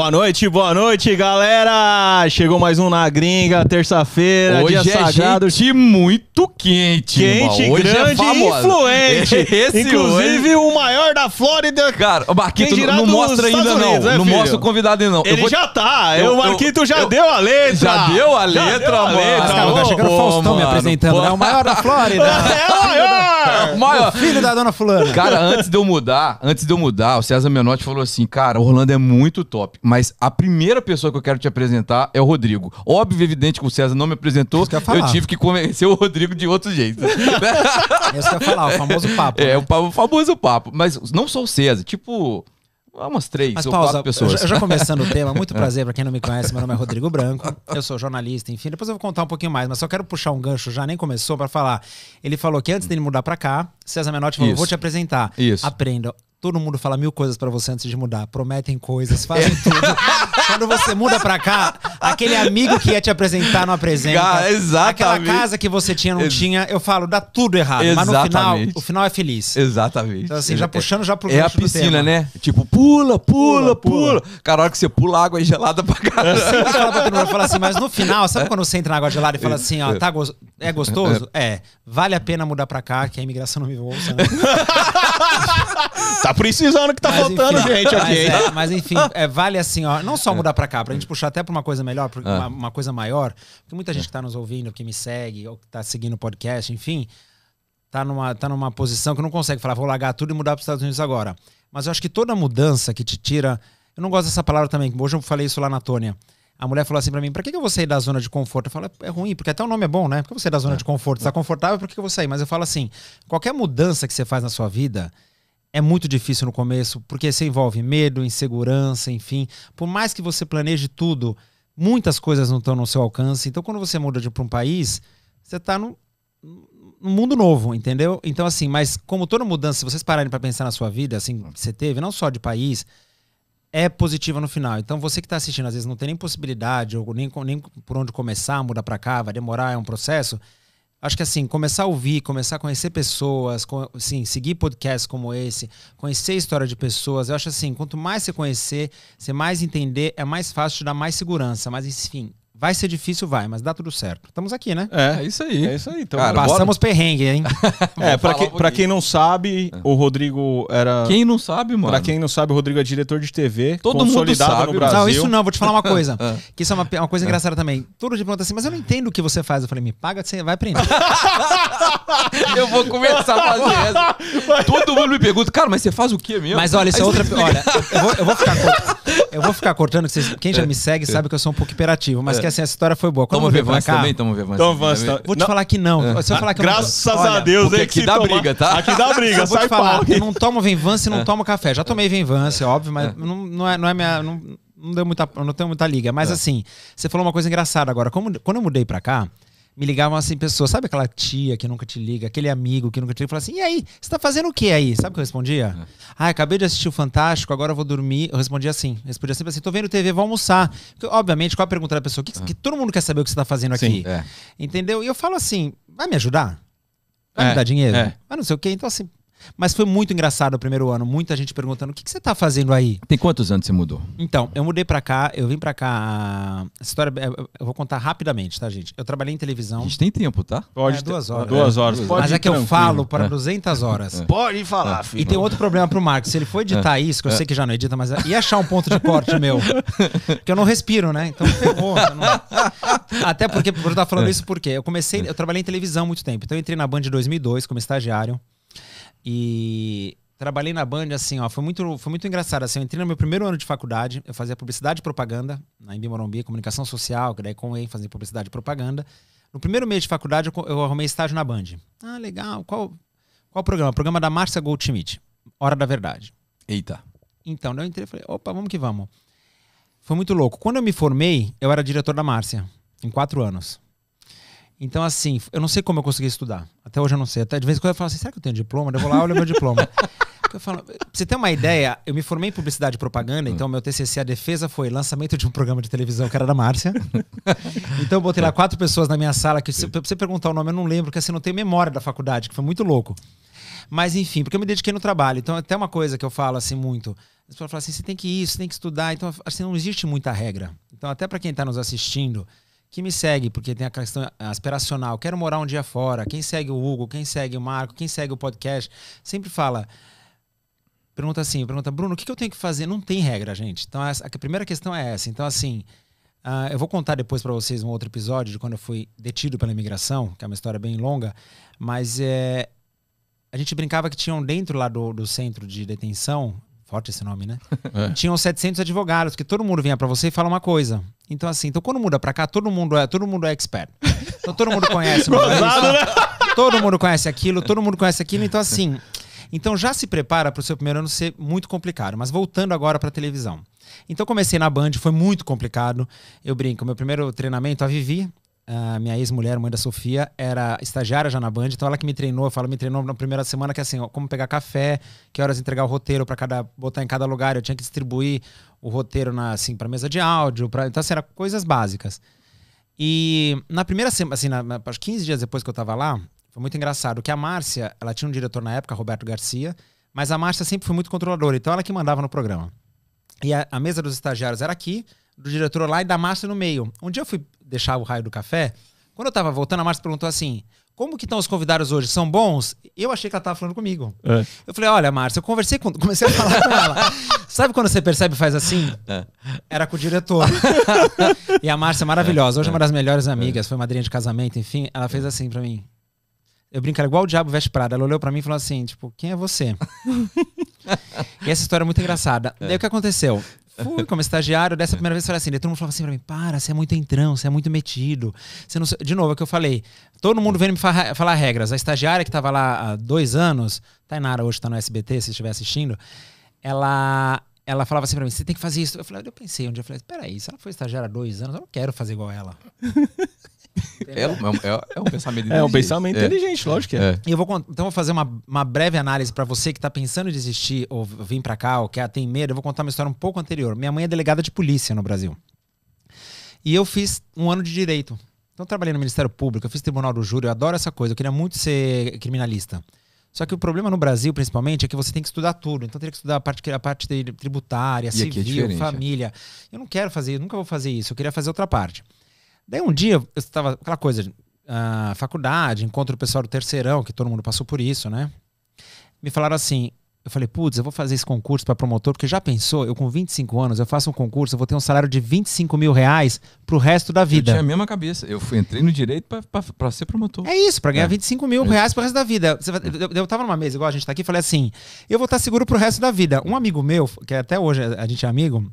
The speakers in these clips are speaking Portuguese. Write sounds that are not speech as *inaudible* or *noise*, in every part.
Boa noite, boa noite, galera! Chegou mais um na gringa, terça-feira, dia é sagrado. Gente muito quente. Quente, irmão. Hoje é grande é e influente. *laughs* Esse Inclusive hoje... o maior da Flórida. Cara, o Marquito não mostra ainda Unidos, não. Né, não mostra o convidado ainda não. Ele vou... já tá. Eu, o Marquito já eu, deu a letra. Já deu a letra, deu a letra mano. Os tá chegando o Faustão mano. me apresentando. Pô. É o maior da Flórida. *laughs* É o maior. É o maior. O filho da dona fulana. Cara, antes de eu mudar, antes de eu mudar, o César Menotti falou assim, cara, Orlando é muito top, mas a primeira pessoa que eu quero te apresentar é o Rodrigo. Óbvio, evidente que o César não me apresentou, eu tive que convencer o Rodrigo de outro jeito. *laughs* Né? É isso que eu ia falar, o famoso papo. É, né? o famoso papo. Mas não sou o César, tipo. Umas três Mas, ou pausa, quatro pessoas. Já, já começando o tema, muito *laughs* é. prazer para quem não me conhece, meu nome é Rodrigo Branco, eu sou jornalista, enfim, depois eu vou contar um pouquinho mais, mas só quero puxar um gancho, já nem começou, para falar. Ele falou que antes dele mudar para cá, César Menotti falou, Isso. vou te apresentar, Isso. aprenda. Todo mundo fala mil coisas para você antes de mudar, prometem coisas, fazem é. tudo. *laughs* Quando você muda pra cá, aquele amigo que ia te apresentar não apresenta. exatamente. Aquela casa que você tinha não tinha. Eu falo, dá tudo errado. Exatamente. Mas no final, o final é feliz. Exatamente. Então, assim, já é, puxando já pro É a piscina, né? Tipo, pula, pula, pula. Cara, a hora que você pula, a água é gelada pra é, caramba. Eu sempre falo assim, mas no final, sabe é. quando você entra na água gelada e fala assim, ó, tá go é gostoso? É. Vale a pena mudar pra cá, que a imigração não me ouça, tá precisando que tá mas, faltando enfim, gente aqui, mas, okay. é, mas enfim, é, vale assim, ó, não só mudar para cá, pra gente puxar até pra uma coisa melhor, pra ah. uma, uma coisa maior. Porque muita gente que tá nos ouvindo, que me segue, ou que tá seguindo o podcast, enfim, tá numa, tá numa posição que não consegue falar, vou largar tudo e mudar para os Estados Unidos agora. Mas eu acho que toda mudança que te tira. Eu não gosto dessa palavra também, hoje eu falei isso lá na Tônia. A mulher falou assim para mim: pra que, que eu vou sair da zona de conforto? Eu falo: é, é ruim, porque até o nome é bom, né? Por que eu vou sair da zona é. de conforto? Está é. confortável, por que eu vou sair? Mas eu falo assim: qualquer mudança que você faz na sua vida, é muito difícil no começo, porque você envolve medo, insegurança, enfim. Por mais que você planeje tudo, muitas coisas não estão no seu alcance. Então, quando você muda para um país, você está num mundo novo, entendeu? Então, assim, mas como toda mudança, se vocês pararem para pensar na sua vida, assim, que você teve, não só de país, é positiva no final. Então, você que está assistindo, às vezes não tem nem possibilidade, ou nem, nem por onde começar, mudar para cá, vai demorar, é um processo Acho que assim, começar a ouvir, começar a conhecer pessoas, com, assim, seguir podcasts como esse, conhecer a história de pessoas, eu acho assim, quanto mais você conhecer, você mais entender, é mais fácil te dar mais segurança. Mas, enfim, Vai ser difícil, vai, mas dá tudo certo. Estamos aqui, né? É, é isso aí. É isso aí. Então, Cara, passamos bora. perrengue, hein? *laughs* é, pra, que, pra quem não sabe, é. o Rodrigo era. Quem não sabe, mano? Pra quem não sabe, o Rodrigo é diretor de TV. Todo mundo sabe. no Brasil. Não, isso não, vou te falar uma coisa. *laughs* é. Que isso é uma, uma coisa é. engraçada também. Todo dia pergunta assim, mas eu não entendo o que você faz. Eu falei, me paga, você vai aprender. *laughs* eu vou começar a fazer essa. Todo mundo me pergunta, cara, mas você faz o quê mesmo? Mas olha, isso é outra. Olha, eu vou, eu vou ficar. Eu vou ficar cortando, que vocês, quem já me segue sabe que eu sou um pouco hiperativo, mas é. que assim, essa história foi boa. Quando Toma Vevans também? Toma Vevans. Toma também. Tá- vou te falar que não. É. Se eu falar que Graças a Deus, hein? Aqui dá briga, tá? Aqui dá briga, sai falar, Eu não tomo Venvance e não é. tomo café. Já tomei Venvance, óbvio, mas não, não, é, não é minha... Não, não deu muita, não tenho muita liga. Mas assim, você falou uma coisa engraçada agora. Como, quando eu mudei pra cá, me ligavam assim pessoas, sabe aquela tia que nunca te liga, aquele amigo que nunca te liga, fala assim: "E aí, você tá fazendo o que aí?" Sabe o que eu respondia? É. "Ah, acabei de assistir o Fantástico, agora eu vou dormir". Eu respondia assim, eu respondia sempre assim: "Tô vendo TV, vou almoçar". Porque, obviamente, qual a pergunta da pessoa? Que, ah. que, todo mundo quer saber o que você tá fazendo aqui. Sim, é. Entendeu? E eu falo assim: "Vai me ajudar? Vai me é, dar dinheiro? É. Vai não sei o quê". Então assim, mas foi muito engraçado o primeiro ano. Muita gente perguntando: o que, que você está fazendo aí? Tem quantos anos você mudou? Então, eu mudei para cá, eu vim para cá. Essa história é, eu vou contar rapidamente, tá, gente? Eu trabalhei em televisão. A gente tem tempo, tá? Pode. É, duas horas. Duas é, horas. É. Pode Mas é que eu falo para é. 200 horas. É. Pode falar, é. filho. E tem outro problema pro Marcos. Se ele for editar isso, que eu sei que já não edita, mas e achar um ponto de corte meu? *laughs* que eu não respiro, né? Então ferrou. Não... *laughs* Até porque, por estar falando isso, porque eu comecei, eu trabalhei em televisão muito tempo. Então eu entrei na Band em 2002 como estagiário. E trabalhei na Band, assim, ó, foi muito, foi muito engraçado. Assim, eu entrei no meu primeiro ano de faculdade, eu fazia publicidade e propaganda na Embi Morumbi, comunicação social, que daí com ele em publicidade e propaganda. No primeiro mês de faculdade, eu, eu, arrumei estágio na Band. Ah, legal. Qual, qual programa? O programa da Márcia Goldschmidt, Hora da Verdade. Eita. Então, daí eu entrei e falei, opa, vamos que vamos. Foi muito louco. Quando eu me formei, eu era diretor da Márcia, em quatro anos. Então, assim, eu não sei como eu consegui estudar. Até hoje eu não sei. Até de vez em quando eu falo assim, será que eu tenho diploma? Eu vou lá, olho meu diploma. *laughs* eu falo, pra você ter uma ideia, eu me formei em publicidade e propaganda, então meu TCC, a defesa foi lançamento de um programa de televisão que era da Márcia. *laughs* então eu botei lá tá. quatro pessoas na minha sala, que se você perguntar o nome eu não lembro, porque assim, não tenho memória da faculdade, que foi muito louco. Mas enfim, porque eu me dediquei no trabalho, então até uma coisa que eu falo assim muito, as pessoas falam assim, você tem que ir, você tem que estudar, então assim, não existe muita regra. Então até para quem está nos assistindo que me segue, porque tem a questão aspiracional, quero morar um dia fora. Quem segue o Hugo, quem segue o Marco, quem segue o podcast, sempre fala. Pergunta assim, pergunta, Bruno, o que, eu tenho que fazer? Não tem regra, gente. Então, a primeira questão é essa. Então, assim, uh, eu vou contar depois para vocês um outro episódio de quando eu fui detido pela imigração, que é uma história bem longa, mas é, a gente brincava que tinham dentro lá do, do centro de detenção Forte esse nome, né? *laughs* É. Tinham 700 advogados, porque todo mundo vinha para você e fala uma coisa. Então, assim, então quando muda para cá, todo mundo é, todo mundo é expert. Então todo mundo conhece. *laughs* Gozado, né? Todo mundo conhece aquilo, todo mundo conhece aquilo. Então, assim, então já se prepara para o seu primeiro ano ser muito complicado. Mas voltando agora para televisão. Então comecei na Band, foi muito complicado. Eu brinco, meu primeiro treinamento, a Vivi, ah, minha ex-mulher, mãe da Sofia, era estagiária já na Band, então ela que me treinou, eu falo, me treinou na primeira semana, que assim, ó, como pegar café, que horas entregar o roteiro para cada botar em cada lugar, eu tinha que distribuir o roteiro na assim, para mesa de áudio, pra, então assim, era coisas básicas. E na primeira semana, assim, na, na, 15 dias depois que eu tava lá, foi muito engraçado que a Márcia, ela tinha um diretor na época, Roberto Garcia, mas a Márcia sempre foi muito controladora, então ela que mandava no programa. E a, a mesa dos estagiários era aqui, do diretor lá e da Márcia no meio. Um dia eu fui deixar o raio do café, quando eu tava voltando, a Márcia perguntou assim: como que estão os convidados hoje? São bons? Eu achei que ela estava falando comigo. É. Eu falei, olha, Márcia, eu conversei com. *laughs* Comecei a falar com ela. Sabe quando você percebe e faz assim? É. Era com o diretor. *laughs* e a Márcia, é maravilhosa, hoje é, é uma das melhores amigas, é. foi madrinha de casamento, enfim, ela fez assim para mim. Eu brinco, igual o Diabo Veste Prada. Ela olhou para mim e falou assim, tipo, quem é você? *laughs* e essa história é muito engraçada. Daí o que aconteceu? Fui como estagiário. Dessa é. primeira vez, eu falei assim, todo mundo falava assim pra mim, para, você é muito entrão, você é muito metido. Você não... De novo, é o que eu falei. Todo mundo vendo me falar regras. A estagiária que tava lá há dois anos, Tainara hoje tá no SBT, se estiver assistindo, ela... Ela falava assim pra mim, você tem que fazer isso. Eu falei, eu pensei um dia, eu falei, peraí, se ela foi estagiária há dois anos, eu não quero fazer igual ela. *laughs* É, é, é, é, um pensamento inteligente. É um pensamento é. inteligente, é. lógico que é. é. E eu vou, então vou fazer uma, uma breve análise para você que está pensando em desistir ou vir para cá ou que tem medo. Eu vou contar uma história um pouco anterior. Minha mãe é delegada de polícia no Brasil. E eu fiz um ano de direito. Então eu trabalhei no Ministério Público, eu fiz tribunal do júri, eu adoro essa coisa, eu queria muito ser criminalista. Só que o problema no Brasil, principalmente, é que você tem que estudar tudo. Então, teria que estudar a parte, a parte tributária, e civil, é família. Eu não quero fazer, eu nunca vou fazer isso. Eu queria fazer outra parte. Daí um dia, eu estava aquela coisa, uh, faculdade, encontro o pessoal do terceirão, que todo mundo passou por isso, né? Me falaram assim, eu falei, putz, eu vou fazer esse concurso para promotor, porque já pensou, eu com 25 anos, eu faço um concurso, eu vou ter um salário de 25 mil reais pro resto da vida. Eu tinha a mesma cabeça, eu fui, entrei no direito para ser promotor. É isso, para ganhar é. 25 mil é. reais pro resto da vida. Eu, estava tava numa mesa, igual a gente tá aqui, falei assim, eu vou estar tá seguro pro resto da vida. Um amigo meu, que até hoje a gente é amigo,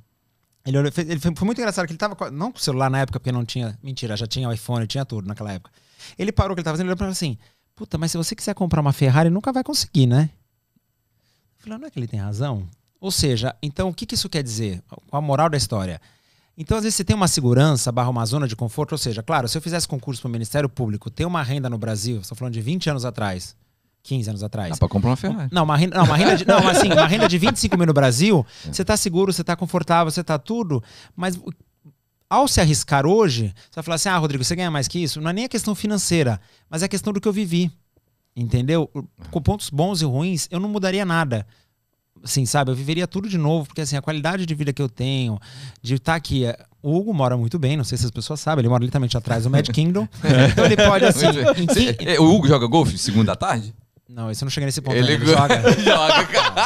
ele, olhou, ele foi, foi, muito engraçado que ele tava não com o celular na época, porque não tinha. Mentira, já tinha o iPhone, tinha tudo naquela época. Ele parou o que ele tava fazendo e olhou pra mim assim: Puta, mas se você quiser comprar uma Ferrari, nunca vai conseguir, né? Eu falei, ah, não é que ele tem razão? Ou seja, então o que, que isso quer dizer? Qual a moral da história? Então, às vezes, você tem uma segurança barra uma zona de conforto. Ou seja, claro, se eu fizesse concurso para o Ministério Público, ter uma renda no Brasil, estou tá falando de 20 anos atrás, 15 anos atrás. Dá pra comprar uma Ferrari. Não, uma renda, não, uma renda de, não, assim, uma renda de 25 mil no Brasil, é. você tá seguro, você tá confortável, você tá tudo, mas ao se arriscar hoje, você vai falar assim: ah, Rodrigo, você ganha mais que isso? Não é nem a questão financeira, mas é a questão do que eu vivi. Entendeu? Com pontos bons e ruins, eu não mudaria nada. Assim, sabe? Eu viveria tudo de novo, porque assim, a qualidade de vida que eu tenho, de estar tá aqui. É, o Hugo mora muito bem, não sei se as pessoas sabem, ele mora literalmente atrás do Mad Kingdom. *laughs* É. então ele pode, assim. O Hugo joga golfe segunda tarde? Não, eu não chega nesse ponto. Ele, ele joga. *laughs* joga, cara.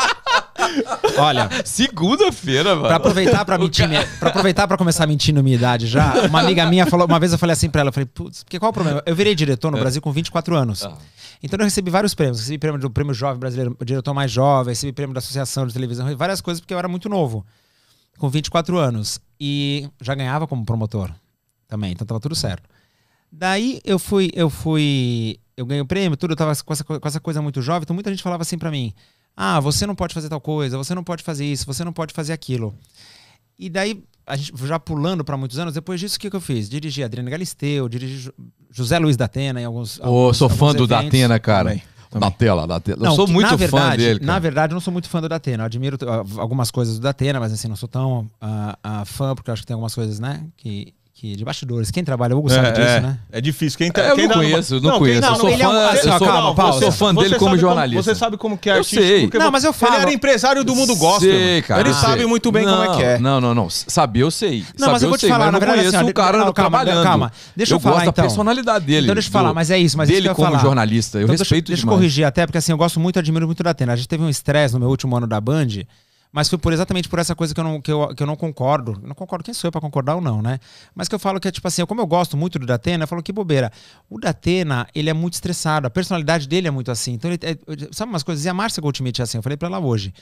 Olha. Segunda-feira, mano. Pra aproveitar pra mentir. Cara... pra aproveitar pra começar mentindo minha idade já, uma amiga minha falou. Uma vez eu falei assim pra ela, eu falei, putz, porque qual é o problema? Eu virei diretor no é. Brasil com 24 anos. Ah. Então eu recebi vários prêmios. Recebi prêmio do Prêmio Jovem Brasileiro, diretor mais jovem, recebi prêmio da Associação de Televisão, várias coisas, porque eu era muito novo. Com 24 anos. E já ganhava como promotor também, então tava tudo certo. Daí eu fui, eu fui eu ganho prêmio, tudo, eu tava com essa, com essa coisa muito jovem, então muita gente falava assim para mim: ah, você não pode fazer tal coisa, você não pode fazer isso, você não pode fazer aquilo. E daí, a gente, já pulando para muitos anos, depois disso, o que, que eu fiz? Dirigi Adriano Galisteu, dirigi José Luiz da Atena em alguns. Ô, oh, sou fã do da Atena, cara. Também. Também. Da tela, da tela. Não, eu sou que, muito verdade, fã dele. Cara. Na verdade, eu não sou muito fã do Datena. Eu admiro ah, algumas coisas do Datena, mas assim, não sou tão uh, uh, fã, porque acho que tem algumas coisas, né? Que que de bastidores. Quem trabalha, o Hugo sabe disso, é. né? É difícil. Quem tá, é, eu quem não conheço, não, não conheço. Não, eu sou fã, é um... eu sou, calma, sou fã dele como jornalista. Como, você sabe como que é artista? É é. Eu sei. Não, mas eu falo. Ele era empresário do mundo gospel. Sei, cara. Ele sabe muito bem não, como é que é. Não, não, não. Sabe, eu sei. Não, mas eu vou te falar, eu na verdade, conheço assim, o cara não, trabalhando. Tá calma, deixa eu, falar então. da personalidade dele. Então deixa eu falar, mas é isso, mas dele como jornalista, eu respeito demais. Deixa eu corrigir até, porque assim, eu gosto muito, admiro muito da Atena. A gente teve um estresse no meu último ano da Band, mas foi por exatamente por essa coisa que eu não, que eu, que eu não concordo. não concordo, quem sou eu para concordar ou não, né? Mas que eu falo que é tipo assim, como eu gosto muito do Datena, eu falo que bobeira. O Datena, ele é muito estressado, a personalidade dele é muito assim. Então, ele, é, sabe umas coisas? E a Márcia Goldschmidt é assim, eu falei para ela hoje.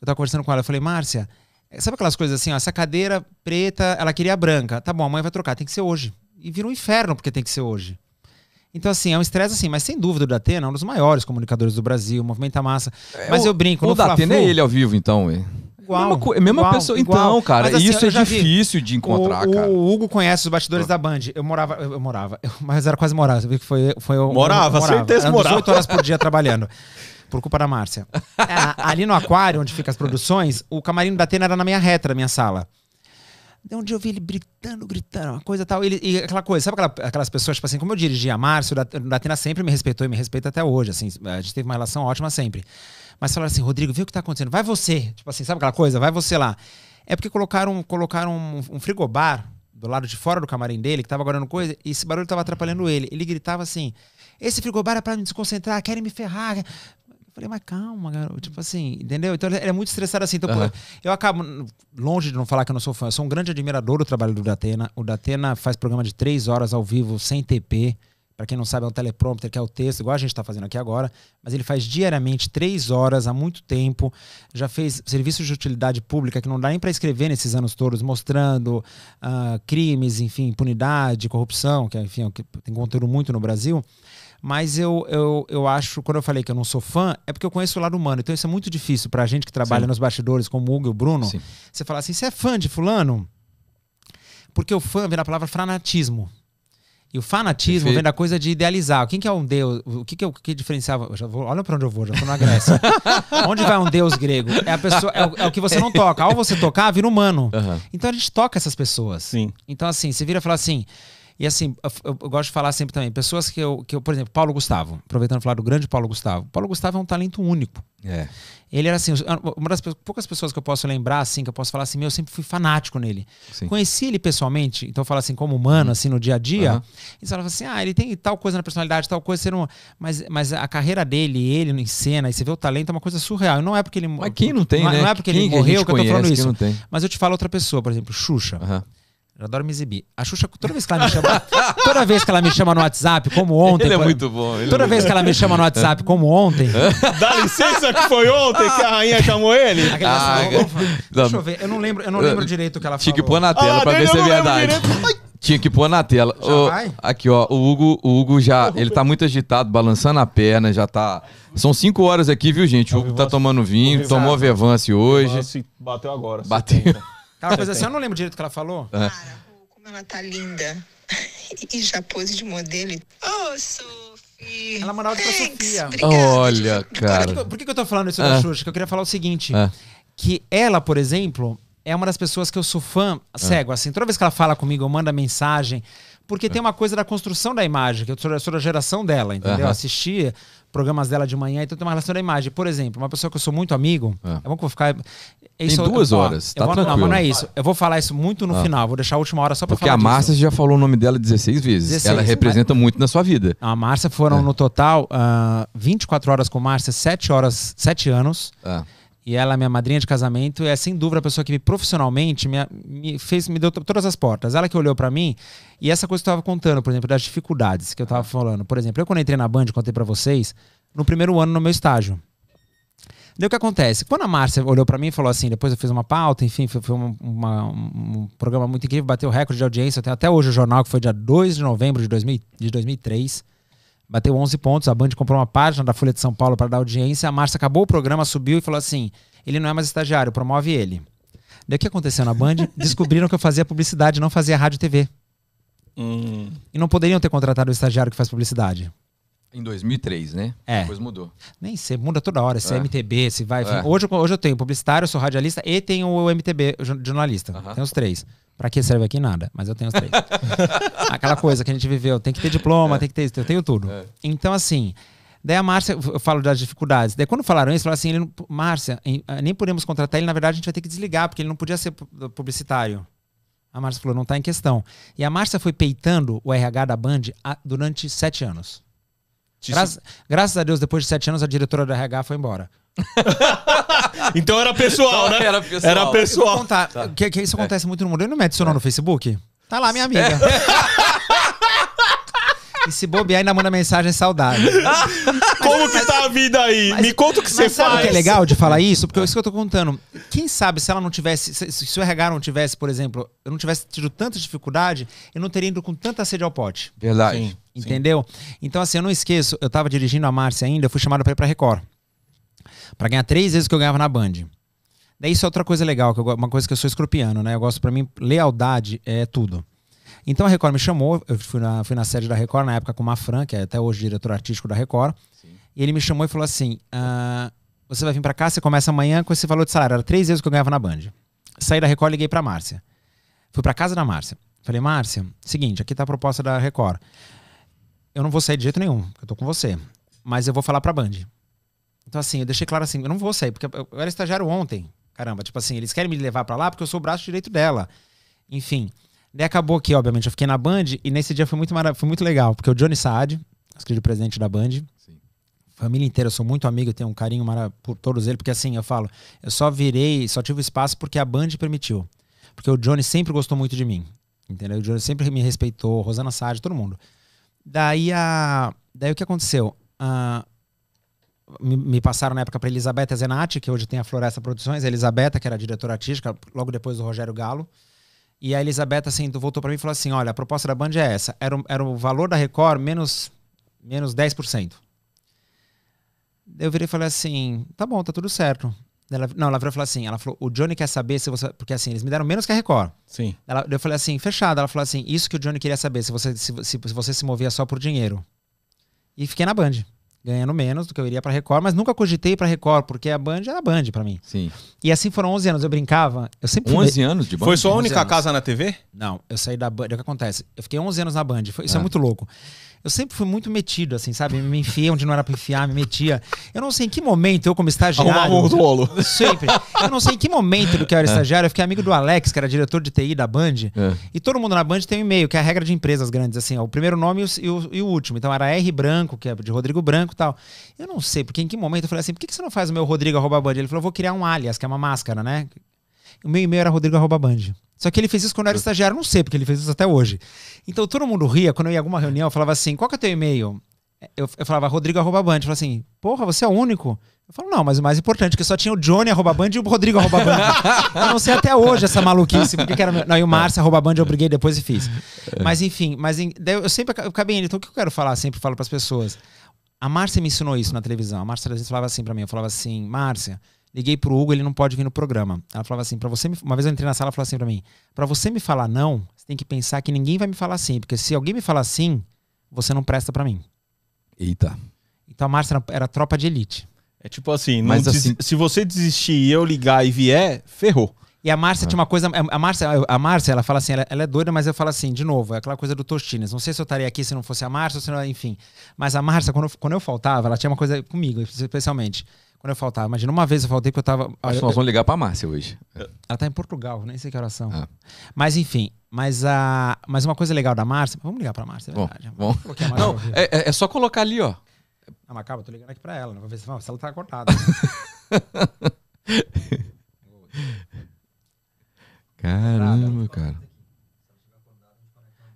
Eu tava conversando com ela, eu falei, Márcia, é, sabe aquelas coisas assim, ó, essa cadeira preta, ela queria branca. Tá bom, a mãe vai trocar, tem que ser hoje. E vira um inferno porque tem que ser hoje. Então, assim, é um estresse assim, mas sem dúvida o Datena é um dos maiores comunicadores do Brasil, movimenta massa. É, mas eu brinco, O Datena é ele ao vivo, então, ué. Igual, mesma, co- mesma igual, pessoa. Igual. Então, cara, mas, assim, isso é difícil vi. de encontrar, o, cara. O Hugo conhece os bastidores ah. da Band. Eu morava, eu, eu morava, eu, *laughs* mas era quase morar. Você viu que foi, foi eu, morava, eu, morava, certeza morava. 18 horas por dia trabalhando. *laughs* Por culpa da Márcia. É, ali no aquário, onde fica as produções, o camarim da Atena era na minha reta da minha sala. De onde eu vi ele gritando, gritando, uma coisa tal. Ele, e aquela coisa, sabe aquela, aquelas pessoas, tipo assim, como eu dirigi a Márcio, o Datena sempre me respeitou e me respeita até hoje, assim, a gente teve uma relação ótima sempre. Mas falaram assim, Rodrigo, viu o que tá acontecendo? Vai você. Tipo assim, sabe aquela coisa? Vai você lá. É porque colocaram, colocaram um, um frigobar do lado de fora do camarim dele, que tava guardando coisa, e esse barulho tava atrapalhando ele. Ele gritava assim: Esse frigobar é pra me desconcentrar, querem me ferrar falei, mas calma, garoto. Tipo assim, entendeu? Então ele é muito estressado assim. Então, uhum. eu acabo, longe de não falar que eu não sou fã, eu sou um grande admirador do trabalho do Datena. O Datena faz programa de três horas ao vivo, sem TP. Para quem não sabe, é um teleprompter, que é o texto, igual a gente está fazendo aqui agora. Mas ele faz diariamente, três horas, há muito tempo. Já fez serviço de utilidade pública, que não dá nem para escrever nesses anos todos, mostrando uh, crimes, enfim, impunidade, corrupção, que enfim, é tem conteúdo muito no Brasil. Mas eu, eu, eu acho, quando eu falei que eu não sou fã, é porque eu conheço o lado humano. Então isso é muito difícil pra gente que trabalha Sim. nos bastidores, como o Hugo e o Bruno. Sim. Você falar assim, você é fã de fulano? Porque o fã vem da palavra fanatismo. E o fanatismo Perfeito. vem da coisa de idealizar. Quem que é um deus? O que que, eu, é que diferenciava? já vou, olha para onde eu vou, já tô na Grécia. *laughs* onde vai um deus grego? É a pessoa, é o, é o, que você não toca. Ao você tocar, vira humano. Uhum. Então a gente toca essas pessoas. Sim. Então assim, você vira e fala assim, e assim, eu, eu, gosto de falar sempre também, pessoas que eu, que eu, por exemplo, Paulo Gustavo, aproveitando falar do grande Paulo Gustavo. Paulo Gustavo é um talento único. É. Ele era assim, ah, uma das poucas pessoas que eu posso lembrar, assim, que eu posso falar assim, meu, eu sempre fui fanático nele. Sim. Conheci ele pessoalmente, então eu falo assim, como humano, uhum. assim, no dia a dia. Uhum. E você fala assim, ah, ele tem tal coisa na personalidade, tal coisa, ser um. Mas, mas a carreira dele, ele em cena, e você vê o talento, é uma coisa surreal. não é porque ele. Mas quem não tem, não, é, né? Não é porque quem ele morreu que, eu tô falando isso. Mas eu te falo outra pessoa, por exemplo, Xuxa. Uhum. Eu adoro me exibir. A Xuxa, toda vez que ela me chama. toda vez que ela me chama no WhatsApp, como ontem. É ele é muito bom. toda é vez bom. que ela me chama no WhatsApp, como ontem. *laughs* Dá licença que foi ontem que a rainha chamou ele. Ah, deixa eu ver. Eu não lembro, eu não lembro direito o que ela falou. Tinha que pôr na tela ah, pra ver se é verdade. Tinha que pôr na tela. Oh, aqui, ó. O Hugo, o Hugo já. Ele tá muito agitado, balançando a perna, já tá. São cinco horas aqui, viu, gente? O tá Hugo tá tomando tá vinho, tomou Vevance hoje. Bateu agora. Bateu. Ela coisa assim, eu não lembro direito o que ela falou. Cara, como ela tá linda. *laughs* E já pose de modelo. Oh, Sophie. Ela mandava pra Sofia. Olha, cara. Por que, por que, eu tô falando isso da ah. Xuxa? Que eu queria falar o seguinte. Ah. Que ela, por exemplo, é uma das pessoas que eu sou fã ah. cego. Assim, toda vez que ela fala comigo, eu mando mensagem porque tem uma coisa da construção da imagem, que eu sou, da geração dela, entendeu? Uhum. Assistia programas dela de manhã, então tem uma relação da imagem. Por exemplo, uma pessoa que eu sou muito amigo, é, é bom que eu vou ficar. Isso, tem duas eu, horas, eu, tá vou, tranquilo. Não, mas não é isso. Eu vou falar isso muito no ah. final, vou deixar a última hora só pra Porque falar. Porque a Márcia disso. já falou o nome dela 16 vezes. 16, ela representa mas... muito na sua vida. A Márcia foram é. no total uh, ah, 24 horas com Márcia, 7 horas, 7 anos. Ah. É. E ela, minha madrinha de casamento, é sem dúvida a pessoa que me, profissionalmente me, me, fez, me deu todas as portas. Ela que olhou para mim e essa coisa que eu estava contando, por exemplo, das dificuldades que eu estava falando. Por exemplo, eu quando entrei na Band, contei para vocês, no primeiro ano no meu estágio. Daí o que acontece? Quando a Márcia olhou para mim e falou assim, depois eu fiz uma pauta, enfim, foi, foi uma, uma, um programa muito incrível, bateu recorde de audiência, até até hoje o jornal, que foi dia 2 de novembro de, 2000, de 2003 bateu 11 pontos. A Band comprou uma página da Folha de São Paulo para dar audiência. A Márcia acabou o programa, subiu e falou assim: ele não é mais estagiário, promove ele. Daí o que aconteceu na Band? *laughs* Descobriram que eu fazia publicidade, não fazia rádio e TV. Hum. E não poderiam ter contratado o estagiário que faz publicidade. Em 2003, né? É. Depois mudou. Nem sei, muda toda hora. Se é, é MTB, se vai. É. Hoje, hoje eu tenho publicitário, sou radialista e tenho o MTB, jornalista. Uh -huh. Tenho os três. Pra que serve aqui nada, mas eu tenho os três. *laughs* Aquela coisa que a gente viveu, tem que ter diploma, é. tem que ter isso, eu tenho tudo. É. Então, assim, Daí a Márcia, eu falo das dificuldades. Daí quando falaram isso, falaram assim: ele não, Márcia, eh, nem podemos contratar ele, na verdade a gente vai ter que desligar, porque ele não podia ser publicitário. A Márcia falou: não está em questão. E a Márcia foi peitando o RH da Band durante sete anos graças a Deus, depois de sete anos, a diretora da RH foi embora. *laughs* então era pessoal, né? Era pessoal. Era pessoal. Contar, tá. que, que, isso é. acontece é. muito no mundo. Ele não me adicionou é. no Facebook? Tá lá, minha é. amiga. É. *laughs* E se bobear, ainda manda mensagem saudável. *laughs* Como que tá a vida aí? Mas, Me conta o que você sabe faz. que é legal de falar isso? Porque é isso que eu tô contando. Quem sabe se ela não tivesse, se, se o RH não tivesse, por exemplo, eu não tivesse tido tanta dificuldade, eu não teria ido com tanta sede ao pote. Verdade. Sim, entendeu? Sim. Então, assim, eu não esqueço, eu tava dirigindo a Márcia ainda, eu fui chamado pra ir pra Record. Pra ganhar três vezes o que eu ganhava na Band. Daí isso é outra coisa legal, que uma coisa que eu sou escorpiano, né? Eu gosto, para mim, lealdade é tudo. Então a Record me chamou, eu fui na, fui na sede da Record, na época com o Mafran, que é até hoje diretor artístico da Record. Sim. E ele me chamou e falou assim: ah, você vai vir para cá, você começa amanhã com esse valor de salário. Era três vezes que eu ganhava na Band. Saí da Record, liguei pra Márcia. Fui pra casa da Márcia. Falei, Márcia, seguinte, aqui tá a proposta da Record. Eu não vou sair de jeito nenhum, eu tô com você. Mas eu vou falar pra Band. Então, assim, eu deixei claro assim, eu não vou sair, porque eu era estagiário ontem. Caramba, tipo assim, eles querem me levar para lá porque eu sou o braço direito dela. Enfim. Daí acabou aqui, obviamente, eu fiquei na Band e nesse dia foi muito, marav foi muito legal, porque o Johnny Saad, escrito presidente da Band, Sim. família inteira, eu sou muito amigo, tenho um carinho por todos eles, porque assim, eu falo, eu só virei, só tive espaço porque a Band permitiu. Porque o Johnny sempre gostou muito de mim, entendeu? O Johnny sempre me respeitou, Rosana Saad, todo mundo. Daí, a, daí o que aconteceu? me, me, passaram na época para Elisabetta Zenatti, que hoje tem a Floresta Produções, a Elisabetta, que era diretora artística, logo depois do Rogério Galo. E a Elisabetta assim, voltou para mim e falou assim: olha, a proposta da Band é essa. Era, o, era o valor da Record menos, menos 10%. Eu virei e falei assim: tá bom, tá tudo certo. Ela, não, ela virou e falou assim: ela falou, o Johnny quer saber se você. Porque assim, eles me deram menos que a Record. Sim. Ela, eu falei assim: fechado. Ela falou assim: isso que o Johnny queria saber, se você se, se, se você se movia só por dinheiro. E fiquei na Band ganhando menos do que eu iria para Record, mas nunca cogitei para Record, porque a Band era Band para mim. Sim. E assim foram 11 anos, eu brincava, eu sempre 11 fui... anos de Band. Foi sua única anos. casa na TV? Não, eu saí da Band, é o que acontece? Eu fiquei 11 anos na Band, Foi... ah. isso é ah. muito louco. Eu sempre fui muito metido, assim, sabe? Me enfiei onde não era pra enfiar, me metia. Eu não sei em que momento eu, como estagiário. Arrumava um rolo. Sempre. Eu não sei em que momento do que eu era é. estagiário, eu fiquei amigo do Alex, que era diretor de TI da Band. É. E todo mundo na Band tem um e-mail, que é a regra de empresas grandes, assim, ó, o primeiro nome e o, e o, último. Então era R Branco, que é de Rodrigo Branco e tal. Eu não sei, porque em que momento eu falei assim, por que, que você não faz o meu Rodrigo arroba Band? Ele falou, vou criar um alias, que é uma máscara, né? o meu e-mail era rodrigo.band. Só que ele fez isso quando eu era tá. estagiário, não sei porque ele fez isso até hoje. Então todo mundo ria, quando eu ia em alguma reunião, eu falava assim: qual que é o teu e-mail? Eu, eu falava rodrigo.band. Eu falava assim: porra, você é o único? Eu falo, não, mas o mais importante, que só tinha o Johnny arroba band e o Rodrigo arroba band. *laughs* eu não sei até hoje essa maluquice, porque que era. Meu... Não, e o tá. Márcio arroba band eu briguei depois e fiz. É. Mas enfim, mas em... eu sempre eu acabei indo. Então o que eu quero falar, sempre falo para as pessoas. A Márcia me ensinou isso na televisão. A Márcia às vezes falava assim para mim, eu falava assim, Márcia, Liguei pro Hugo, ele não pode vir no programa. Ela falava assim, para você, me... uma vez eu entrei na sala, ela falou assim para mim: "Para você me falar não, você tem que pensar que ninguém vai me falar sim, porque se alguém me falar sim, você não presta para mim". Eita. Então a Márcia era tropa de elite. É tipo assim, Mas assim... se você desistir e eu ligar e vier, ferrou. E a Márcia ah. tinha uma coisa. É, a Márcia, a Márcia ela fala assim, ela, ela, é doida, mas eu falo assim, de novo, é aquela coisa do Tostines. Não sei se eu estaria aqui se não fosse a Márcia, ou se não, enfim. Mas a Márcia, quando, quando eu faltava, ela tinha uma coisa comigo, especialmente. Quando eu faltava, imagina, uma vez eu faltei que eu tava. Acho que nós vamos ligar pra Márcia hoje. Ela tá em Portugal, nem sei que oração. Ah. É. Mas enfim, mas, a, mas uma coisa legal da Márcia. Vamos ligar pra Márcia, é verdade. Bom, bom. Não, é, é, é, só colocar ali, ó. Ah, mas calma, eu tô ligando aqui pra ela. não né? Vou ver se, se ela tá cortada. *laughs* Caramba, tá cara.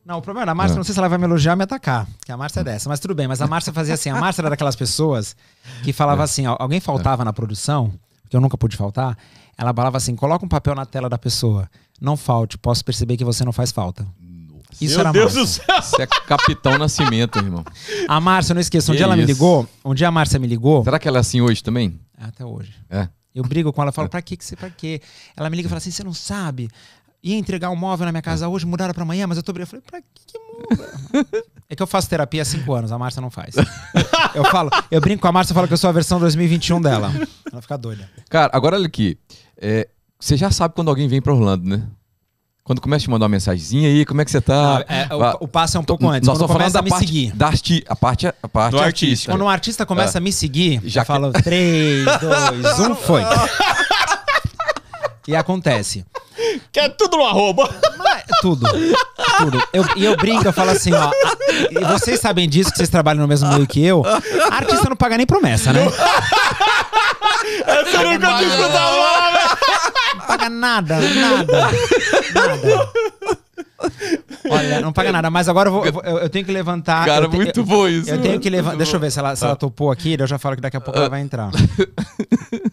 Não, o problema a Márcia, é. não sei se ela vai me elogiar ou me atacar, que a Márcia é hum. dessa, mas tudo bem. Mas a *laughs* Márcia fazia assim, a Márcia era daquelas pessoas que falava é. assim, alguém é. faltava na produção, que eu nunca pude faltar, ela falava assim, coloca um papel na tela da pessoa, não falte, posso perceber que você não faz falta. Isso Meu era Deus Márcia. do céu! Você é Capitão Nascimento, irmão. A Márcia, não esqueça, um que dia ela me ligou, um dia a Márcia me ligou... Será que ela é assim hoje também? Até hoje. É? Eu brigo com ela, falo, pra que que você, pra quê? Ela me liga e fala assim, você não sabe? ia entregar um móvel na minha casa hoje, mudaram para amanhã, mas eu tô brincando. Eu falei, pra que, que muda? é que eu faço terapia há cinco anos, a Márcia não faz. eu falo, eu brinco com a Márcia e falo que eu sou a versão 2021 dela. Ela fica doida. Cara, agora olha aqui. É, você já sabe quando alguém vem para Orlando, né? Quando começa a te mandar uma mensagenzinha aí, como é que você tá? Não, é, é o, o, passo é um pouco antes. Nós quando começa a me parte, seguir. Da arti, a parte, a parte Quando um artista começa é. a me seguir, já fala 3, 2, 1, foi. *laughs* E acontece. *laughs* Que é tudo no arroba. tudo. Tudo. Eu, e eu brinco, eu falo assim, ó. Vocês sabem disso, que vocês trabalham no mesmo meio que eu. A artista não paga nem promessa, né? *laughs* Essa eu nunca te né? Não paga nada, nada. Nada. Olha, não paga nada, mas agora eu, vou, eu, vou- eu tenho que levantar. Cara, eu te- muito eu- bom isso, Eu tenho que levantar. Deixa eu ver se ela, se ela topou aqui, eu já falo que daqui a pouco ela vai entrar.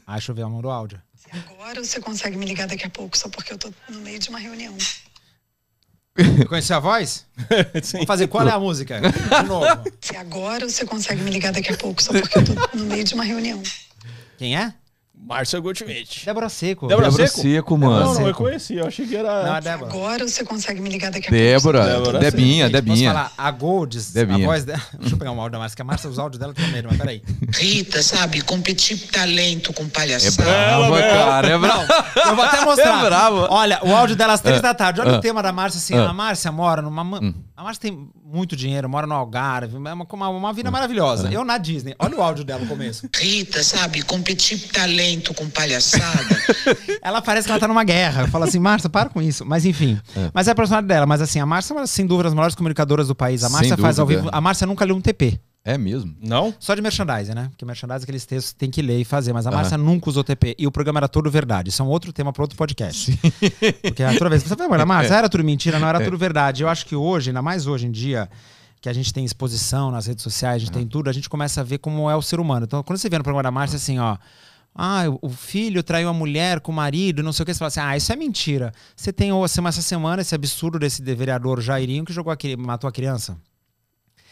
Ah, deixa eu ver, mão do áudio. Agora você consegue me ligar daqui a pouco, só porque eu tô no meio de uma reunião. *laughs* Conhecer a voz? *laughs* Vamos fazer qual é a música? De novo. *laughs* Se agora você consegue me ligar daqui a pouco, só porque eu tô no meio de uma reunião. Quem é? Márcia Goldschmidt. Débora Seco. Débora, Débora Seco? Seco? mano. Não, não conheci. Eu achei que era. Não, Débora. Agora você consegue me ligar daqui a pouco. Débora. Débora. Debinha, Gente, Debinha. falar? A Golds, Debinha. a voz dela. Deixa eu pegar um áudio da Márcia, que a Márcia, os áudios dela primeiro. mas peraí. Rita, sabe? Competir talento com é palhaçada. É brava, é cara. É brava. eu vou até é mostrar. É brava. Olha, o áudio dela às três é. da tarde. Olha é. o ah. tema da Márcia assim. Ah. A Márcia mora numa. Hum. A Márcia tem muito dinheiro, mora no Algarve. É uma, uma, uma vida hum. maravilhosa. É. Eu na Disney. Olha o áudio dela no começo. Rita, sabe? Competir talento com palhaçada. *laughs* ela parece que ela tá numa guerra. Fala assim, Márcia, para com isso. Mas enfim. É. Mas é a personalidade dela. Mas assim, a Márcia é uma, sem dúvida, as maiores comunicadoras do país. A Márcia faz ao vivo. A Márcia nunca leu um TP. É mesmo? Não? Só de merchandising, né? Porque merchandising aqueles textos tem que ler e fazer, mas a Márcia uhum. nunca usou TP. E o programa era todo verdade. Isso é um outro tema para outro podcast. Sim. *laughs* Porque toda vez você fala, Márcia, é. era tudo mentira, não era é. tudo verdade. Eu acho que hoje, ainda mais hoje em dia, que a gente tem exposição nas redes sociais, a gente uhum. tem tudo, a gente começa a ver como é o ser humano. Então, quando você vê no programa da Márcia, assim, ó ah, o filho traiu a mulher com o marido, não sei o que. Você fala assim, ah, isso é mentira. Você tem assim, essa semana esse absurdo desse vereador Jairinho que jogou a, matou a criança.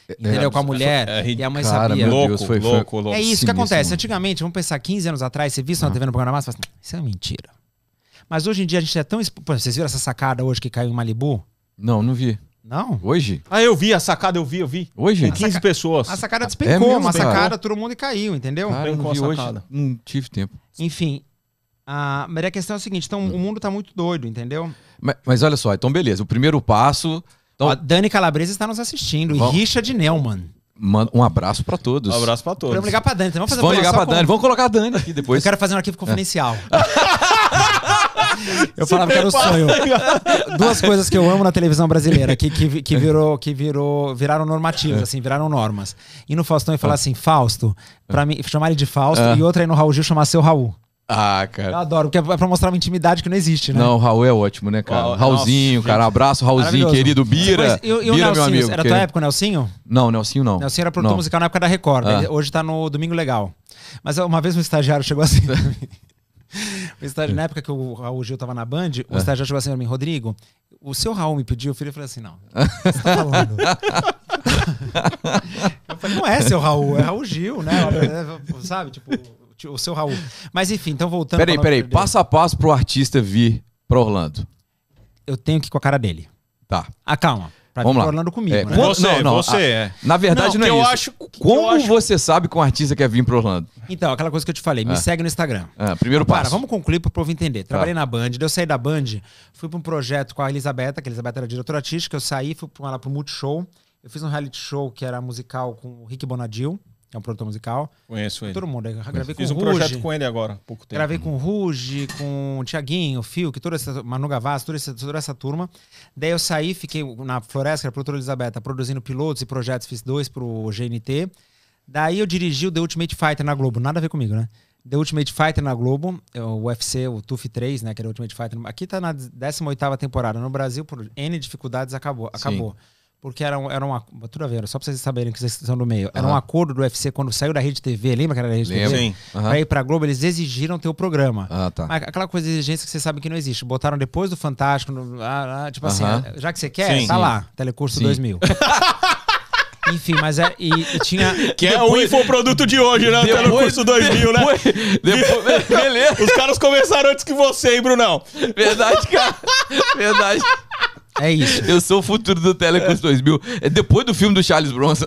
É, Entendeu? É, com a é, mulher é, é, e a mãe cara, sabia. Louco, Deus, foi, louco, foi, louco. É isso Sim, que acontece. Antigamente, vamos pensar, 15 anos atrás, você viu isso na TV no programa, você fala assim, isso é mentira. Mas hoje em dia a gente é tão... Pô, vocês viram essa sacada hoje que caiu em Malibu? Não, não vi. Não? Hoje? Ah, eu vi a sacada, eu vi, eu vi. Hoje? Tem 15 saca... pessoas. A sacada despencou, é mesmo, mas a sacada todo mundo caiu, entendeu? Cara, eu não vi hoje, não tive tempo. Enfim, a... mas a questão é a seguinte, então hum. o mundo tá muito doido, entendeu? Mas, mas olha só, então beleza, o primeiro passo... Então... Dani Calabresa está nos assistindo, e Richard Neumann. um abraço para todos. Um abraço para todos. Vamos ligar para Dani. Então vamos fazer vamos ligar para Dani. Com... Vamos colocar a Dani aqui depois. Eu quero fazer um arquivo é. confidencial. *laughs* Eu falava que era o sonho. Duas coisas que eu amo na televisão brasileira, que, que, que, virou, que virou, viraram normativas, é. assim, viraram normas. E no Faustão e falar é. assim, Fausto, para é. mim, chamar ele de Fausto, ah. e outra aí no Raul Gil chamar seu Raul. Ah, cara. Eu adoro, porque é pra mostrar uma intimidade que não existe, né? Não, o Raul é ótimo, né, cara? Oh, Raulzinho, nossa, cara. Abraço, Raulzinho, querido Bira. E, e Bira, meu amigo. Era querido. tua época o Nelsinho? Não, o Nelsinho não. Nelsinho era produtor musical na época da Record. Ah. hoje tá no Domingo Legal. Mas uma vez um estagiário chegou assim. *laughs* o *laughs* na época que o Raul Gil tava na Band, o é. Ah. estágio chegou assim pra mim, Rodrigo, o seu Raul me pediu, o filho falou assim, não, *laughs* você tá falando? eu falei, não é seu Raul, é Raul Gil, né? É, é, sabe, tipo, o seu Raul. Mas enfim, então voltando... Peraí, peraí, passo a passo pro artista vir pra Orlando. Eu tenho que ir com a cara dele. Tá. Ah, calma. Pra Vamos lá. Orlando comigo. É, né? Você, não, não, você. A, é. Na verdade, não, não é eu isso. Acho, Como eu acho... você sabe que um artista quer vir pro Orlando? Então, aquela coisa que eu te falei, me é. segue no Instagram. É, primeiro então, passo. Para, vamos concluir pro povo entender. Tá. Trabalhei na Band, eu saí da Band, fui pra um projeto com a Elisabetta, que a Elisabetta era diretora artística, eu saí, fui com ela pro Multishow. Eu fiz um reality show que era musical com o Rick Bonadil é um produtor musical. Conheço tá ele. Todo mundo. gravei Fiz com um Ruge, projeto com ele agora, pouco tempo. Gravei com o Ruge, com o Tiaguinho, Fio, que toda essa Manu Gavassi, toda essa, toda essa turma. Daí eu saí, fiquei na Floresta, era produtora Elizabeth, tá produzindo pilotos e projetos, fiz dois pro GNT. Daí eu dirigi o The Ultimate Fighter na Globo, nada a ver comigo, né? The Ultimate Fighter na Globo, é o UFC, o TUF 3, né, que era o Ultimate Fighter. Aqui tá na 18 temporada. No Brasil, por N dificuldades, acabou. acabou. Sim. Porque era, um, era uma. Tudo a ver, só pra vocês saberem que vocês estão no meio. Era uhum. um acordo do UFC quando saiu da Rede TV, lembra que era da Rede Lembro. TV? Sim. Uhum. Pra ir pra Globo, eles exigiram ter o programa. Ah, tá. Mas aquela coisa de exigência que vocês sabem que não existe. Botaram depois do Fantástico, no, ah, ah, tipo assim, já que você quer, Sim. tá lá, Telecurso Sim. 2000. *laughs* Enfim, mas é. E, e tinha. Que depois, é o infoproduto de hoje, né? Depois, 2000, depois, né? Depois, beleza. *laughs* Os caras começaram antes que você, hein, Brunão? Verdade, cara. Verdade. É isso. Eu sou o futuro do Telecurso 2000. É depois do filme do Charles Bronson.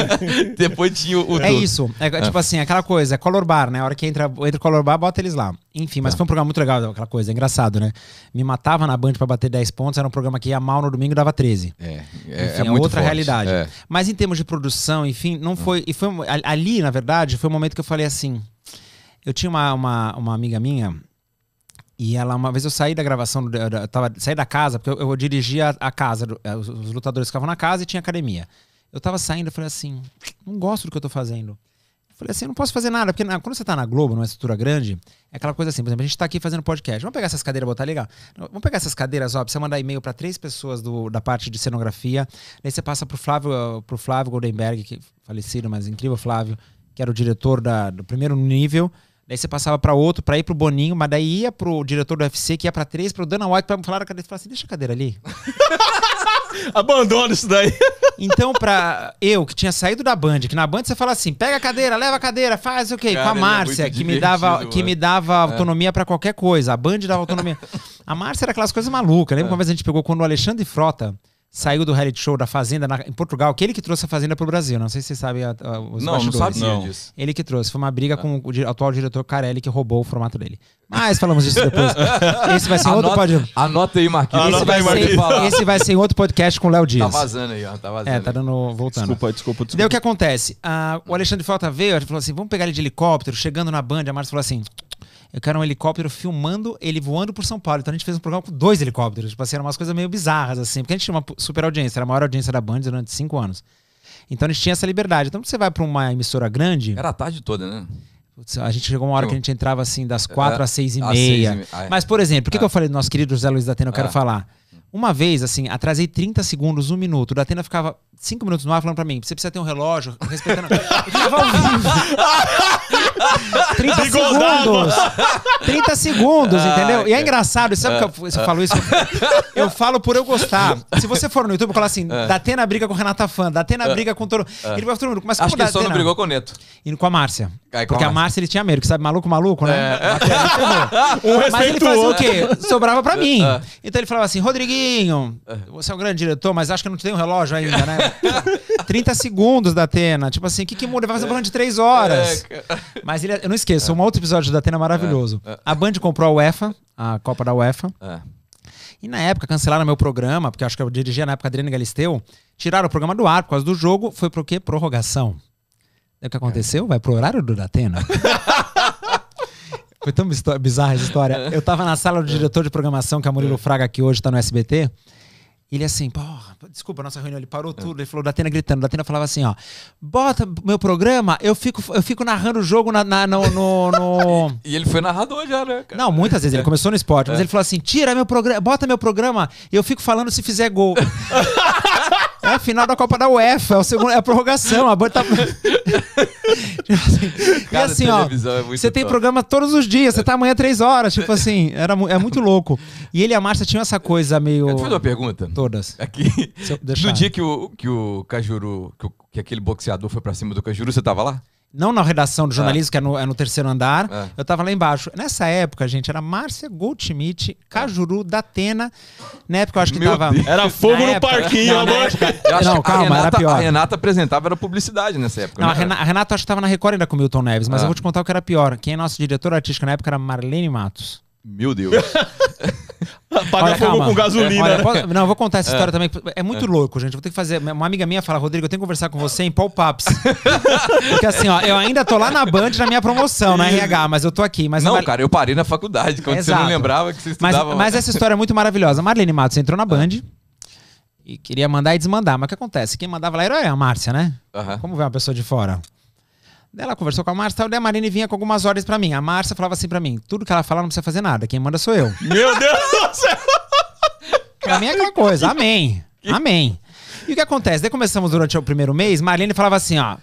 *laughs* Depois tinha o. É do... isso. É, é, tipo assim, aquela coisa, color bar, né? A hora que entra, entra color bar, bota eles lá. Enfim, mas é. foi um programa muito legal, aquela coisa. É engraçado, né? Me matava na Band pra bater 10 pontos. Era um programa que ia mal no domingo dava 13. É. É, enfim, é, é outra forte. realidade. Mas em termos de produção, enfim, não foi. E foi ali, na verdade, foi o um momento que eu falei assim. Eu tinha uma, uma, uma amiga minha e ela, uma vez eu saí da gravação, eu tava, saí da casa, porque eu, eu dirigia a, casa, é, os, os, lutadores ficavam na casa e tinha academia. Eu tava saindo, e falei assim, não gosto do que eu tô fazendo. Eu falei assim, não posso fazer nada, porque na, quando você tá na Globo, numa estrutura grande, é aquela coisa assim, por exemplo, a gente tá aqui fazendo podcast, vamos pegar essas cadeiras botar legal? Vamos pegar essas cadeiras, ó, precisa mandar e-mail para três pessoas do, da parte de cenografia, daí você passa pro Flávio, pro Flávio Goldenberg, que é falecido, mas incrível Flávio, que era o diretor da, do primeiro nível, Daí você passava para outro, para ir pro Boninho, mas daí ia pro diretor do UFC, que ia para três, pro Dana White, para falar a cadeira. Falar assim, deixa a cadeira ali. *laughs* Abandona isso daí. *laughs* Então, pra eu, que tinha saído da Band, que na Band você fala assim, pega a cadeira, leva a cadeira, faz o okay, quê? Com a é Márcia, é que, me dava, que me dava é. autonomia para qualquer coisa. A Band dava autonomia. a Márcia era aquelas coisas malucas. Lembra é. uma vez a gente pegou quando o Alexandre Frota saiu do reality show da Fazenda na, em Portugal, que ele que trouxe a Fazenda pro Brasil. Não sei se vocês sabem a, a, os Não, bastidores. não sabia não. disso. Ele que trouxe. Foi uma briga é. com o atual diretor Carelli, que roubou o formato dele. Mas falamos disso depois. *laughs* Esse vai ser um outro Anota, podcast. anota aí, Marquinhos. Anota Esse vai, aí, Marquinhos. ser, esse vai ser outro podcast com o Léo Tá vazando aí, ó. Tá vazando. É, tá dando. voltando. Desculpa, desculpa, desculpa. Daí o que acontece? Ah, o Alexandre falta veio, ele falou assim: vamos pegar ele de helicóptero, chegando na banda, a Márcia falou assim: eu quero um helicóptero filmando ele voando por São Paulo. Então a gente fez um programa com dois helicópteros. Tipo assim, eram umas coisas meio bizarras, assim. Porque a gente tinha uma super audiência, era a maior audiência da Band durante cinco anos. Então a gente tinha essa liberdade. Então você vai para uma emissora grande. Era a tarde toda, né? A gente chegou uma hora que a gente entrava assim das é, quatro é, às seis e meia. Seis e me... Mas, por exemplo, por que, é. que eu falei do nosso querido José Luiz da Eu quero é. falar. Uma vez, assim, atrasei 30 segundos, um minuto. O Datena ficava 5 minutos no ar falando pra mim: você precisa ter um relógio, respeitando. *laughs* Eu ficava ao vivo. 30 segundos! 30 segundos, ah, entendeu? E é engraçado, sabe o que eu, eu ah. falo isso? *laughs* Eu falo por eu gostar. Se você for no YouTube falar assim, ah. Datena briga com Renata Fã, Datena ah. briga com todo. Ele vai todo mundo. Mas Acho que só não brigou com o Neto. E com a Márcia. Aí, porque a Márcia. a Márcia ele tinha medo, que sabe, maluco, maluco, né? É. *laughs* Um mas ele fazia o quê? Sobrava pra mim. Então ele falava assim, Rodriguinho. É. você é um grande diretor, mas acho que não tem um relógio ainda, né? 30 segundos da Atena. Tipo assim, o que, que muda? Vai fazer um de 3 horas. É, mas ele, é, eu não esqueço, um outro episódio da Atena maravilhoso. A Band comprou a UEFA, a Copa da UEFA. E na época cancelaram meu programa, porque acho que eu dirigia na época a Adriana Galisteu. Tiraram o programa do ar por causa do jogo. Foi pro quê? Prorrogação. É o que aconteceu? Vai pro horário do Datena? *laughs* Foi tão bizarra essa história. É. Eu tava na sala do é. diretor de programação, que é Murilo é. Fraga, que hoje tá no SBT. Ele assim, porra, desculpa, nossa reunião, ele parou tudo, ele falou, Datena gritando, Datena falava assim, ó, bota meu programa, eu fico, eu fico narrando o jogo na, na no, no, no... *laughs* e ele foi narrador já, né? Cara? Não, muitas vezes, ele começou no esporte, mas ele falou assim, tira meu programa, bota meu programa, eu fico falando se fizer gol. *laughs* É a final da Copa da UEFA, é, o segundo, é a prorrogação. A banda tá. *laughs* e assim, ó, é você top. tem programa todos os dias, você tá amanhã três horas. Tipo assim, era, é muito louco. E ele e a Márcia tinham essa coisa meio. Eu te fazer uma pergunta. Todas. Aqui. É no dia que o, que o Cajuru, que, o, que aquele boxeador foi pra cima do Cajuru, você tava lá? Não na redação do é. jornalismo, é. que é no, é no, terceiro andar. É. Eu tava lá embaixo. Nessa época, gente, era Márcia Goldschmidt, Cajuru, Atena. Na época eu acho que Meu tava. Deus. Era fogo na no época... parquinho, não, amor. Não, calma, Renata, era pior. A Renata apresentava, era publicidade nessa época. Não, né? a, Renata, a Renata acho que tava na Record ainda com o Milton Neves, mas é. eu vou te contar o que era pior. Quem é nosso diretor artístico na época era Marlene Matos. Meu Deus. Apaga *laughs* fogo calma. com gasolina. Olha, né? Não, vou contar essa é. história também. É muito é. louco, gente. Vou ter que fazer. Uma amiga minha fala, Rodrigo, eu tenho que conversar com você em Paul Paps. *laughs* Porque assim, ó, eu ainda tô lá na Band na minha promoção, na RH, mas eu tô aqui. Mas não, cara, eu parei na faculdade, quando Exato. você não lembrava que você estudava. Mas, mas essa história é muito maravilhosa. Marlene Matos entrou na ah. Band. É. E queria mandar e desmandar. Mas o que acontece? Quem mandava lá era a Márcia, né? Uhum. Como vê uma pessoa de fora? Ela conversou com a Márcia e a Marina vinha com algumas horas para mim. A Márcia falava assim para mim: tudo que ela fala não precisa fazer nada, quem manda sou eu. *laughs* Meu Deus do céu! pra mim é aquela coisa, amém. Amém. E o que acontece? Daí começamos durante o primeiro mês, Marlene falava assim, ó.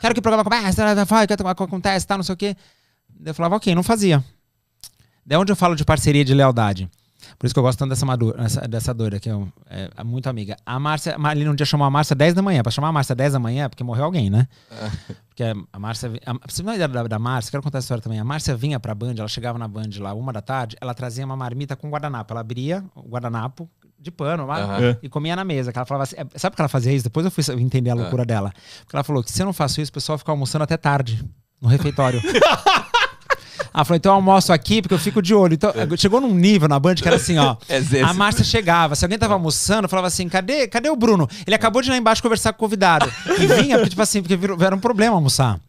Quero que o programa comece, acontece, tá, não sei o quê. Eu falava, ok, não fazia. Daí é onde eu falo de parceria de lealdade. Por isso que eu gosto tanto dessa, madura, dessa doida, que é, é, é, muito amiga. A Márcia, a Marlene um dia chamou a Márcia 10 da manhã. Pra chamar a Márcia 10 da manhã é porque morreu alguém, né? É. porque a Márcia. A, você não ideia da, da Márcia? Quero contar essa história também. A Márcia vinha pra Band, ela chegava na Band lá, uma da tarde, ela trazia uma marmita com guardanapo. Ela abria o guardanapo de pano lá, uhum. e comia na mesa. Que ela falava assim, sabe que ela fazia isso? Depois eu fui entender a loucura uhum. dela. Porque ela falou que se eu não faço isso, o pessoal fica almoçando até tarde no refeitório. *laughs* Ela falou, então eu almoço aqui porque eu fico de olho. Então, é. chegou num nível na Band que era assim, ó. *laughs* É a Márcia chegava, se alguém tava é. almoçando, falava assim, cadê, cadê o Bruno? Ele acabou de ir lá embaixo conversar com o convidado. E vinha, porque, tipo assim, porque virou, era um problema almoçar.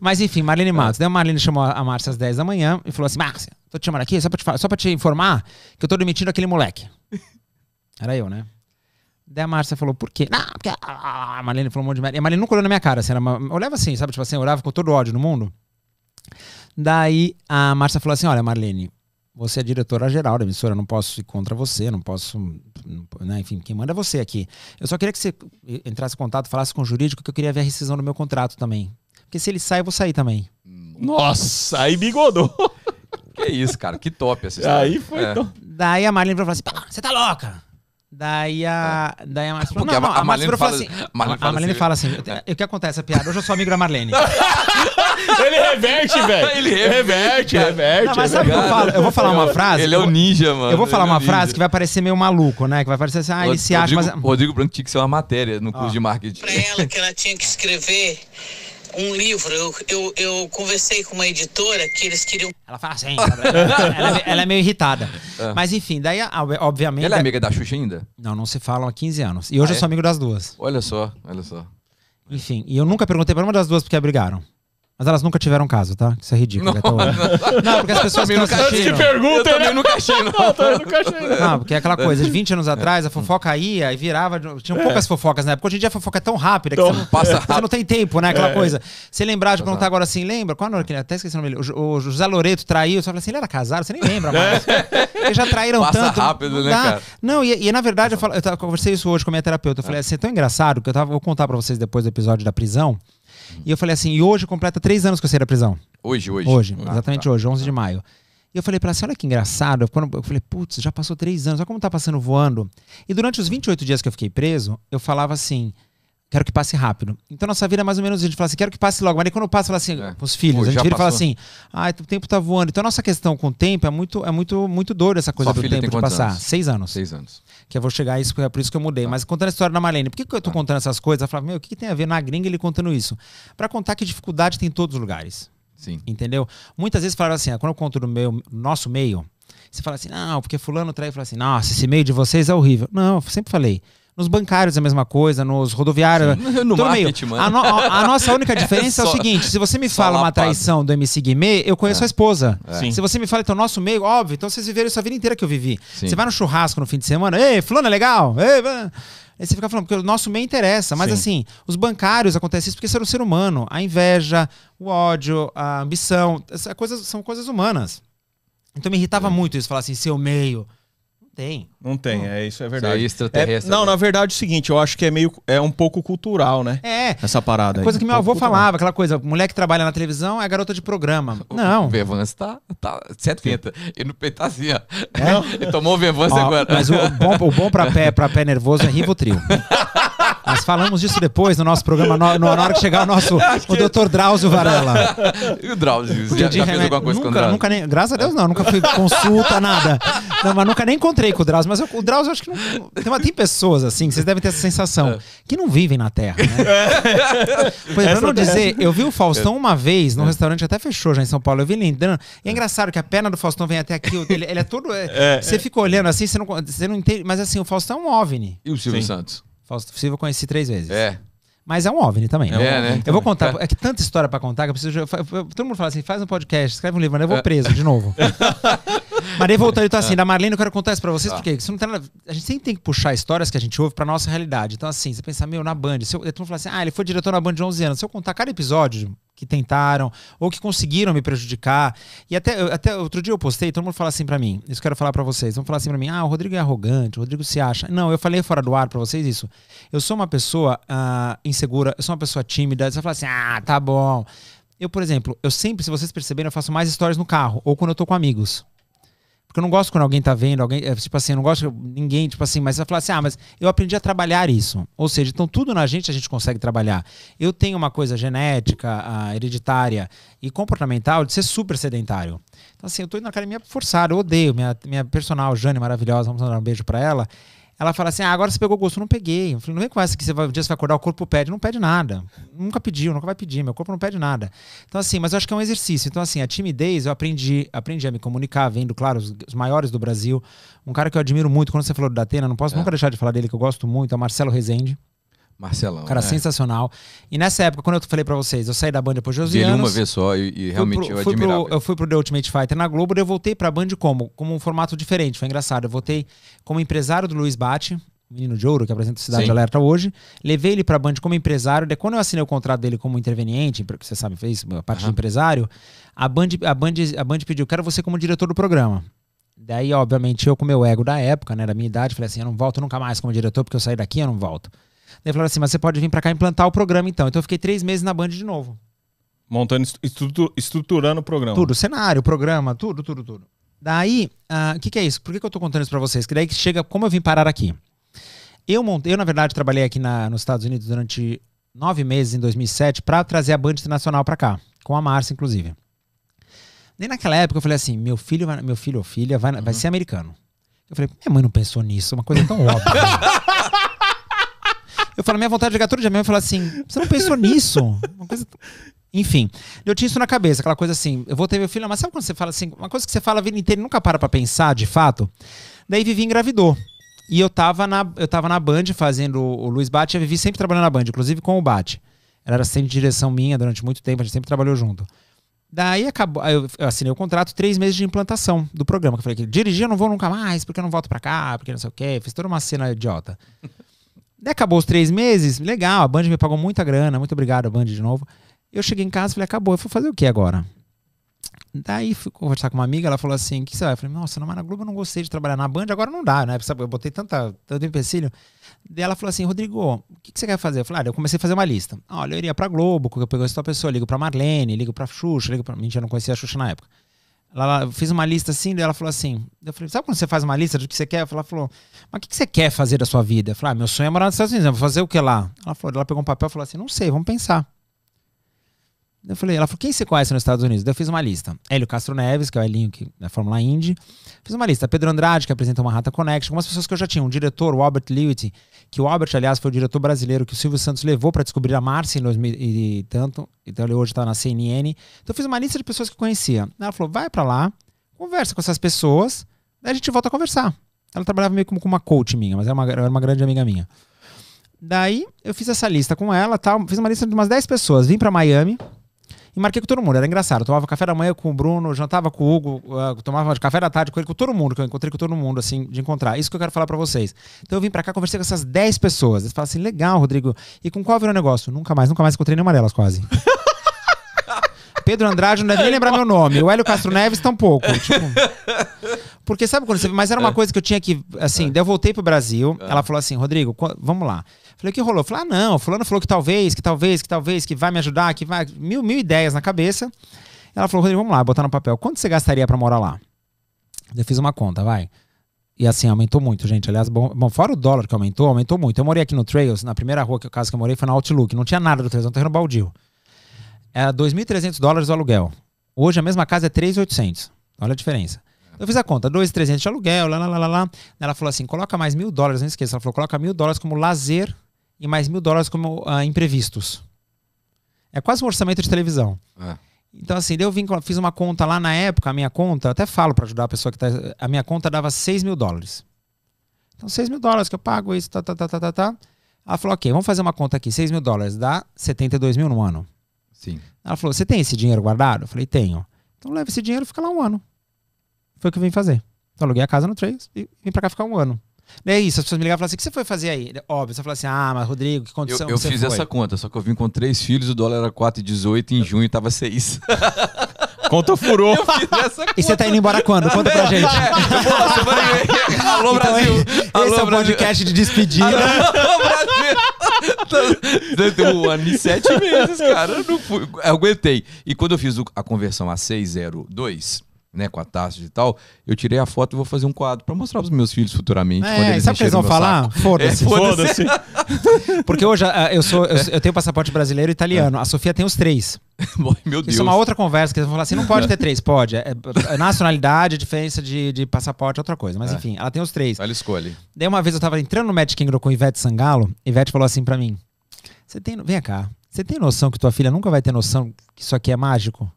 Mas enfim, Marlene Matos. Daí a Marlene chamou a Márcia às 10 da manhã e falou assim: Márcia, tô te chamando aqui só pra te, só pra te informar que eu tô demitindo aquele moleque. Era eu, né? Daí a Márcia falou, por quê? Não, porque a Marlene falou um monte de merda. E a Marlene nunca olhou na minha cara, assim, ela olhava assim, sabe? Tipo assim, olhava com todo ódio no mundo. Daí a Márcia falou assim: Olha, Marlene, você é diretora-geral da emissora, não posso ir contra você, não posso. Né? enfim, quem manda é você aqui. Eu só queria que você entrasse em contato, falasse com o jurídico, que eu queria ver a rescisão do meu contrato também. Porque se ele sai, eu vou sair também. Hum. Nossa, aí bigodou. *laughs* que isso, cara, que top essa história. Aí foi é. Daí a Marlene falou assim: você tá louca? Daí a, é. daí a falou, não, não, a, Marlene fala assim, assim, a Marlene fala, assim, fala assim, é, o que acontece essa piada? Hoje eu sou amigo da Marlene. *laughs* ele reverte, velho. *laughs* Ele reverte, reverte. Não, mas sabe o que eu falo? Eu vou falar uma é frase. Ele é o um ninja, mano. Eu vou falar é uma frase que vai parecer meio maluco, né? Que vai parecer assim, ah, ele se acha... Mas... Rodrigo Branco tinha que ser uma matéria no curso de marketing. Pra ela, que ela tinha que escrever um livro. Eu, eu, eu, conversei com uma editora que eles queriam. Ela fala assim, ela, é é ela, é meio irritada. É. Mas enfim, daí, obviamente. Ela é amiga da Xuxa ainda? Não, não se falam há 15 anos. E hoje ah, eu sou é? amigo das duas. Olha só, olha só. Enfim, e eu nunca perguntei para uma das duas porque brigaram. Mas elas nunca tiveram caso, tá? Isso é ridículo. Né? Então, é. Não, não porque as pessoas que assim, não assistiram... Pergunta, eu também nunca achei, não. *laughs* Eu também nunca achei, não. não. porque é aquela coisa, de 20 anos atrás, a fofoca ia e virava... Tinham é. poucas fofocas na época. Hoje em dia a fofoca é tão rápida que você, não, passa você não tem tempo, né? Aquela é. coisa. Se lembrar de perguntar tá agora assim, lembra? Qual a hora que Até esqueci o nome dele. O, José Loreto traiu. Você fala assim, ele era casado? Você nem lembra é. mais. Eles já traíram passa tanto. Passa rápido, não, né, cara? Não, e, e na verdade, eu, falo, eu, conversei isso hoje com a minha terapeuta. Eu falei assim, é tão engraçado que eu tava, vou contar pra vocês depois do episódio da prisão. E eu falei assim, e hoje completa três anos que eu saí da prisão. Hoje, hoje? Hoje, ah, exatamente tá. hoje, 11 tá. de maio. E eu falei para ela assim, olha que engraçado. Eu falei, putz, já passou três anos, olha como tá passando voando. E durante os 28 dias que eu fiquei preso, eu falava assim, quero que passe rápido. Então nossa vida é mais ou menos a gente fala assim, quero que passe logo. Mas aí quando passa fala assim, é. os filhos, Pô, a gente vira e fala assim, ah, o tempo tá voando. Então nossa questão com o tempo é muito, é muito, muito doida essa coisa Sua do tempo de passar. Anos? Seis anos. Seis anos. Que eu vou chegar a isso, é por isso que eu mudei. Tá. Mas contando a história da Marlene, por que, que eu tô tá. contando essas coisas? Ela fala, meu, o que, que tem a ver na gringa ele contando isso? Para contar que dificuldade tem em todos os lugares. Sim. Entendeu? Muitas vezes falaram assim, quando eu conto no meu, nosso meio, você fala assim, não, porque fulano traiu, fala assim, nossa, esse meio de vocês é horrível. Não, eu sempre falei, nos bancários é a mesma coisa, nos rodoviários. Sim, *laughs* no então, marketing, meio. mano. A, no, a, a, nossa única *laughs* diferença é, só, é, o seguinte: se você me fala uma traição do MC Guimê, eu conheço é. a esposa. É. Se você me fala, então, nosso meio, óbvio, então vocês viveram isso a vida inteira que eu vivi. Sim. Você vai no churrasco no fim de semana, ei, fulano é legal, ei, Aí você fica falando, porque o nosso meio interessa. Mas Sim. assim, os bancários acontece isso porque é um ser humano. A inveja, o ódio, a ambição, coisas, são coisas humanas. Então me irritava muito isso, falar assim, seu meio tem. Não tem, é isso, é verdade. Isso é extraterrestre. É, não, na verdade é o seguinte, eu acho que é meio é um pouco cultural, né? É. Essa parada é aí. Coisa que meu um avô cultural. falava, aquela coisa, mulher que trabalha na televisão é garota de programa. O, não. O Vevance tá, tá 70. É e no peito tá assim, ó. É? *laughs* Ele tomou o Vevance agora. Mas o, o bom, o bom pra, *laughs* pé, pra pé nervoso é Rivotril. *laughs* Nós falamos disso depois no nosso programa, no, no, na hora que chegar o nosso *laughs* o doutor Drauzio Varela. E o Drauzio? já, já fez alguma coisa nunca, nunca nem, Graças a Deus, não. Nunca fui *laughs* consulta, nada. Não, mas nunca nem encontrei com o Drauzio. Mas eu, o Drauzio, acho que não... Tem, tem pessoas, assim, que vocês devem ter essa sensação, é. que não vivem na Terra, né? *laughs* Pois, pra não dizer, eu vi o Faustão é. uma vez num é. restaurante, até fechou já em São Paulo. Eu vi ele entrando. E é engraçado que a perna do Faustão vem até aqui. Ele, ele é todo... É, você fica olhando assim, você não, você não entende. Mas assim, o Faustão é um OVNI. E o Silvio Sim. Santos? Fausto possível eu conheci três vezes. É. Mas é um OVNI também. É, né? Eu vou contar, é que tanta história para contar que eu preciso. Todo mundo fala assim: faz um podcast, escreve um livro, mas eu vou é. preso de novo. *laughs* mas aí voltando, então tá assim, é. da Marlene eu quero contar isso pra vocês, tá. porque não a gente sempre tem que puxar histórias que a gente ouve pra nossa realidade. Então, assim, você pensa, meu, na Band, se eu, todo mundo fala assim, ah, ele foi diretor na Band de 11 anos. Se eu contar cada episódio, que tentaram ou que conseguiram me prejudicar. E até, até outro dia eu postei, todo mundo fala assim para mim, isso quero falar para vocês, vão falar assim para mim, ah, o Rodrigo é arrogante, o Rodrigo se acha. Não, eu falei fora do ar para vocês isso. Eu sou uma pessoa ah, insegura, eu sou uma pessoa tímida, você fala assim, ah, tá bom. Eu, por exemplo, eu sempre, se vocês perceberem, eu faço mais stories no carro ou quando eu tô com amigos. Porque eu não gosto quando alguém tá vendo, alguém, é, tipo assim, eu não gosto ninguém, tipo assim, mas vai falar assim, ah, mas eu aprendi a trabalhar isso. Ou seja, então tudo na gente a gente consegue trabalhar. Eu tenho uma coisa genética, hereditária e comportamental de ser super sedentário. Então, assim, eu tô indo na academia forçada, eu odeio. Minha, minha personal, Jane, maravilhosa, vamos mandar um beijo para ela. Ela fala assim: ah, agora você pegou o gosto, eu não peguei. Eu falei, não vem com essa que você vai, um dia você vai acordar, o corpo pede. Não pede nada. Nunca pediu, nunca vai pedir, meu corpo não pede nada. Então, assim, mas eu acho que é um exercício. Então, assim, a timidez, eu aprendi, aprendi a me comunicar, vendo, claro, os, os maiores do Brasil. Um cara que eu admiro muito, quando você falou da Atena, não posso é. nunca deixar de falar dele, que eu gosto muito, é o Marcelo Rezende. Marcelão. cara né? sensacional. E nessa época, quando eu falei para vocês, eu saí da banda depois de 12 Vi anos. uma vez só e, e realmente pro, eu admirava. Pro, eu fui pro The Ultimate Fighter na Globo e eu voltei pra Band como? Como um formato diferente, foi engraçado. Eu voltei como empresário do Luiz Bate, menino de ouro que apresenta o Cidade Sim. Alerta hoje. Levei ele para a Band como empresário. Daí, quando eu assinei o contrato dele como interveniente, porque você sabe, fez a parte uhum. de empresário, a Band, a, Band, a Band pediu: quero você como diretor do programa. Daí, obviamente, eu com meu ego da época, né, da minha idade, falei assim: eu não volto nunca mais como diretor, porque eu saí daqui eu não volto. Daí falaram assim, mas você pode vir para cá implantar o programa então. Então eu fiquei três meses na Band de novo. Montando, estruturando o programa. Tudo, cenário, programa, tudo, tudo, tudo. Daí, o uh, ah, que, que é isso? Por que, que eu tô contando isso para vocês? Que daí chega como eu vim parar aqui. Eu, montei, eu na verdade, trabalhei aqui na, nos Estados Unidos durante nove meses, em 2007, para trazer a Band Internacional para cá. Com a Márcia, inclusive. Nem naquela época eu falei assim, meu filho, vai, meu filho ou filha vai, uhum. vai ser americano. Eu falei, minha mãe não pensou nisso, é uma coisa tão óbvia. *laughs* Eu falo, minha vontade de jogar todo dia mesmo. Eu falo assim, você não pensou nisso? *laughs* Uma coisa... Enfim, eu tinha isso na cabeça, aquela coisa assim, eu vou ter meu filho, mas sabe quando você fala assim, uma coisa que você fala a vida inteira e nunca para pra pensar, de fato? Daí Vivi engravidou. E eu tava na, eu tava na Band fazendo o, Luiz Bate, eu Vivi sempre trabalhando na Band, inclusive com o Bate. Ela era sempre direção minha durante muito tempo, a gente sempre trabalhou junto. Daí acabou, eu, eu assinei o contrato, três meses de implantação do programa. Que eu falei que dirigir eu não vou nunca mais, porque eu não volto pra cá, porque não sei o quê. Fiz toda uma cena idiota. Acabou os três meses, legal, a Band me pagou muita grana, muito obrigado, a Band de novo. Eu cheguei em casa, falei, acabou, eu vou fazer o que agora? Daí fui conversar com uma amiga, ela falou assim: o que você vai? Eu falei, nossa, na Globo eu não gostei de trabalhar na Band, agora não dá, né? Eu botei tanta, tanto empecilho. Daí ela falou assim: Rodrigo, o que, que você quer fazer? Eu falei, ah, eu comecei a fazer uma lista. Olha, eu iria pra Globo, porque eu peguei essa pessoa, ligo pra Marlene, ligo pra Xuxa, ligo pra. Mentira, eu não conhecia a Xuxa na época. Ela fez uma lista assim, daí ela falou assim. Eu falei, sabe quando você faz uma lista do que você quer? Ela falou, mas o que você quer fazer da sua vida? Eu falei, ah, meu sonho é morar nos Estados Unidos, eu vou fazer o que lá? Ela falou, ela pegou um papel e falou assim, não sei, vamos pensar. Eu falei, ela falou, quem você conhece nos Estados Unidos? Daí eu fiz uma lista. Hélio Castro Neves, que é o Helinho que, é da Fórmula Indy. Fiz uma lista. Pedro Andrade, que apresenta uma Rata Connect Algumas pessoas que eu já tinha. Um diretor, o Albert Lewitt, que o Albert, aliás, foi o diretor brasileiro que o Silvio Santos levou para descobrir a Márcia em 2000 e tanto. Então ele hoje está na CNN. Então eu fiz uma lista de pessoas que eu conhecia. Ela falou, vai para lá, conversa com essas pessoas, daí a gente volta a conversar. Ela trabalhava meio como com uma coach minha, mas era uma, era uma grande amiga minha. Daí eu fiz essa lista com ela, tal, fiz uma lista de umas 10 pessoas. Vim para Miami, e marquei com todo mundo, era engraçado. Eu tomava café da manhã com o Bruno, jantava com o Hugo, uh, tomava café da tarde com ele, com todo mundo, que eu encontrei com todo mundo, assim, de encontrar. Isso que eu quero falar para vocês. Então eu vim para cá, conversei com essas 10 pessoas. Eles falam assim, legal, Rodrigo. E com qual virou o negócio? Nunca mais, nunca mais encontrei nenhuma delas, quase. *laughs* Pedro Andrade não deve nem lembrar meu nome. O Hélio Castro Neves tampouco. Tipo... Porque sabe quando você. Mas era uma é. coisa que eu tinha que. Assim, é. daí eu voltei pro Brasil. É. Ela falou assim: Rodrigo, vamos lá. Falei, o que rolou? Falei, ah, não, fulano falou que talvez, que talvez, que talvez, que vai me ajudar, que vai. Mil, mil ideias na cabeça. Ela falou, Rodrigo, vamos lá, botar no papel. Quanto você gastaria para morar lá? Eu fiz uma conta, vai. E assim, aumentou muito, gente. Aliás, bom, bom, fora o dólar que aumentou, aumentou muito. Eu morei aqui no Trails, na primeira rua que eu caso que eu morei foi na Outlook. Não tinha nada do Trails, era um terreno baldio. Era 2.300 dólares o aluguel. Hoje a mesma casa é 3.800. Olha a diferença. Eu fiz a conta, 2.300 de aluguel, lá, lá, lá, lá. Ela falou assim, coloca mais mil dólares, não esqueça. Ela falou, coloca mil dólares como lazer e mais mil dólares como ah, imprevistos. É quase um orçamento de televisão. É. Então, assim, eu vim, fiz uma conta lá na época, a minha conta, até falo para ajudar a pessoa que tá. A minha conta dava 6 mil dólares. Então, 6 mil dólares que eu pago isso, tá, tá, tá, tá, tá, tá. Ela falou, ok, vamos fazer uma conta aqui. 6 mil dólares dá 72 mil no ano. Sim. Ela falou, você tem esse dinheiro guardado? Eu falei, tenho. Então leva esse dinheiro e fica lá um ano. Foi o que eu vim fazer. Então aluguei a casa no Trails e vim pra cá ficar um ano. É isso, as pessoas me ligavam e falavam assim: o que você foi fazer aí? Óbvio, você fala assim: ah, mas Rodrigo, que condição Eu, eu fiz foi? essa conta, só que eu vim com três filhos, o dólar era 4,18 em junho tava 6. *laughs* Conta furou. E você tá indo embora quando? Conta pra é, gente. É, eu *laughs* Alô, então, Brasil. Esse Alô, é o podcast de despedida. Alô, Brasil. Deu um ano e sete meses, cara. Eu, não fui, eu aguentei. E quando eu fiz a conversão a 602, né, com a taça e tal, eu tirei a foto e vou fazer um quadro para mostrar para os meus filhos futuramente. É, quando eles sabe o que eles vão falar? Foda-se. É, foda foda *laughs* Porque hoje eh, eu, sou, eu, eu, tenho passaporte brasileiro e italiano. É. A Sofia tem os três. *laughs* Meu Deus. Isso é uma outra conversa que eles vão falar assim: não pode ter três, *laughs* pode. É, é, nacionalidade, diferença de, de passaporte é outra coisa. Mas é. enfim, ela tem os três. Ela escolhe. Daí uma vez eu estava entrando no Magic Kingdom com Ivete Sangalo, Ivete falou assim para mim: Você tem. Vem cá. Você tem noção que tua filha nunca vai ter noção que isso aqui é mágico?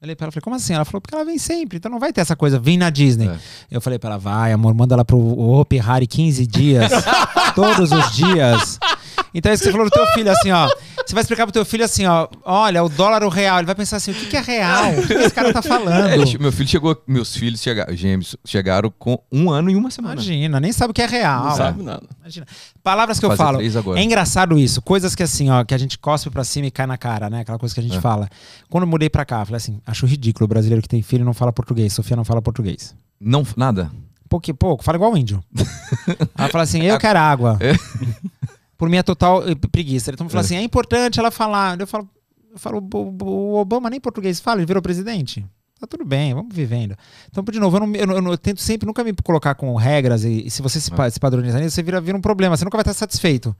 Falei pra ela, falei, como assim? Ela falou, porque ela vem sempre, então não vai ter essa coisa, vem na Disney. É. Eu falei pra ela, vai, amor, manda ela pro Hopi Hari 15 dias, *laughs* todos os dias. Então é isso que você falou do teu filho, assim, ó. Você vai explicar pro teu filho assim, ó, olha, o dólar, o real. Ele vai pensar assim, o que, que é real? O que, que esse cara tá falando? É, meu filho chegou, meus filhos chegaram, gêmeos, chegaram com um ano e uma semana. Imagina, nem sabe o que é real. Não sabe nada. Imagina. Palavras que eu falo. É engraçado isso. Coisas que assim, ó, que a gente cospe pra cima e cai na cara, né? Aquela coisa que a gente é. fala. Quando eu mudei pra cá, eu falei assim, acho ridículo o brasileiro que tem filho não fala português. Sofia não fala português. Não, nada? Pouco pouco. Fala igual o índio. *laughs* Ela fala assim, eu é. quero água. É por minha é total eh, preguiça. Então fala é. assim, é importante ela falar. Eu falo, eu falo, o Obama nem português fala, ele virou presidente. Tá tudo bem, vamos vivendo. Então, de novo, eu, não, eu, eu, eu tento sempre nunca me colocar com regras e, e se você se, é. se padronizar nisso, você vira, vira um problema, você nunca vai estar satisfeito.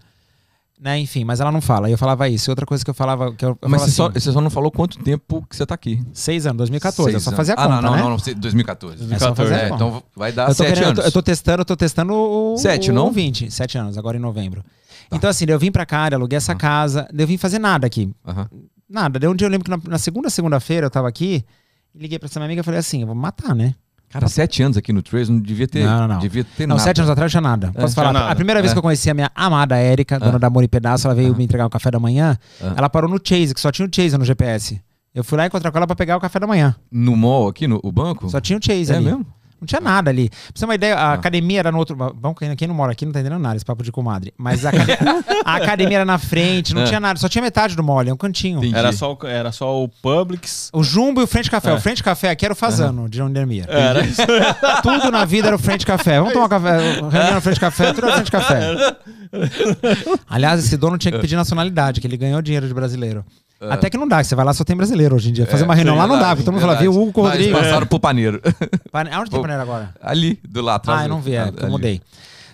Né? Enfim, mas ela não fala. Eu falava isso. Outra coisa que eu falava. Que eu, eu mas você, assim, só, você só não falou quanto tempo que você está aqui? Seis anos, 2014. Seis eu só fazia anos. conta. Ah, não, não, né? não, não, 2014. 2014. É, é, então vai dar sete querendo, anos. Eu tô, eu tô testando, eu tô testando o. Sete, o, não? 20, sete anos, agora em novembro. Tá. Então, assim, eu vim pra cá, aluguei essa uhum. casa, eu vim fazer nada aqui. Uhum. Nada. Deu um dia eu lembro que na, na segunda, segunda-feira eu tava aqui, liguei pra essa minha amiga e falei assim: eu vou matar, né? Cara, tá. sete anos aqui no Trace, não devia ter. Não, não, não. Devia ter não, nada. sete anos atrás tinha nada. É, Posso é, falar? Nada. A primeira vez é. que eu conheci a minha amada Érica, é. dona é. da Mori Pedaço, ela veio me entregar o café da manhã. Ela parou no Chase, que só tinha o Chase no GPS. Eu fui lá encontrar com ela pra pegar o café da manhã. No mall aqui, no o banco? Só tinha o Chase é ali. mesmo? Não tinha nada ali. Pra você ter uma ideia, a ah. academia era no outro. Vamos, quem não mora aqui não tá entendendo nada, esse papo de comadre. Mas a, academia, *laughs* a academia era na frente, não é. tinha nada, só tinha metade do mole, é um cantinho. Era só, o, era só o Publix. O Jumbo e o Frente Café. É. O Frente Café aqui era o Fazano, uhum. de João Dermia. Era isso. *laughs* Tudo na vida era o Frente Café. Vamos tomar café, reunião no Frente Café, tudo era o Frente Café. *laughs* Aliás, esse dono tinha que pedir nacionalidade, que ele ganhou dinheiro de brasileiro. Ah. Até que não dá, você vai lá só tem brasileiro hoje em dia. Fazer é, uma reunião lá não dá, porque todo mundo fala, viu o Hugo Mas Rodrigues. passaram pro Paneiro. *laughs* Aonde tem Paneiro agora? Ali, do lado atrás. Ah, eu não vi, é, eu mudei.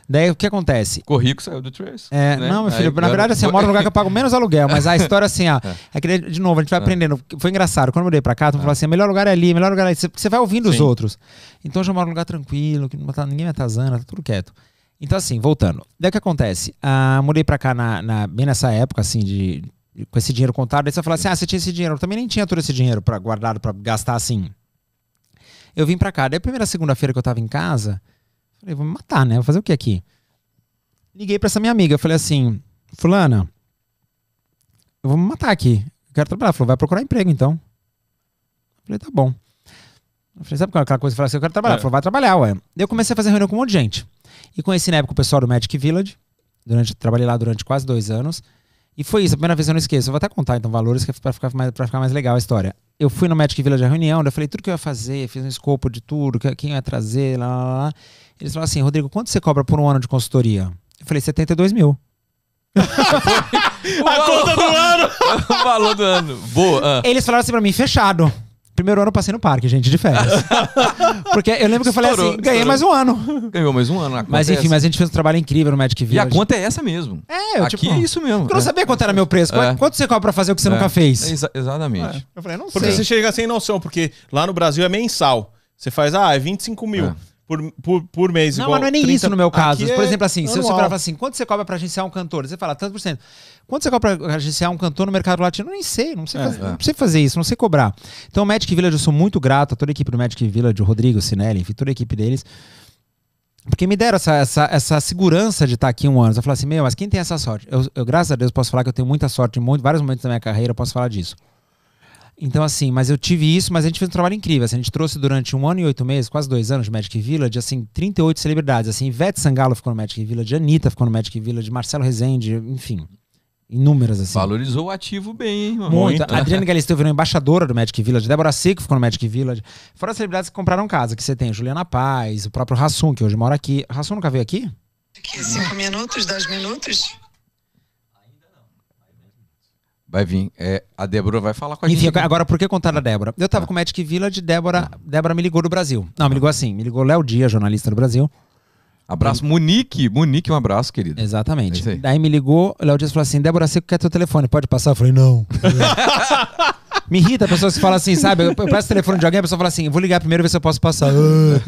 Daí o que acontece? Corrico saiu do Trace. É, né? não, meu filho, aí, na verdade, assim, eu moro lugar que eu pago menos aluguel, mas a história assim, ó, *laughs* é. é que de novo, a gente vai é. aprendendo. Foi engraçado, quando eu mudei pra cá, tu é. falou assim: é melhor lugar é ali, melhor lugar é ali. Você vai ouvindo Sim. os outros. Então eu já moro num lugar tranquilo, que não tá, ninguém me atazana, tá tudo quieto. Então, assim, voltando. Daí o que acontece? Ah, mudei pra cá na, na, bem nessa época, assim, de com esse dinheiro contado, aí você fala assim: ah, você tinha esse dinheiro. Eu também nem tinha todo esse dinheiro para guardado para gastar assim. Eu vim para cá. Daí, a primeira segunda-feira que eu tava em casa, falei: vou me matar, né? Vou fazer o que aqui? Liguei para essa minha amiga. Eu falei assim: Fulana, eu vou me matar aqui. Eu quero trabalhar. Ela falou: vai procurar emprego então. Eu falei: tá bom. Eu falei, sabe é aquela coisa? Eu falei assim, eu quero trabalhar. É. Falou, vai trabalhar, ué. Eu comecei a fazer reunião com um monte de gente. E conheci na época o pessoal do Magic Village. Durante, trabalhei lá durante quase dois anos. E foi isso, a primeira vez eu não esqueço. Eu vou até contar então valores é para ficar, mais, pra ficar mais legal a história. Eu fui no Magic Village da reunião, eu falei tudo que eu ia fazer, fiz um escopo de tudo, quem eu ia trazer, lá, lá, lá. Eles falaram assim: Rodrigo, quanto você cobra por um ano de consultoria? Eu falei: 72 mil. *laughs* a conta do ano! *laughs* o valor do ano. Boa. Ah. Eles falaram assim pra mim: fechado primeiro ano eu passei no parque, gente, de férias. *laughs* Porque eu lembro que eu falei assim, ganhei estourou. mais um ano. Ganhou mais um ano. Mas é enfim, mas a gente fez um trabalho incrível no Magic View E a conta é essa mesmo. É, eu, Aqui tipo, é isso mesmo. Eu não é. sabia quanto era meu preço. É. Quanto você cobra pra fazer o que você é. nunca fez? Exa exatamente. Eu falei, não porque sei. Porque você chega sem noção, porque lá no Brasil é mensal. Você faz, ah, é 25 mil. Por, por, por mês. Não, igual, mas não é nem 30... isso no meu caso. Aqui por é exemplo, assim, é se você falar assim, quanto você cobra para agenciar um cantor? Você fala, tanto por cento. Quanto você cobra para agenciar um cantor no mercado latino? Eu nem sei, não sei, é, fazer, é. não sei fazer isso, não sei cobrar. Então, o Magic Village, eu sou muito grato a toda a equipe do Magic Village, o Rodrigo, o enfim, toda a equipe deles. Porque me deram essa, essa, essa segurança de estar aqui um ano. Eu falo assim, meu, mas quem tem essa sorte? Eu, eu, graças a Deus, posso falar que eu tenho muita sorte em muito, vários momentos da minha carreira, eu posso falar disso. Então, assim, mas eu tive isso, mas a gente fez um trabalho incrível. Assim, a gente trouxe durante um ano e oito meses, quase dois anos, de Magic Village, assim, 38 celebridades. Assim, Ivete Sangalo ficou no Magic Village, Anitta ficou no Magic Village, Marcelo Rezende, enfim. Inúmeras, assim. Valorizou o ativo bem, hein, Muito. Muito. A Adriana *laughs* Galisteu virou embaixadora do Magic Village, Débora Seco ficou no Magic Village. Fora as celebridades que compraram casa, que você tem Juliana Paz, o próprio Rassum, que hoje mora aqui. Rassum nunca veio aqui? Aqui, cinco minutos, dez minutos. Vai vir. É, a Débora vai falar com a Enfim, gente. Enfim, agora por que contar a Débora? Eu tava ah. com o Magic Village, Débora, tá. Débora me ligou do Brasil. Não, me ligou assim, me ligou Léo Dias, jornalista do Brasil. Abraço, Monique. Monique, um abraço, querido. Exatamente. É Daí me ligou, o Léo Dias falou assim: Débora você quer teu telefone, pode passar? Eu falei: não. *laughs* Me irrita pessoas que falam assim, sabe? Eu peço o telefone de alguém, a pessoa fala assim, vou ligar primeiro ver se eu posso passar. Eu,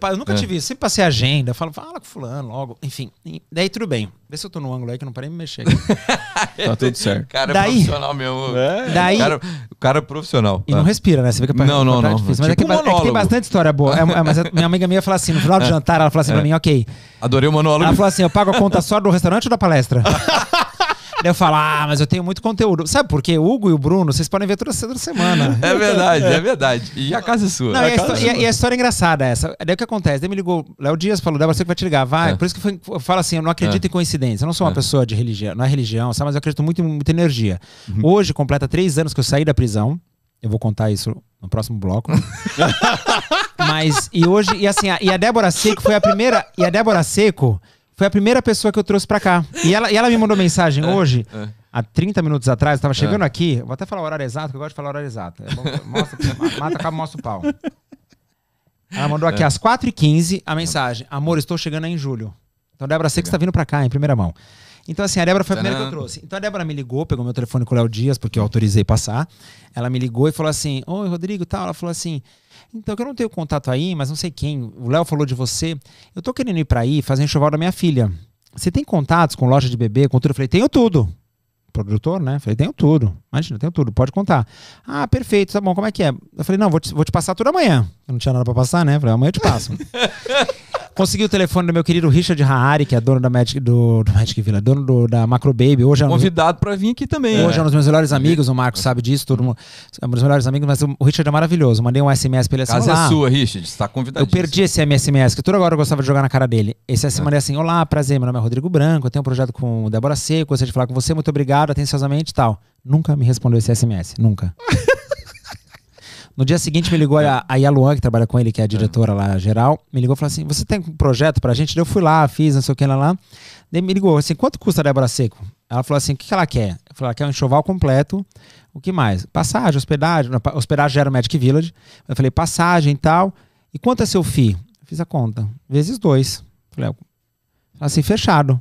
eu nunca é. tive isso, sempre passei agenda, falo, fala com fulano logo, enfim. Daí tudo bem. Vê se eu tô no ângulo aí que eu não parei de me mexer. *laughs* tá tudo certo. Cara daí, é profissional mesmo. É, daí, cara, o cara é profissional. E tá. não respira, né? Você vê que é Não, não, tá não. Difícil, mas tipo é, que, um é que tem bastante história boa. É, é mas é, minha amiga minha fala assim, no final do é. jantar, ela fala assim é. pra mim, ok. Adorei o monólogo. Ela falou assim, eu pago a conta só do restaurante ou da palestra? *laughs* Daí eu falo, ah, mas eu tenho muito conteúdo. Sabe por quê? O Hugo e o Bruno, vocês podem ver toda, semana. É verdade, é. verdade. E a casa é sua. Não, a e, a história, sua. É e, a, e, a história é engraçada essa. Daí o que acontece? Daí me ligou, Léo Dias falou, Débora, você que vai te ligar, vai. É. Por isso que eu, falo assim, eu não acredito é. em coincidência. Eu não sou uma é. pessoa de religião, não é religião, sabe? Mas eu acredito muito em muita energia. Uhum. Hoje, completa três anos que eu saí da prisão. Eu vou contar isso no próximo bloco. *laughs* Mas, e hoje, e assim, a, e a Débora Seco foi a primeira. E a Débora Seco foi a primeira pessoa que eu trouxe pra cá. E ela, e ela me mandou mensagem *laughs* é, hoje. É. Há 30 minutos atrás, eu tava é. chegando aqui, vou até falar o horário exato, porque eu gosto de falar o horário exato. Mostra, *laughs* mata, acaba, mostra o pau. Ela mandou aqui às 4h15 a mensagem: Amor, estou chegando aí em julho. Então, Débora, sei que você tá vindo pra cá, em primeira mão. Então, assim, a Débora foi a primeira que eu trouxe. Então, a Débora me ligou, pegou meu telefone com o Léo Dias, porque eu autorizei passar. Ela me ligou e falou assim: Oi, Rodrigo, tal. Ela falou assim: então, eu não tenho contato aí, mas não sei quem. O Léo falou de você. Eu tô querendo ir para aí fazer enxoval da minha filha. Você tem contatos com loja de bebê, com tudo? Eu falei, tenho tudo. Produtor, né? Eu falei, tenho tudo. Imagina, tenho tudo, pode contar. Ah, perfeito, tá bom, como é que é? Eu falei, não, vou te, vou te passar tudo amanhã. Eu não tinha nada pra passar, né? Eu falei, amanhã eu te passo. *laughs* Consegui o telefone do meu querido Richard Raari, que é dono da Magic, do, do Magic Villa, dono do, da Macro Baby. Hoje é um Convidado para vir aqui também. É. Né? Hoje é. um dos meus melhores amigos, o Marcos sabe disso, todo mundo. É um dos melhores amigos, mas o Richard é maravilhoso. Mandei um SMS pra ele assim. Casa é sua, Richard, está convidado. Eu perdi esse SMS, que toda agora eu gostava de jogar na cara dele. Esse SMS é. mandei assim: Olá, prazer, meu nome é Rodrigo Branco, eu tenho um projeto com o Débora Seco, gostaria de falar com você, muito obrigado, atenciosamente e tal. Nunca me respondeu esse SMS, nunca. *laughs* No dia seguinte me ligou a, a Yaluan, que trabalha com ele, que é a diretora lá geral, me ligou e falou assim: você tem um projeto pra gente? Eu fui lá, fiz, não sei o que lá lá. Daí me ligou assim: quanto custa a Débora Seco? Ela falou assim: o que, que ela quer? Eu falei, ela quer um enxoval completo. O que mais? Passagem, hospedagem. Hospedagem já era o Magic Village. Eu falei, passagem e tal. E quanto é seu FII? Fiz a conta. Vezes dois. falei, assim, fechado.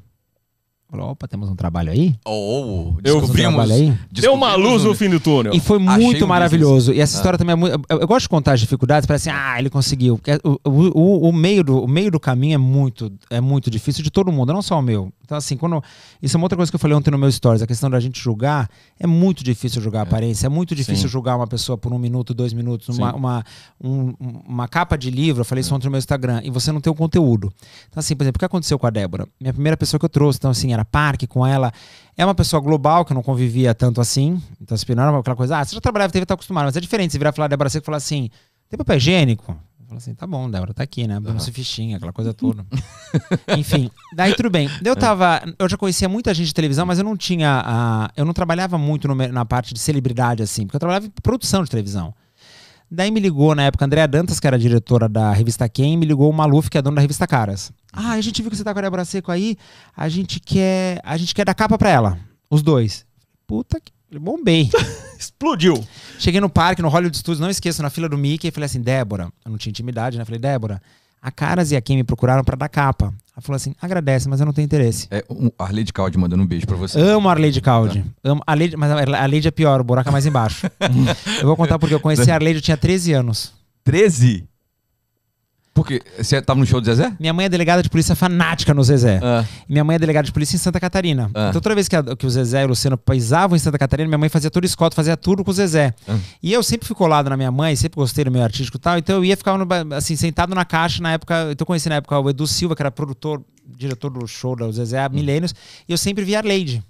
Falou, opa, temos um trabalho aí? Oh, eu um Aí. Deu uma luz no fim do túnel. E foi Achei muito maravilhoso. E essa ah. história também é muito. Eu, eu, gosto de contar as dificuldades, parece assim, ah, ele conseguiu. Porque é, o, o, o, meio do, o meio do caminho é muito, é muito difícil de todo mundo, não só o meu. Então, assim, quando. Isso é uma outra coisa que eu falei ontem no meu Stories, a questão da gente julgar. É muito difícil julgar a é. aparência, é muito difícil Sim. julgar uma pessoa por um minuto, dois minutos, uma, uma, um, uma capa de livro. Eu falei isso é. ontem no meu Instagram, e você não tem o conteúdo. Então, assim, por exemplo, o que aconteceu com a Débora? Minha primeira pessoa que eu trouxe, então, assim, Parque com ela. É uma pessoa global que eu não convivia tanto assim. Então, se não era aquela coisa, ah, você já trabalhava, teve, estar acostumado. Mas é diferente, você virar falar Débora Seco e falar assim, tem papel higiênico? Fala assim, tá bom, Débora, tá aqui, né? Bruno fichinha, aquela coisa toda. *laughs* Enfim, daí tudo bem. Eu é. tava. Eu já conhecia muita gente de televisão, mas eu não tinha. Uh, eu não trabalhava muito no, na parte de celebridade, assim, porque eu trabalhava em produção de televisão. Daí me ligou na época Andréa Dantas, que era diretora da revista Quem, me ligou o Maluf, que é dono da revista Caras. Ah, a gente viu que você tá com a Débora Seco aí, a gente quer, a gente quer dar capa pra ela. Os dois. Puta que bombei. *laughs* Explodiu. Cheguei no parque, no Hollywood Studios, não esqueço, na fila do Mickey, e falei assim: "Débora, eu não tinha intimidade, né? Falei: "Débora, a Caras e a Kim me procuraram para dar capa. Ela falou assim: agradece, mas eu não tenho interesse. É, um, Arley Caldi mandando um beijo pra você. Amo a Arley Caldi. Tá. Amo, Arley, mas a Lady é pior, o buraco é mais embaixo. *laughs* eu vou contar porque eu conheci a Arley, eu tinha 13 anos. 13? Porque você tava no show do Zezé? Minha mãe é delegada de polícia fanática no Zezé. É. Minha mãe é delegada de polícia em Santa Catarina. É. Então toda vez que, a, que, o Zezé e o Luciano pisavam em Santa Catarina, minha mãe fazia tudo escola, fazia tudo com o Zezé. É. E eu sempre fui colado na minha mãe, sempre gostei do meu artístico e tal. Então eu ia ficar no, assim, sentado na caixa na época. Então eu conheci na época o Edu Silva, que era produtor diretor do show do Zezé há hum. milênios, e eu sempre via a Lady.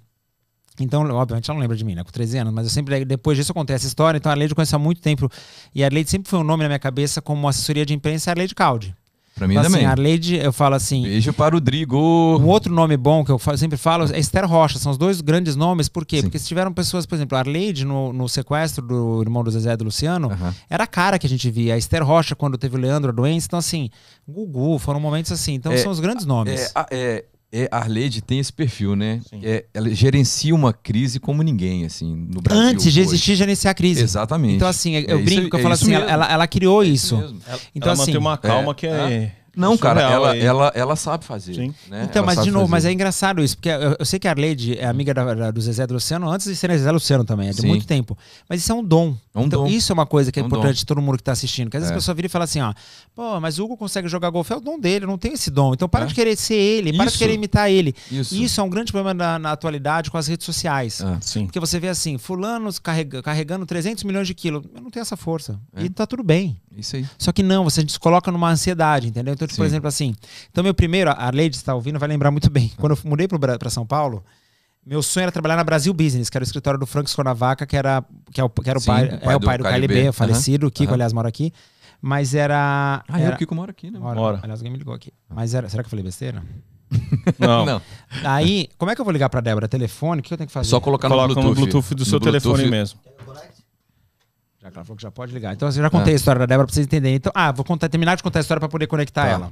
Então, obviamente, ela não lembra de mim, né? Com 13 anos, mas eu sempre, depois disso, eu contei essa história. Então, a Leide eu conheço há muito tempo. E a Leide sempre foi um nome na minha cabeça como assessoria de imprensa, é a Leide Caldi. Pra mim então, também. Assim, Leide, eu falo assim. Beijo para o Drigo. Um outro nome bom que eu sempre falo é Esther Rocha. São os dois grandes nomes. Por quê? Sim. Porque se tiveram pessoas, por exemplo, a Leide no, no sequestro do irmão do Zezé do Luciano, uh -huh. era a cara que a gente via. A Esther Rocha, quando teve o Leandro, a doença. Então, assim, Gugu, foram momentos assim. Então, é, são os grandes nomes. É, é, é, a Arlede tem esse perfil, né? É, ela gerencia uma crise como ninguém, assim, no Brasil. Antes de existir, gerenciar a crise. Exatamente. Então, assim, eu é brinco, é isso, eu falo assim, ela, ela, criou é isso. isso então, ela assim, mantém uma calma é. que é... Ah? Não, é cara, ela, ela, ela sabe fazer. Sim. Né? Então, ela mas de novo, fazer. mas é engraçado isso, porque eu, eu sei que a Arleide é amiga da, da, do Zezé do Luciano antes de ser Zezé Luciano também, é de Sim. muito tempo. Mas isso é um dom. É um então, dom. isso é uma coisa que é, é um importante dom. todo mundo que está assistindo. Porque às vezes é. a pessoa vira e fala assim, ó, pô, mas o Hugo consegue jogar golfe, é o dom dele, não tem esse dom. Então para é. de querer ser ele, para isso. de querer imitar ele. Isso. isso é um grande problema na, na atualidade com as redes sociais. Porque você vê assim, fulano carregando 300 milhões de quilos, eu não tenho essa força. E tá tudo bem. Isso aí. Só que não, você descoloca numa ansiedade, entendeu? Então, por exemplo, assim. Então, meu primeiro, a Lady está ouvindo, vai lembrar muito bem. Quando eu mudei para São Paulo, meu sonho era trabalhar na Brasil Business, que era o escritório do Franco Esconavaca, que era, que é o, que era o pai, o pai, é o pai do, do KLB, uhum. falecido, o Kiko, aliás, mora aqui. Mas era. Ah, é, era... o Kiko mora aqui, né? Mora. mora. Aliás, alguém me ligou aqui. Mas era. Será que eu falei besteira? *laughs* Não. não. Aí, como é que eu vou ligar pra Débora? Telefone? O que eu tenho que fazer? Só colocar no Coloca Bluetooth. no Bluetooth do no seu Bluetooth. telefone mesmo. Já que ela falou que já pode ligar. Então, assim, eu já é. contei a história da Débora pra vocês entenderem. Então, ah, vou contar, terminar de contar a história pra poder conectar tá. ela.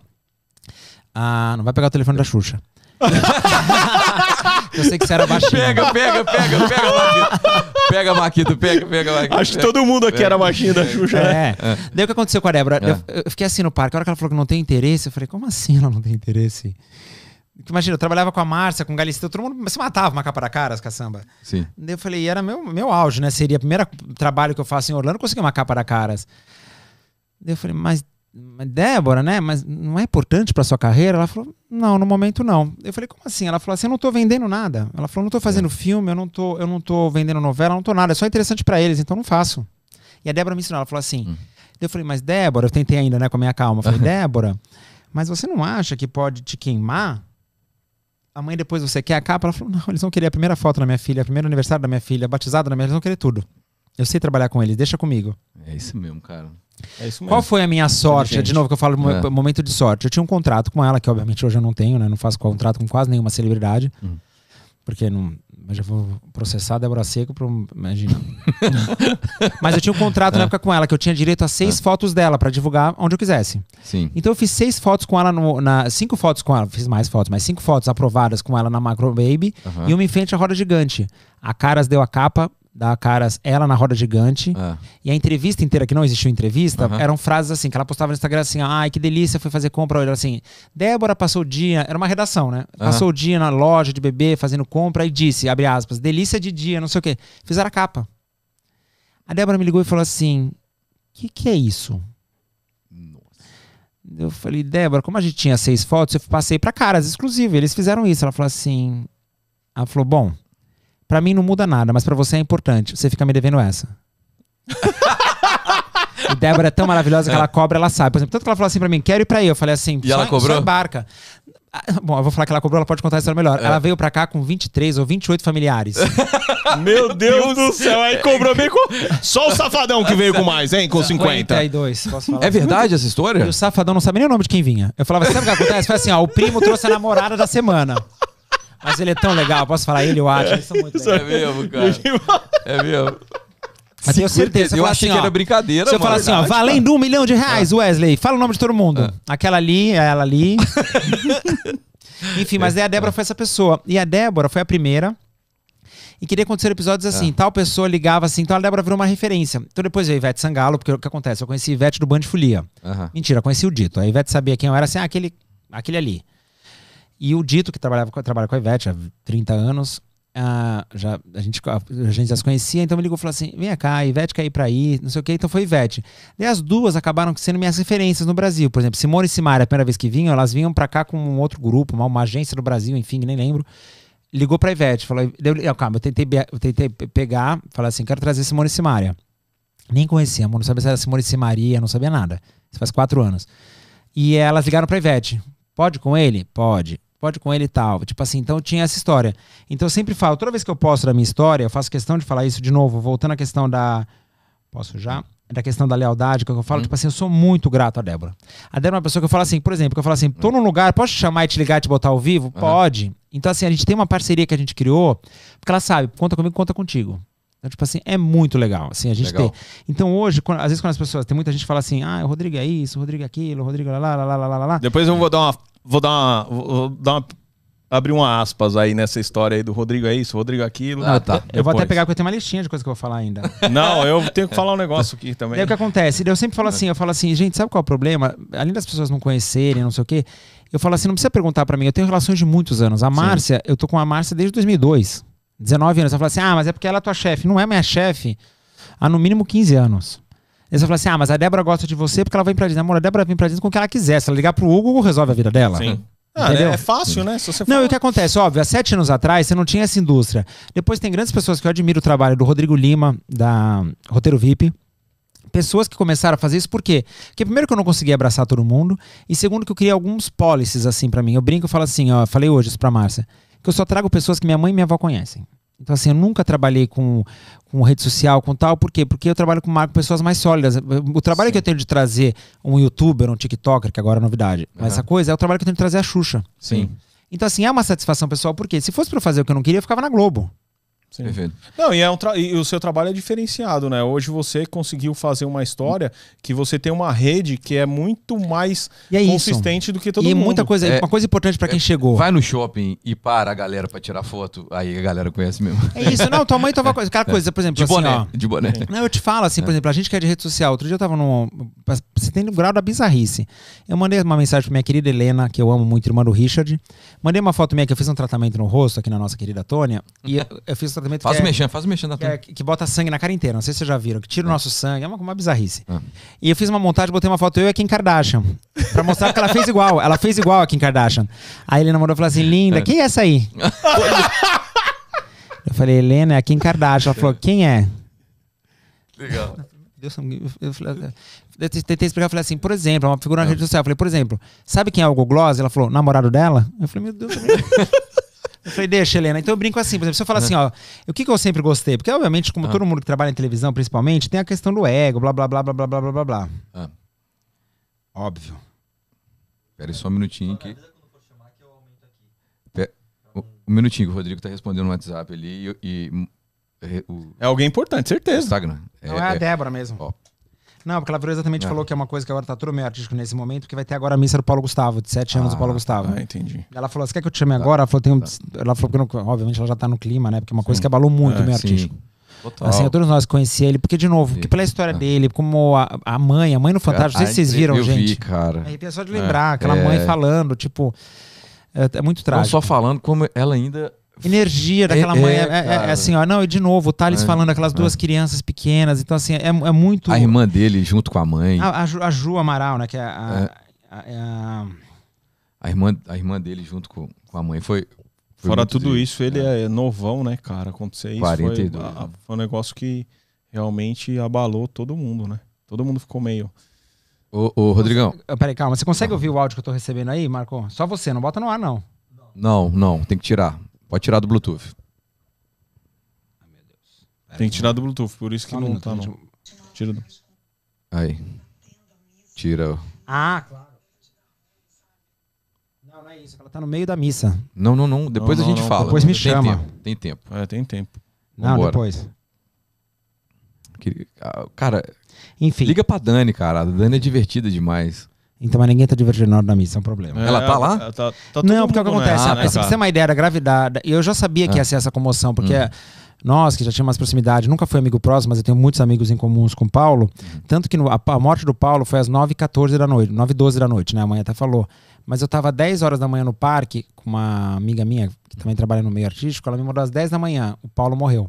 Ah, não vai pegar o telefone da Xuxa. *laughs* Eu sei que você era baixinho. Pega, pega, pega, pega, Marquito. Pega, Maquito, pega, pega, Maquito. Acho que todo mundo aqui pega, era baixinho da Xuxa. É. é. Daí o que aconteceu com a Débora? É. Eu, eu, fiquei assim no parque. A hora que ela falou que não tem interesse, eu falei, como assim ela não tem interesse? Imagina, eu trabalhava com a Márcia, com o Galisteu, todo mundo se matava uma capa da cara, as caçamba. Sim. Daí eu falei, era meu, meu auge, né? Seria o primeiro trabalho que eu faço em Orlando, conseguir uma capa da caras. Daí eu falei, mas, mas Débora, né? Mas não é importante pra sua carreira? Ela falou, não, no momento não. Eu falei, como assim? Ela falou assim, eu não tô vendendo nada. Ela falou, não tô fazendo é. filme, eu não tô, eu não tô vendendo novela, eu não tô nada. É só interessante pra eles, então não faço. E a Débora me ensinou, ela falou assim. Hum. Eu falei, mas Débora, eu tentei ainda, né, com a minha calma. Eu falei, *laughs* Débora, mas você não acha que pode te queimar? A mãe depois, você quer a capa? Ela falou, não, eles vão querer a primeira foto da minha filha, o primeiro aniversário da minha filha, batizado da minha filha, eles vão querer tudo. Eu sei trabalhar com eles, deixa comigo. É isso mesmo, cara. É isso mesmo. Qual foi a minha sorte? De novo, que eu falo é. momento de sorte. Eu tinha um contrato com ela, que obviamente hoje eu não tenho, né? Não faço contrato com quase nenhuma celebridade. Hum. Porque não, mas eu vou processar a Débora Seco pra. Imagina. *laughs* mas eu tinha um contrato é. na época com ela, que eu tinha direito a seis é. fotos dela para divulgar onde eu quisesse. Sim. Então eu fiz seis fotos com ela, no, na, cinco fotos com ela, fiz mais fotos, mas cinco fotos aprovadas com ela na Macro Baby uhum. e uma em frente à roda gigante. A Caras deu a capa, da Caras, ela na roda gigante. Ah. E a entrevista inteira, que não existiu entrevista, uhum. eram frases assim, que ela postava no Instagram assim, ai, que delícia, fui fazer compra. Era assim, Débora passou o dia, era uma redação, né? Uhum. Passou o dia na loja de bebê fazendo compra e disse, abre aspas, delícia de dia, não sei o quê. Fizeram a capa. A Débora me ligou e falou assim, o que, que é isso? Nossa. Eu falei, Débora, como a gente tinha seis fotos, eu passei para Caras, exclusivo. Eles fizeram isso. Ela falou assim, ela falou, bom... Para mim não muda nada, mas para você é importante. Você fica me devendo essa. *laughs* e Débora é tão maravilhosa que é. ela cobra, ela sabe. Por exemplo, tanto que ela falou assim pra mim, quero ir pra aí. Eu falei assim, e ela cobrou? só embarca. Ah, bom, eu vou falar que ela cobrou, ela pode contar a história melhor. É. Ela veio pra cá com 23 ou 28 familiares. *laughs* Meu Deus do céu, aí cobrou bem com. Só o safadão que veio com mais, hein? Com 50. 52, posso falar. É verdade essa história? E o safadão não sabe nem o nome de quem vinha. Eu falava, sabe o que acontece? Foi assim, ó, o primo trouxe a namorada da semana. Mas ele é tão legal, posso falar ele, eu acho. Eles são muito é legais. É mesmo, cara. É mesmo. Mas tenho certeza. Eu achei assim, que ó, era brincadeira, Você fala assim, ó, valendo um milhão de reais, ah. Wesley. Fala o nome de todo mundo. É. Aquela ali, é ela ali. *laughs* Enfim, mas daí a Débora foi essa pessoa. E a Débora foi a primeira. E queria acontecer episódios ah. assim, é. tal pessoa ligava assim, então a Débora virou uma referência. Então depois veio Ivete Sangalo, porque o que acontece? Eu conheci Ivete do Band Folia. Mentira, conheci o Dito. A Ivete sabia quem eu era, assim, ah, aquele, aquele ali. E o Dito, que trabalhava, trabalha com a Ivete há 30 anos, a, ah, já, a, gente, a, gente já se conhecia, então me ligou e falou assim: vem cá, Ivete quer ir pra aí, não sei o quê então foi Ivete. E as duas acabaram sendo minhas referências no Brasil. Por exemplo, Simone e Simaria, a primeira vez que vinham, elas vinham pra cá com um outro grupo, uma, uma agência do Brasil, enfim, nem lembro. Ligou pra Ivete, falou: eu, calma, eu tentei, eu tentei pegar, falar assim: quero trazer Simone e Simaria. Nem conhecia, não sabia se era Simone e Simaria, não sabia nada. Isso faz quatro anos. E elas ligaram pra Ivete: pode com ele? Pode pode com ele e tal. Tipo assim, então tinha essa história. Então eu sempre falo, toda vez que eu posto da minha história, eu faço questão de falar isso de novo, voltando à questão da. Posso já? Da questão da lealdade, que eu falo, hum. tipo assim, eu sou muito grato à Débora. A Débora é uma pessoa que eu falo assim, por exemplo, que eu falo assim, tô num lugar, posso te chamar e te ligar e te botar ao vivo? Uhum. Pode. Então, assim, a gente tem uma parceria que a gente criou, porque ela sabe, conta comigo, conta contigo. Então, tipo assim, é muito legal, assim, a gente legal. ter. Então, hoje, quando, às vezes quando as pessoas, tem muita gente que fala assim, ah, o Rodrigo é isso, o Rodrigo é aquilo, o Rodrigo é lá, lá, lá, lá, lá, lá. Depois eu vou dar uma vou dar uma. Vou dar uma abrir uma aspas aí nessa história aí do Rodrigo é isso, Rodrigo aquilo. Ah, tá. Eu vou até pegar, porque eu tenho uma listinha de coisas que eu vou falar ainda. *laughs* Não, eu tenho que falar um negócio aqui também. É o que acontece. Eu sempre falo assim, eu falo assim, gente, sabe qual é o problema? Além das pessoas não conhecerem, não sei o quê, eu falo assim, não precisa perguntar para mim, eu tenho relações de muitos anos. A Márcia, Sim. eu tô com a Márcia desde 2002, 19 anos. Ela fala assim, ah, mas é porque ela é tua chefe. Não é minha chefe há no mínimo 15 anos. Aí você fala assim: ah, mas a Débora gosta de você porque ela vem pra Disney. Amor, a Débora vem pra Disney com o que ela quiser. Se ela ligar pro Hugo, resolve a vida dela. Sim. Ah, né? é, fácil, né? não, fala... o que acontece? Óbvio, há sete anos atrás você não tinha essa indústria. Depois tem grandes pessoas que eu admiro o trabalho do Rodrigo Lima, da Roteiro VIP. Pessoas que começaram a fazer isso, por quê? Porque primeiro que eu não conseguia abraçar todo mundo, e segundo que eu criei alguns policies assim para mim. Eu brinco e falo assim, ó, falei hoje isso pra Márcia, que eu só trago pessoas que minha mãe e minha avó conhecem. Então, assim, eu nunca trabalhei com, com rede social, com tal. Por quê? Porque eu trabalho com pessoas mais sólidas. O trabalho Sim. que eu tenho de trazer um youtuber, um tiktoker, que agora é novidade, mas essa coisa, é o trabalho que eu tenho de trazer a Xuxa. Sim. Então, assim, é uma satisfação pessoal, porque se fosse para fazer o que eu não queria, eu ficava na Globo. Sim. Perfeito. Não, e, é um e o seu trabalho é diferenciado, né? Hoje você conseguiu fazer uma história que você tem uma rede que é muito mais é consistente isso. do que todo e mundo. E muita coisa, é, uma coisa importante para quem é, chegou. Vai no shopping e para a galera para tirar foto, aí a galera conhece mesmo. É isso, não, tua mãe tava *laughs* é. com aquela coisa, por exemplo, de assim, boné, ó, de boné. Não, eu te falo assim, por é. exemplo, a gente que é de rede social, outro dia eu tava num você tem um grau da bizarrice. Eu mandei uma mensagem pra minha querida Helena, que eu amo muito, irmã do Richard. Mandei uma foto minha que eu fiz um tratamento no rosto aqui na nossa querida Tônia, e eu, eu fiz tratamento. Faz o é, mexendo, faz o mexendo da que, é, que bota sangue na cara inteira. Não sei se vocês já viram, que tira o é. nosso sangue. É uma, uma bizarrice. É. E eu fiz uma montagem, botei uma foto eu e a Kim Kardashian. pra mostrar que ela fez igual. Ela fez igual a Kim Kardashian. Aí ele namorou e falou assim: linda, é. quem é essa aí? *laughs* eu falei, Helena, é a Kim Kardashian. Ela falou, quem é? Legal. Deus, eu, falei, eu tentei explicar, eu falei assim, por exemplo, uma figura na rede social. Eu falei, por exemplo, sabe quem é o Google Gloss? Ela falou, namorado dela? Eu falei, meu Deus, meu Deus. *laughs* Eu falei, deixa, Helena. Então eu brinco assim, por exemplo, se eu falar assim, ó, o que, que eu sempre gostei? Porque, obviamente, como ah. todo mundo que trabalha em televisão, principalmente, tem a questão do ego, blá, blá, blá, blá, blá, blá, blá, blá. Ah. Óbvio. Pera aí só um minutinho aqui. um minutinho que o Rodrigo tá respondendo no WhatsApp ali e. e o, é alguém importante, certeza. Instagram. É, Não é, a é, é. Débora mesmo. Ó, não, porque a virou exatamente ah. falou que é uma coisa que agora tá tudo meio artístico nesse momento, que vai ter agora a missa do Paulo Gustavo, de sete anos ah, do Paulo ah, Gustavo. Ah, entendi. Ela falou, você quer que eu te chame tá, agora? Ela falou, tem tá. Ela falou que, obviamente, ela já tá no clima, né? Porque é uma sim. coisa que abalou muito é, o ah, meio sim. artístico. Total. Assim, todos nós conheci ele, porque, de novo, porque pela história é. dele, como a, a, mãe, a mãe no Fantástico, não sei se vocês viram, eu gente. Eu vi, cara. Arrepia só de lembrar, é. aquela é. mãe falando, tipo. É, é muito trágico. Não só falando, como ela ainda energia é, daquela é, manhã. É, é, é, é assim, ó. Não, e de novo, o Thales falando aquelas duas crianças pequenas. Então, assim, é, muito. A irmã dele junto com a mãe. A, a, Ju, a Ju, Amaral, né? Que é a. a, a... irmã, a irmã dele junto com, com a mãe foi. foi Fora tudo triste. isso, ele é. novão, né, cara? Acontecer isso 42, foi, né? foi um negócio que realmente abalou todo mundo, né? Todo mundo ficou meio. Ô, ô Rodrigão. Peraí, calma. Você consegue ah. ouvir o áudio que eu tô recebendo aí, Marco? Só você, não bota no ar, não. Não, não, tem que tirar. Pode tirar do Bluetooth. Tem que tirar do Bluetooth, por isso que não tá, não. Tira do... Aí. Tira. Ah, claro. Não, não é isso. Ela tá no meio da missa. Não, não, não. Depois Não, a gente não. fala. Depois me Tem chama. tempo, Tem tempo. É, tem tempo. Não, Vambora. depois. Ah, cara, Enfim. liga pra Dani, cara. A Dani é divertida demais. Então, mas ninguém tá divergindo na missa, é um problema. É, ela tá lá? Tá, tá, tá não, porque o que acontece? Lá, ah, né, pra você ter uma ideia da gravidade, eu já sabia que ah. ia ser essa comoção, porque hum. nós, que já tínhamos mais proximidade, nunca fui amigo próximo, mas eu tenho muitos amigos em comuns com o Paulo. Hum. Tanto que no, a, a, morte do Paulo foi às 9h14 da noite, 9h12 da noite, né? A mãe até falou. Mas eu tava 10 horas da manhã no parque com uma amiga minha, que também trabalha no meio artístico, ela me mandou às 10 da manhã, o Paulo morreu.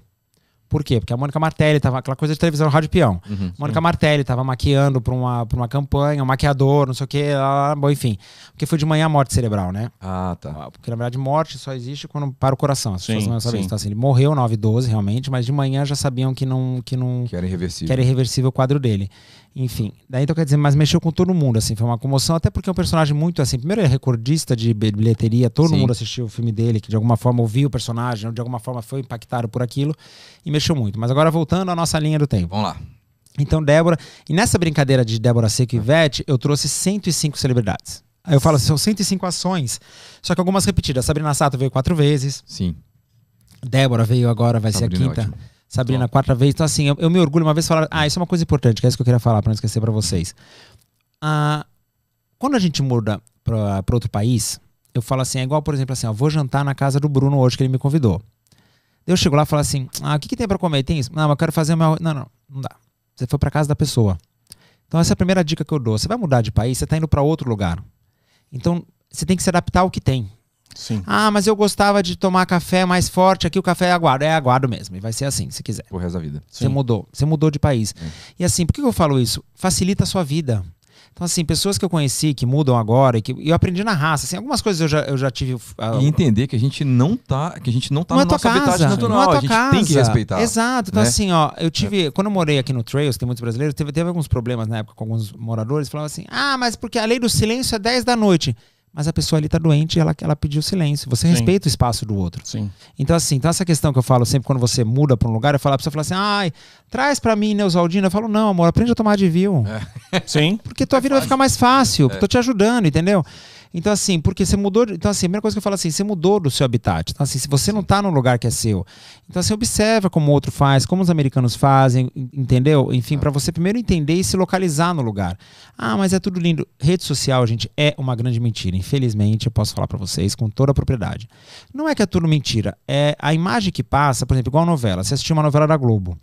Por quê? Porque a Mônica Martelli tava. Aquela coisa de televisão rádio peão. Uhum, Mônica sim. Martelli tava maquiando pra uma, pra uma campanha, um maquiador, não sei o quê. Lá, lá, bom, enfim. Porque foi de manhã a morte cerebral, né? Ah, tá. Ah, porque, na verdade, morte só existe quando para o coração. As sim, pessoas não sabem. Então, assim, ele morreu 9 12 realmente, mas de manhã já sabiam que não. Que, não, que era irreversível. Que era irreversível o quadro dele. Enfim, daí então quer dizer, mas mexeu com todo mundo, assim, foi uma comoção, até porque é um personagem muito assim, primeiro é recordista de bilheteria, todo Sim. mundo assistiu o filme dele, que de alguma forma ouviu o personagem, ou de alguma forma foi impactado por aquilo, e mexeu muito. Mas agora voltando à nossa linha do tempo. Vamos lá. Então, Débora, e nessa brincadeira de Débora Seco e Ivete, ah. eu trouxe 105 celebridades. Aí eu falo, assim, são 105 ações, só que algumas repetidas. Sabrina Sato veio quatro vezes. Sim. Débora veio agora, vai Sabrina ser a é quinta. Ótimo. Sabrina, Top. quarta vez. Então, assim, eu, eu, me orgulho uma vez falar. Ah, isso é uma coisa importante, que é isso que eu queria falar, para não esquecer para vocês. Ah, quando a gente muda para outro país, eu falo assim, é igual, por exemplo, assim, ó, vou jantar na casa do Bruno hoje, que ele me convidou. Eu chego lá e falo assim, ah, o que, que tem para comer? Tem isso? Não, eu quero fazer o meu... Não, não, não dá. Você foi para casa da pessoa. Então essa é a primeira dica que eu dou. Você vai mudar de país, você tá indo para outro lugar. Então você tem que se adaptar ao que tem. Sim. Ah, mas eu gostava de tomar café mais forte, aqui o café é aguado. É aguado mesmo, e vai ser assim, se quiser. O resto da vida. Você Sim. mudou, você mudou de país. É. E assim, por que eu falo isso? Facilita a sua vida. Então, assim, pessoas que eu conheci, que mudam agora, e que eu aprendi na raça, assim, algumas coisas eu já, eu já tive. Uh, e entender que a gente não tá, que a gente não tá não é no nosso casa, habitat natural, não é a, a gente casa. tem que respeitar. Exato. Então, né? assim, ó, eu é. tive. É. Quando eu morei aqui no Trails, tem muitos brasileiros, teve, teve alguns problemas na época com alguns moradores, falavam assim: ah, mas porque a lei do silêncio é 10 da noite mas a pessoa ali está doente e ela, ela pediu silêncio. Você Sim. respeita o espaço do outro. Sim. Então, assim, então essa questão que eu falo sempre quando você muda para um lugar, eu falo, a pessoa fala assim, ai, traz para mim Neusaldina. Né, eu falo, não, amor, aprende a tomar de viu. É. Sim. Porque tua é vida fácil. vai ficar mais fácil. É. Tô te ajudando, entendeu? Então, assim, porque você mudou. Então, assim, a primeira coisa que eu falo assim, você mudou do seu habitat. Então, assim, se você não está num lugar que é seu, então você assim, observa como o outro faz, como os americanos fazem, entendeu? Enfim, tá. para você primeiro entender e se localizar no lugar. Ah, mas é tudo lindo. Rede social, gente, é uma grande mentira. Infelizmente, eu posso falar para vocês com toda a propriedade. Não é que é tudo mentira. É a imagem que passa, por exemplo, igual a novela. Você assistiu uma novela da Globo.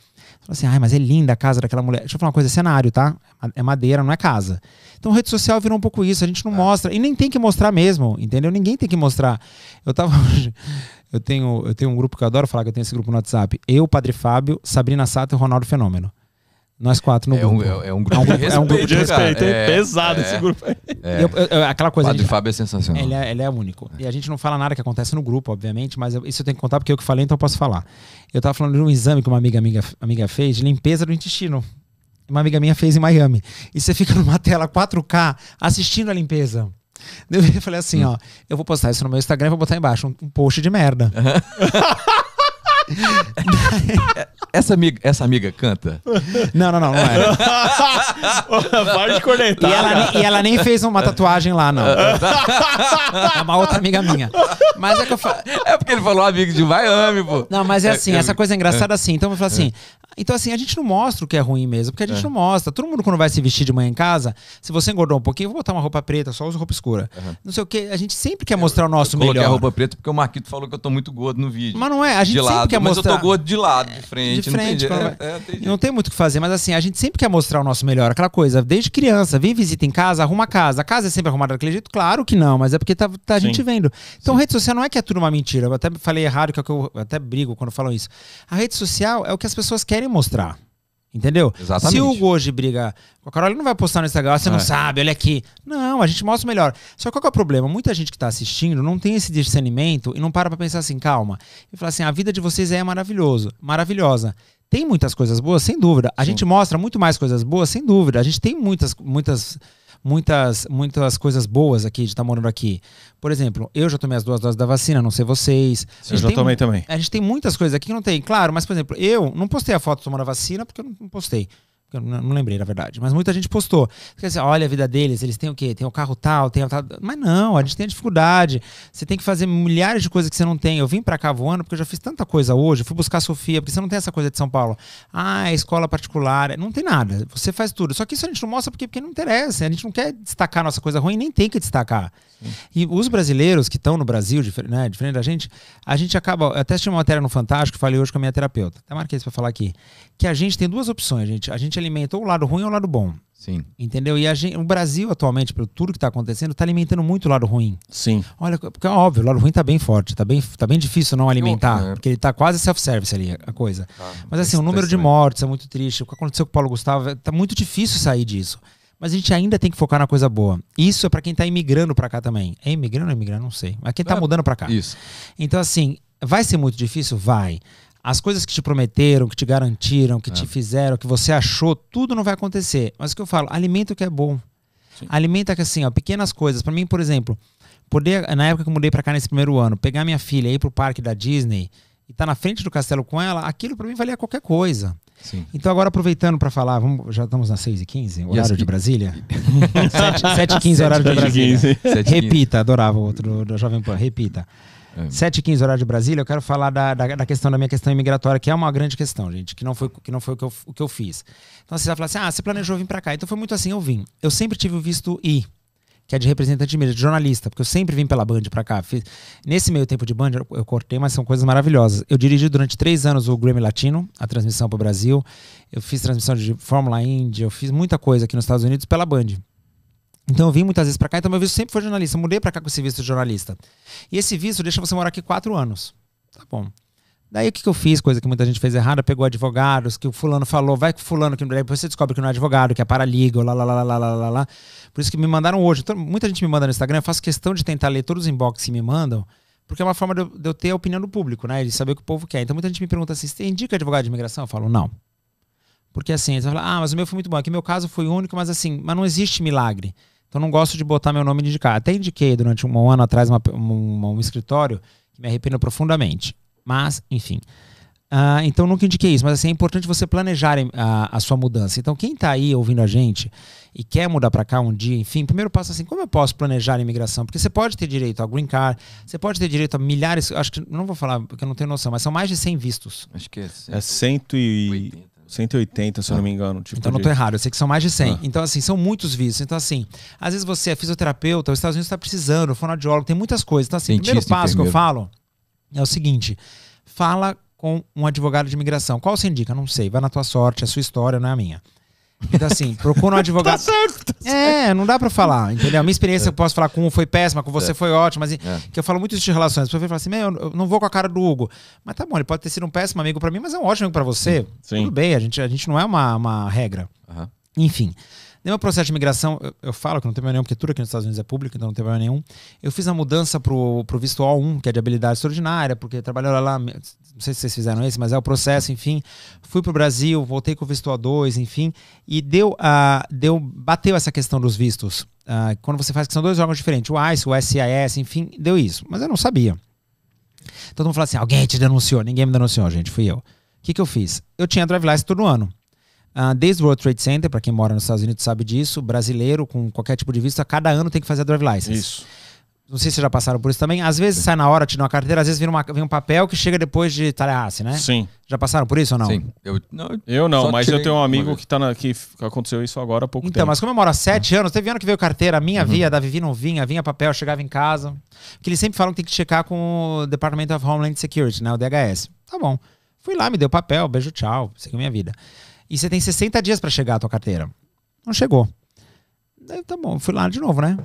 Fala assim, ai, mas é linda a casa daquela mulher. Deixa eu falar uma coisa, é cenário, tá? É madeira, não é casa. Então rede social virou um pouco isso, a gente não é. mostra. E nem tem que mostrar mesmo, entendeu? Ninguém tem que mostrar. Eu tava. *laughs* eu tenho, eu tenho um grupo que eu adoro falar que eu tenho esse grupo no WhatsApp. Eu, Padre Fábio, Sabrina Sato e Ronaldo Fenômeno. Nós quatro no é grupo. É um, é, é, um grupo de respeito. É um grupo de respeito. É, pesado esse é. grupo é. Eu, eu, eu, aquela coisa. Padre gente, Fábio é sensacional. Ele é, ele é único. E a gente não fala nada que acontece no grupo, obviamente, mas isso eu tenho que contar porque eu que falei, então eu posso falar. Eu estava falando de um exame que uma amiga, amiga, amiga fez de limpeza do intestino. Uma amiga minha fez em Miami. E você fica numa *laughs* tela 4K assistindo a limpeza. Eu falei assim, hum. ó, eu vou postar isso no meu Instagram e vou botar embaixo um, um post de merda. Uhum. *laughs* *laughs* essa, amiga, essa amiga canta? Não, não, não, não era. É. *laughs* Para de cornetar. E ela, nem, e ela nem fez uma tatuagem lá, não. É uma outra amiga minha. Mas é que eu falo. É porque ele falou amigo de Miami, pô. Não, mas é, é assim, é. essa coisa é engraçada assim. Então eu falo assim. Então, assim, a gente não mostra o que é ruim mesmo, porque a gente não mostra. Todo mundo, quando vai se vestir de manhã em casa, se você engordou um pouquinho, vou botar uma roupa preta, só usa roupa escura. Uhum. Não sei o quê. A gente sempre quer mostrar o nosso eu melhor. Eu a roupa preta porque o Marquito falou que eu tô muito gordo no vídeo. Mas não é, a gente sempre lado, quer mostrar outro de lado, de frente. De frente. Não tem, é, é, não tem muito o que fazer, mas assim, a gente sempre quer mostrar o nosso melhor. Aquela coisa, desde criança, vem visita em casa, arruma a casa. A casa é sempre arrumada daquele jeito? Claro que não, mas é porque tá, tá a gente vendo. Então, Sim. rede social não é que é tudo uma mentira. Eu até falei errado, que, é que eu até brigo quando falam isso. A rede social é o que as pessoas querem mostrar. Entendeu? Exatamente. Se o Goji briga com a Carol, ele não vai postar no Instagram, ah, você é. não sabe, olha aqui. Não, a gente mostra melhor. Só que qual que é o problema? Muita gente que está assistindo não tem esse discernimento e não para pra pensar assim, calma. E fala assim, a vida de vocês é maravilhoso, maravilhosa. Tem muitas coisas boas, sem dúvida. A Sim. gente mostra muito mais coisas boas, sem dúvida. A gente tem muitas, muitas muitas, muitas coisas boas aqui de estar tá morando aqui. Por exemplo, eu já tomei as duas doses da vacina, não sei vocês. Eu já tomei também. A gente tem muitas coisas aqui que não tem. Claro, mas, por exemplo, eu não postei a foto tomando a vacina porque eu não postei eu não lembrei, na verdade, mas muita gente postou. olha a vida deles, eles têm o quê? Tem o carro tal, tem o tal. Mas não, a gente tem a dificuldade. Você tem que fazer milhares de coisas que você não tem. Eu vim para cá voando porque eu já fiz tanta coisa hoje. Eu fui buscar a Sofia, porque você não tem essa coisa de São Paulo. Ah, é escola particular. É, não tem nada. Você faz tudo. Só que isso a gente não mostra porque, porque não interessa. A gente não quer destacar nossa coisa ruim, nem tem que destacar. Sim. E os brasileiros que estão no Brasil, né, diferente da gente, a gente acaba. Eu até tinha uma matéria no Fantástico, falei hoje com a minha terapeuta. Até marquei isso pra falar aqui. Que a gente tem duas opções, gente. A gente é alimenta ou o lado ruim ou o lado bom. Sim. Entendeu? E gente, o Brasil, atualmente, por tudo que está acontecendo, está alimentando muito o lado ruim. Sim. Olha, porque é óbvio, o lado ruim está bem forte, está bem, tá bem difícil não alimentar, é. porque ele está quase self-service ali, a coisa. Ah, Mas assim, é o número de mortes é muito triste, o que aconteceu com o Paulo Gustavo, está é, muito difícil sair disso. Mas a gente ainda tem que focar na coisa boa. Isso é para quem está imigrando para cá também. É imigrando ou é imigrando? Não sei. Mas quem está é, mudando para cá. Isso. Então, assim, vai ser muito difícil? Vai. Vai. As coisas que te prometeram, que te garantiram, que é. te fizeram, que você achou, tudo não vai acontecer. Mas o que eu falo, alimenta o que é bom. Sim. Alimenta que assim, ó, pequenas coisas. Para mim, por exemplo, poder na época que eu mudei para cá nesse primeiro ano, pegar minha filha e ir pro parque da Disney e estar tá na frente do castelo com ela, aquilo para mim valia qualquer coisa. Sim. Então, agora aproveitando para falar, vamos, já estamos nas 6h15, horário yes, de Brasília? 7h15, horário de Brasília. 7, *laughs* Repita, adorava o outro do Jovem Pan, repita. 7h15, é. horário de Brasília, eu quero falar da, da, da, questão da minha questão imigratória, que é uma grande questão, gente, que não foi, que não foi o, que eu, o que eu fiz. Então você vai falar assim: ah, você planejou vir para cá. Então foi muito assim, eu vim. Eu sempre tive o visto I, que é de representante de mídia, de jornalista, porque eu sempre vim pela Band para cá. Fiz... Nesse meio tempo de Band, eu, eu, cortei, mas são coisas maravilhosas. Eu dirigi durante três anos o Grammy Latino, a transmissão para o Brasil. Eu fiz transmissão de Fórmula Indy, eu fiz muita coisa aqui nos Estados Unidos pela Band. Então eu vim muitas vezes para cá, então meu visto sempre foi jornalista. Eu mudei para cá com esse visto de jornalista. E esse visto deixa você morar aqui quatro anos. Tá bom. Daí o que, que eu fiz? Coisa que muita gente fez errada, pegou advogados, que o fulano falou, vai com fulano, que depois você descobre que não é advogado, que é paraliga, lá, lá, lá, lá, lá, lá, lá. Por isso que me mandaram hoje. Então, muita gente me manda no Instagram, eu faço questão de tentar ler todos os inbox que me mandam, porque é uma forma de eu, de eu ter a opinião do público, né? De saber o que o povo quer. Então muita gente me pergunta assim: você indica advogado de imigração? Eu falo, não. Porque assim, eles falam, ah, mas o meu foi muito bom, aqui meu caso foi único, mas assim, mas não existe milagre eu não gosto de botar meu nome de indicar. Até indiquei durante um ano atrás uma, um escritório que me arrependo profundamente. Mas, enfim. Uh, então nunca indiquei isso, mas assim, é importante você planejar a, a sua mudança. Então, quem está aí ouvindo a gente e quer mudar para cá um dia, enfim, primeiro passo assim, como eu posso planejar a imigração? Porque você pode ter direito a green card, você pode ter direito a milhares, acho que não vou falar porque eu não tenho noção, mas são mais de 100 vistos. Acho que é, 100, é 180, se eu não me ah. engano. Tipo então, de... não estou errado, eu sei que são mais de 100. Ah. Então, assim, são muitos vícios. Então, assim, às vezes você é fisioterapeuta, os Estados Unidos está precisando, fonoaudiólogo, tem muitas coisas. Então, assim, o primeiro passo enfermeiro. que eu falo é o seguinte: fala com um advogado de imigração. Qual você indica? Não sei, vai na tua sorte, é a sua história, não é a minha. Então, assim, procura um *laughs* tá advogado. tá certo, tá é, certo. É, não dá pra falar, entendeu? A minha experiência, é. eu posso falar com um foi péssima, com você é. foi ótima. Assim, Que eu falo muito isso de relações. Você falam assim, meu, eu não vou com a cara do Hugo. Mas tá bom, ele pode ter sido um péssimo amigo pra mim, mas é um ótimo amigo pra você. Sim. Tudo bem, a gente, a gente não é uma, uma regra. Uhum. Enfim. No meu processo de migração, eu, eu falo que não tem problema nenhum, porque tudo aqui nos Estados Unidos é público, então não tem problema nenhum. Eu fiz a mudança pro, pro visto O1, que é de habilidade extraordinária, porque trabalhava lá, não sei se vocês fizeram esse, mas é o processo, enfim. Fui pro Brasil, voltei com o visto O2, enfim, e deu, uh, deu bateu essa questão dos vistos. Uh, quando você faz, que são dois órgãos diferentes, o ICE, o SIS, enfim, deu isso. Mas eu não sabia. Todo mundo fala assim, alguém te denunciou. Ninguém me denunciou, gente, fui eu. O que, que eu fiz? Eu tinha drive license todo ano. Uh, desde o World Trade Center, para quem mora nos Estados Unidos sabe disso, brasileiro, com qualquer tipo de visto, a cada ano tem que fazer a drive license. Isso. Não sei se já passaram por isso também. Às vezes Sim. sai na hora, tiram a carteira, às vezes vem, uma, vem um papel que chega depois de Tareasse, né? Sim. Já passaram por isso ou não? Sim. Eu não, eu não mas eu tenho um amigo que, tá na, que aconteceu isso agora há pouco então, tempo. Então, mas como eu moro há sete é. anos, teve ano que veio carteira, a minha uhum. via, da Vivi não vinha, vinha papel, chegava em casa. Porque eles sempre falam que tem que checar com o Department of Homeland Security, né? O DHS. Tá bom. Fui lá, me deu papel, beijo, tchau, segui minha vida e você tem 60 dias para chegar a tua carteira. Não chegou. Daí, tá bom, fui lá de novo, né?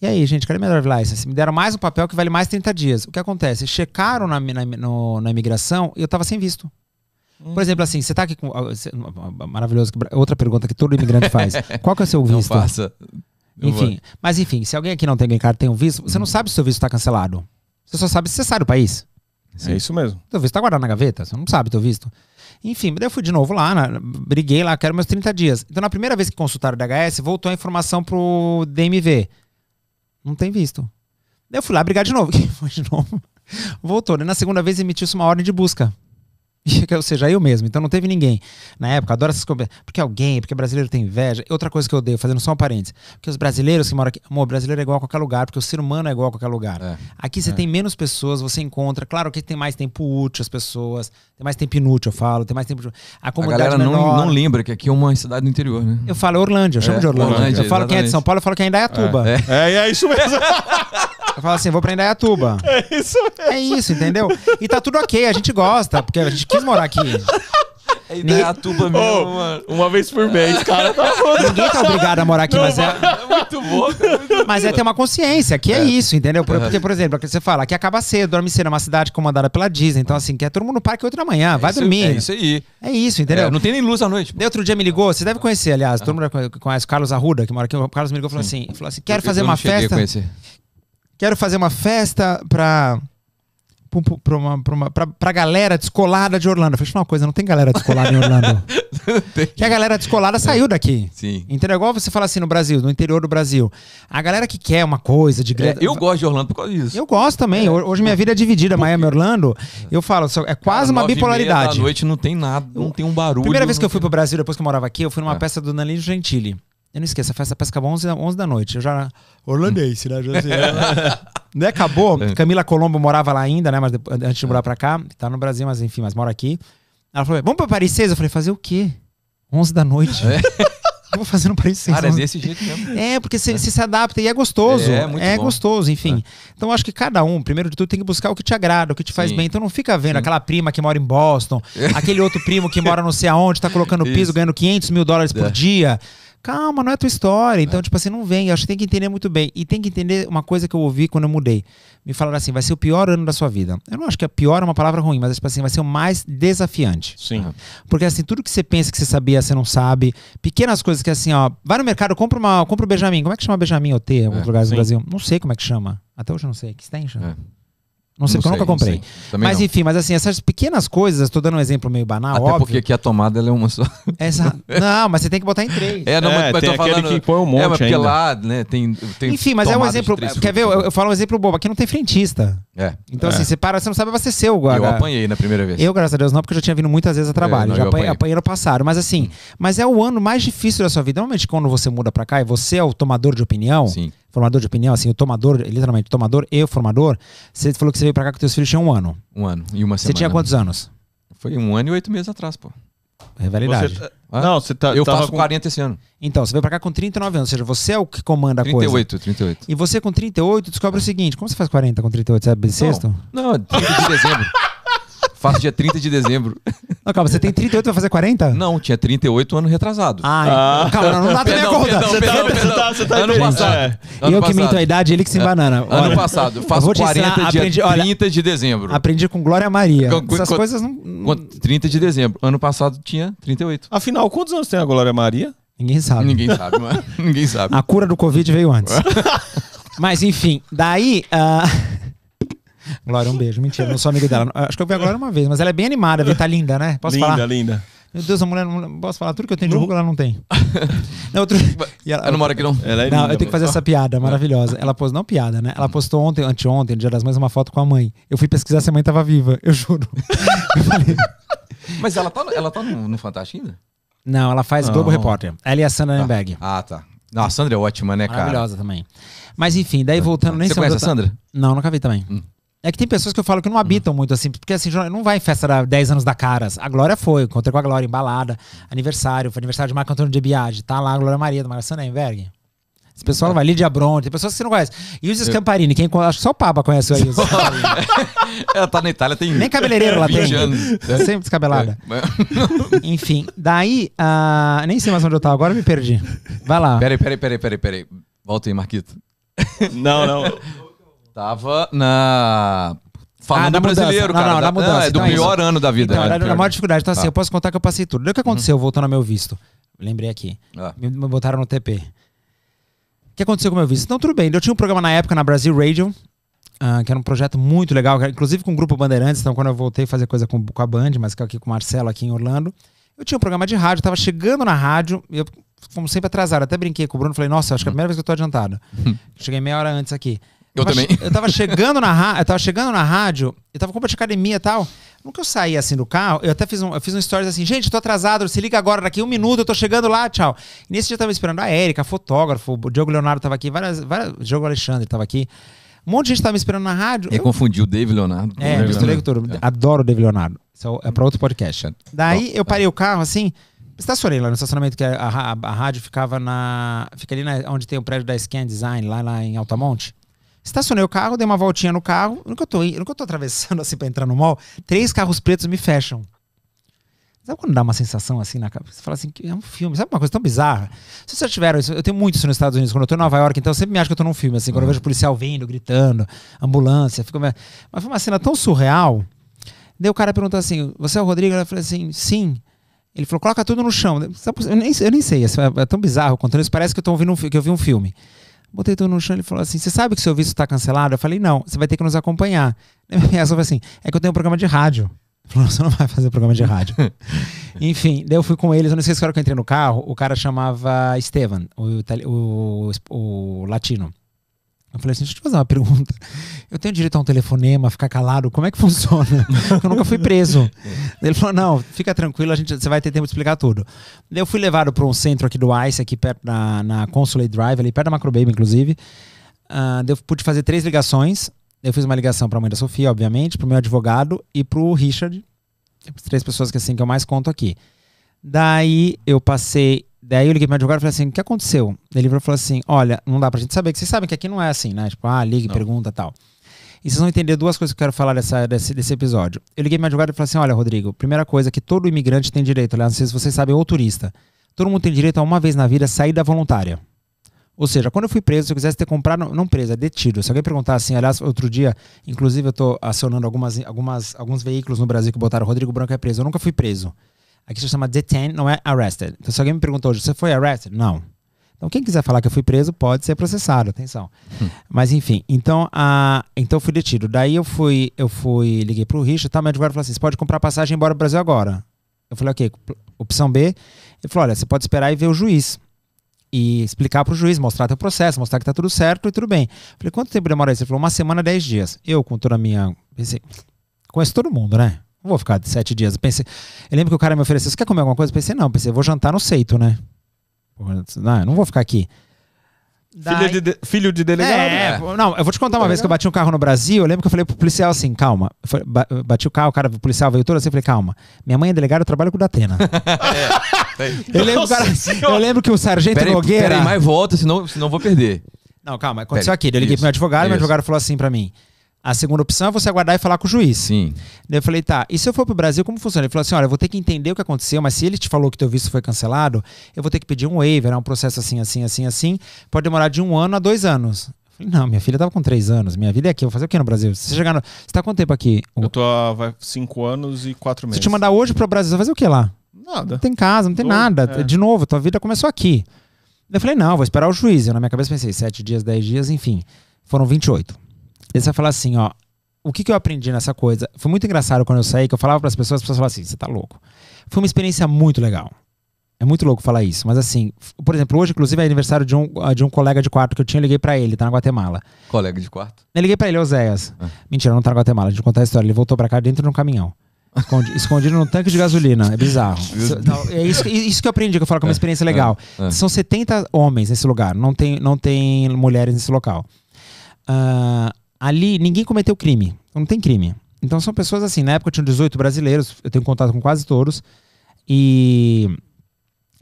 E aí, gente, cadê minha drive license? Me deram mais um papel que vale mais 30 dias. O que acontece? Checaram na, na, no, na imigração e eu tava sem visto. Hum. Por exemplo, assim, você tá aqui com. Ah, maravilhoso. Outra pergunta que todo imigrante faz. *laughs* Qual que é o seu visto? Não faça. enfim, vou. mas enfim, se alguém aqui não tem carteira, tem um visto, você hum. não sabe se o seu visto está cancelado. Você só sabe se você sai do país. Sim. É isso mesmo. Seu visto está guardado na gaveta, você não sabe o teu visto. Enfim, daí eu fui de novo lá, briguei lá, quero meus 30 dias. Então, na primeira vez que consultaram o DHS, voltou a informação pro DMV. Não tem visto. Daí eu fui lá brigar de novo. *laughs* Foi de novo. Voltou. Daí né? na segunda vez emitiu-se uma ordem de busca. *laughs* ou seja, eu mesmo, então não teve ninguém na época, adoro essas coisas, porque é alguém, porque brasileiro tem inveja, outra coisa que eu odeio, fazendo só um parênteses, porque os brasileiros que moram aqui, amor, brasileiro é igual a qualquer lugar, porque o ser humano é igual a qualquer lugar, é, aqui você é. tem menos pessoas, você encontra, claro que tem mais tempo útil as pessoas, tem mais tempo inútil, eu falo, tem mais tempo, a comunidade a galera não, não lembra que aqui é uma cidade do interior, né? Eu falo Orlândia, eu chamo é, de Orlândia, Orlândia eu falo exatamente. quem é de São Paulo, eu falo que ainda é tuba É, é, é isso mesmo. *laughs* Eu falo assim, vou pra Indaiatuba. *laughs* É isso mesmo. É isso, entendeu? E tá tudo ok, a gente gosta, porque a gente quis morar aqui. É Indaiatuba mesmo, oh, mano. Uma vez por mês, cara. Tá Ninguém tá obrigado a morar aqui, Não, mas é... é... muito bom, é cara, Mas é ter uma consciência, que é, é isso, entendeu? Por, uhum. Porque, por exemplo, é você fala, aqui acaba cedo, dorme cedo, é uma cidade comandada pela Disney. Então, assim, quer é todo mundo no parque 8 da manhã, é vai isso, dormir. É isso aí. É isso, entendeu? não tem nem luz à noite. Daí outro dia me ligou, você deve conhecer, aliás, uhum. todo mundo conhece o Carlos Arruda, que mora aqui. O Carlos me ligou e falou assim, falou assim, quero fazer eu uma festa. conhecer quero fazer uma festa pra pra, uma, pra, uma, pra, pra galera descolada de Orlando. Eu uma coisa, não tem galera descolada em Orlando. *laughs* que a galera descolada é. saiu daqui. Sim. Entendeu? Igual você fala assim no Brasil, no interior do Brasil. A galera que quer uma coisa de grande. É, eu gosto de Orlando por causa disso. Eu gosto também. É. Hoje minha vida é dividida, Miami e Orlando. Eu falo, é quase Cara, uma bipolaridade. À noite não tem nada, não tem um barulho. Primeira vez que eu fui pro Brasil, depois que eu morava aqui, eu fui numa é. peça do Danilo Gentili. Eu não esqueço, a festa pesca 11, 11 da noite. Eu já. Orlandense, né? Já, tipo assim, *laughs* é, Acabou. É. Camila Colombo morava lá ainda, né? Mas depois, antes de morar pra cá. Tá no Brasil, mas enfim, mas mora aqui. Ela falou: vamos pra Paris 6? Eu falei: fazer o quê? 11 da noite. É. Eu *laughs* vou fazer no Paris 6. Cara, 11. é desse jeito mesmo. É, porque você é. se adapta e é gostoso. É, é muito É bom. gostoso, enfim. É. Então acho que cada um, primeiro de tudo, tem que buscar o que te agrada, o que te faz Sim. bem. Então não fica vendo Sim. aquela prima que mora em Boston, *laughs* aquele outro primo que mora não sei aonde, tá colocando piso, ganhando 500 mil dólares por é. dia. Calma, não é tua história. Então, é. tipo assim, não vem. Eu acho que tem que entender muito bem. E tem que entender uma coisa que eu ouvi quando eu mudei. Me falaram assim: vai ser o pior ano da sua vida. Eu não acho que é pior é uma palavra ruim, mas, tipo assim, vai ser o mais desafiante. Sim. Porque, assim, tudo que você pensa que você sabia, você não sabe. Pequenas coisas que, assim, ó, vai no mercado, compra, uma, compra o Benjamin. Como é que chama Benjamin ot em é, outro lugar sim. do Brasil? Não sei como é que chama. Até hoje eu não sei. Que extension? É. Não sei, não porque sei, eu nunca comprei. Mas não. enfim, mas assim, essas pequenas coisas, estou dando um exemplo meio banal, Até óbvio. porque aqui a tomada é uma só. Essa... *laughs* Não, mas você tem que botar em três. É, não, é, mas, tem tô falando... que põe um monte é, mas porque ainda. lá, né, tem, tem Enfim, mas é um exemplo, quer ver, eu, eu, falo um exemplo bobo, aqui não tem frentista. É. Então é. assim, você para, você não sabe ser o agora. Eu apanhei na primeira vez. Eu, graças a Deus, não, porque eu já tinha vindo muitas vezes a é, trabalho, não, já apanhei, apanhei no passado, mas assim, hum. mas é o ano mais difícil da sua vida. Normalmente quando você muda para cá e você é o tomador de opinião, Sim formador de opinião, assim, o tomador, literalmente, o tomador e o formador, você falou que você veio pra cá com teus filhos tinha um ano. Um ano e uma semana. Você tinha quantos anos? Foi um ano e oito meses atrás, pô. É verdade. Você, tá- não, você tá. Eu faço com... 40 esse ano. Então, você veio pra cá com 39 anos, ou seja, você é o que comanda a 38, coisa. 38, 38. E você com 38 descobre o seguinte: como você faz 40 com 38? Você é bissexto? Não, não 30 de dezembro. *laughs* Faço dia 30 de dezembro. *laughs* Não, calma, você tem 38, vai fazer 40? Não, tinha 38 ano retrasado. Ah, ah. Então, calma, não, não dá pra me acordar. Perdão, você, tá- perdão, tá, perdão. você tá ano passado. É. Ano eu que minto a idade, ele que se é. embanana. Olha, ano passado, faço eu 40 ensinar, dia aprendi, 30 olha, de dezembro. Aprendi com Glória Maria. Com, com Essas com, coisas não... 30 de dezembro. Ano passado tinha 38. Afinal, quantos anos tem a Glória Maria? Ninguém sabe. Ninguém sabe, mas *laughs* ninguém sabe. A cura do Covid veio antes. *laughs* mas enfim, daí... Uh... Glória, um beijo. Mentira, não sou amigo dela. Acho que eu vi a Glória uma vez, mas ela é bem animada, ela tá linda, né? Posso linda, falar? linda. Meu Deus, a mulher, não posso falar tudo que eu tenho de Google, ela não tem. *laughs* não, outro... ela, eu não mora aqui, não. Ela é não, eu tenho que fazer essa piada ah. maravilhosa. Ela postou, não piada, né? Ela postou ontem, anteontem, no Dia das Mães, uma foto com a mãe. Eu fui pesquisar se a mãe tava viva, eu juro. *laughs* eu falei... Mas ela tá, ela tá no, no Fantástico ainda? Não, ela faz não. Globo Repórter. Ela e a Sandra Nenberg. Tá. Ah. ah, tá. Não, a Sandra é ótima, né, cara? Maravilhosa também. Mas enfim, daí voltando... Nem Você conhece a Sandra? Não, nunca vi também. Hum. É que tem pessoas que eu falo que não habitam muito assim, porque assim, não vai em festa da 10 anos da Caras. A Glória foi, encontrei com a Glória em balada, aniversário, foi aniversário de Marco Antônio de Biagi, tá lá a Glória Maria do Marco Sanenberg. Esse pessoal não uhum. vai, Lídia Bronte, tem pessoas que você não conhece. E os Scamparini, quem acho que só o Papa conhece o Ailson. *laughs* Ela tá na Itália, tem. Nem cabeleireiro lá tem. Anos. É sempre descabelada. É. *laughs* Enfim, daí. Uh, nem sei mais onde eu tava, agora eu me perdi. Vai lá. Peraí, peraí, peraí, peraí, peraí. Volta aí, Marquito. Não, não. *laughs* Tava na. Falando ah, na brasileiro, mudança. cara. Não, não, na é, mudança. é do então, pior isso. ano da vida. Então, né? era, maior dificuldade. Então, assim, tá. eu posso contar que eu passei tudo. O que aconteceu, hum. voltando ao meu visto? Lembrei aqui. Ah. Me, botaram no TP. O que aconteceu com o meu visto? Então, tudo bem. Eu tinha um programa na época na Brasil Radio, Uh, que era um projeto muito legal, inclusive com o Grupo Bandeirantes. Então, quando eu voltei a fazer coisa com, com a Band, mas aqui com o Marcelo, aqui em Orlando, eu tinha um programa de rádio, estava chegando na rádio, eu, como sempre, atrasado. Até brinquei com o Bruno, falei, nossa, acho que é a primeira vez que eu tô adiantado. Hum. Cheguei meia hora antes aqui. Eu, também. eu tava chegando na rádio, tava chegando na rádio, eu tava com de academia e tal. Nunca eu saí assim do carro, eu até fiz um, eu fiz um stories assim, gente, tô atrasado, se liga agora, daqui um minuto eu tô chegando lá, tchau. E nesse dia eu tava esperando a Erika, fotógrafo, o Diogo Leonardo tava aqui, várias, várias, o Diogo Alexandre tava aqui. Um monte de gente tava me esperando na rádio. E eu... confundi o David Leonardo. É, David Leonardo. Tudo. É. adoro o David Leonardo. Isso é, é pra outro podcast. Daí Bom, eu parei tá. o carro assim, estacionei lá no estacionamento que a, a, a, rádio ficava na. Fica ali na, onde tem o prédio da Scan Design, lá, lá em Altamonte. Estacionei o carro, dei uma voltinha no carro. Nunca eu tô, no eu tô atravessando *laughs* assim pra entrar no mall, três carros pretos me fecham. Sabe quando dá uma sensação assim na cabeça? Você fala assim, é um filme. Sabe uma coisa tão bizarra? Se vocês já tiveram isso, eu tenho muito isso nos Estados Unidos. Quando eu tô em Nova York, então eu sempre me acho que eu tô num filme, assim. Quando eu uhum. vejo policial vindo, gritando, ambulância. Fico... Mas foi uma cena tão surreal. Daí o cara perguntou assim, você é o Rodrigo? Eu falei assim, sim. Ele falou, coloca tudo no chão. Eu nem, eu nem sei, assim, é, é tão bizarro contando isso. Parece que eu, tô ouvindo um, que eu vi um filme. Botei tudo no chão, ele falou assim: Você sabe que seu visto está cancelado? Eu falei: Não, você vai ter que nos acompanhar. E a pessoa foi assim: É que eu tenho um programa de rádio. Ele falou: Você não vai fazer programa de rádio. *laughs* Enfim, daí eu fui com eles. Eu não sei se era que eu entrei no carro. O cara chamava Estevan, o, o, o latino. Eu falei assim, deixa eu te fazer uma pergunta. Eu tenho direito a um telefonema, ficar calado, como é que funciona? *laughs* Porque eu nunca fui preso. Ele falou, não, fica tranquilo, a gente, você vai ter tempo de explicar tudo. eu fui levado para um centro aqui do ICE, aqui perto na, na Consulate Drive, ali perto da Macrobaby, inclusive. Uh, eu pude fazer três ligações. Eu fiz uma ligação para a mãe da Sofia, obviamente, para o meu advogado e para o Richard. As três pessoas que, assim, que eu mais conto aqui. Daí eu passei Daí eu liguei pro meu advogado e falei assim: o que aconteceu? Ele falou assim: olha, não dá pra gente saber, que vocês sabem que aqui não é assim, né? Tipo, ah, ligue, não. pergunta tal. E vocês vão entender duas coisas que eu quero falar dessa, desse, desse episódio. Eu liguei pro meu advogado e falei assim: olha, Rodrigo, primeira coisa é que todo imigrante tem direito, aliás, não sei se vocês sabem, ou turista. Todo mundo tem direito a uma vez na vida sair da voluntária. Ou seja, quando eu fui preso, se eu quisesse ter comprado, não preso, é detido. Se alguém perguntar assim, aliás, outro dia, inclusive eu estou acionando algumas, algumas, alguns veículos no Brasil que botaram Rodrigo Branco é preso. Eu nunca fui preso. Aqui se chama detained, não é arrested. Então, se alguém me perguntou hoje, você foi arrested? Não. Então, quem quiser falar que eu fui preso pode ser processado, atenção. Hum. Mas enfim, então, então eu fui detido. Daí eu fui, eu fui, liguei pro Richard, tá? Meu advogado falou assim: você pode comprar passagem e ir embora pro Brasil agora. Eu falei, ok, opção B. Ele falou: olha, você pode esperar e ver o juiz. E explicar pro juiz, mostrar teu processo, mostrar que tá tudo certo e tudo bem. Eu falei, quanto tempo demora isso? Ele falou, uma semana, dez dias. Eu, com toda a minha. Pensei, conheço todo mundo, né? vou ficar de sete dias. Eu pensei, eu lembro que o cara me ofereceu, você quer comer alguma coisa? Eu pensei, não, eu pensei, vou jantar no Seito, né? Não, não vou ficar aqui. Filho de, de, filho de delegado. É, é. Não, eu vou te contar uma vez é. que eu bati um carro no Brasil. Eu lembro que eu falei pro policial assim: calma. Foi, bati o carro, o cara, o policial veio todo assim. Eu falei: calma, minha mãe é delegada, eu trabalho com o Datena. *laughs* é, *laughs* eu, lembro, cara, eu lembro que o sargento pera aí, Nogueira. Peraí, mais volta, senão, senão vou perder. Não, calma, aconteceu aqui. Eu liguei isso, pro meu advogado, isso. meu advogado falou assim pra mim. A segunda opção é você aguardar e falar com o juiz. Sim. Daí eu falei, tá, e se eu for pro Brasil, como funciona? Ele falou assim: olha, eu vou ter que entender o que aconteceu, mas se ele te falou que teu visto foi cancelado, eu vou ter que pedir um waiver, é um processo assim, assim, assim, assim. Pode demorar de um ano a dois anos. Eu falei, não, minha filha tava com três anos, minha vida é aqui, eu vou fazer o que no Brasil? Você chegar no. Você tá quanto tempo aqui? Eu tô há vai, cinco anos e quatro meses. Se te mandar hoje pro Brasil, você vai fazer o que lá? Nada. Não tem casa, não tem nada. É. De novo, tua vida começou aqui. Eu falei, não, vou esperar o juiz. Eu na minha cabeça pensei, sete dias, dez dias, enfim. Foram 28. Ele vai falar assim, ó, o que, que eu aprendi nessa coisa? Foi muito engraçado quando eu saí, que eu falava para as pessoas, as pessoas falavam assim, você tá louco. Foi uma experiência muito legal. É muito louco falar isso, mas assim, por exemplo, hoje, inclusive, é aniversário de um, ah, de um colega de quarto que eu tinha, eu liguei para ele, tá na Guatemala. Colega de quarto? Eu liguei para ele, Oséias. Ah. Mentira, não tá na Guatemala, de contar a história. Ele voltou para cá dentro de um caminhão. Escondido, *laughs* escondido num tanque de gasolina. É bizarro. é isso, isso que eu aprendi, que eu falo que é uma é, experiência legal. É, é. São 70 homens nesse lugar, não tem, não tem mulheres nesse local. Ah, ali ninguém cometeu crime. Não tem crime. Então são pessoas assim, na época tinha 18 brasileiros, eu tenho contato com quase todos. E.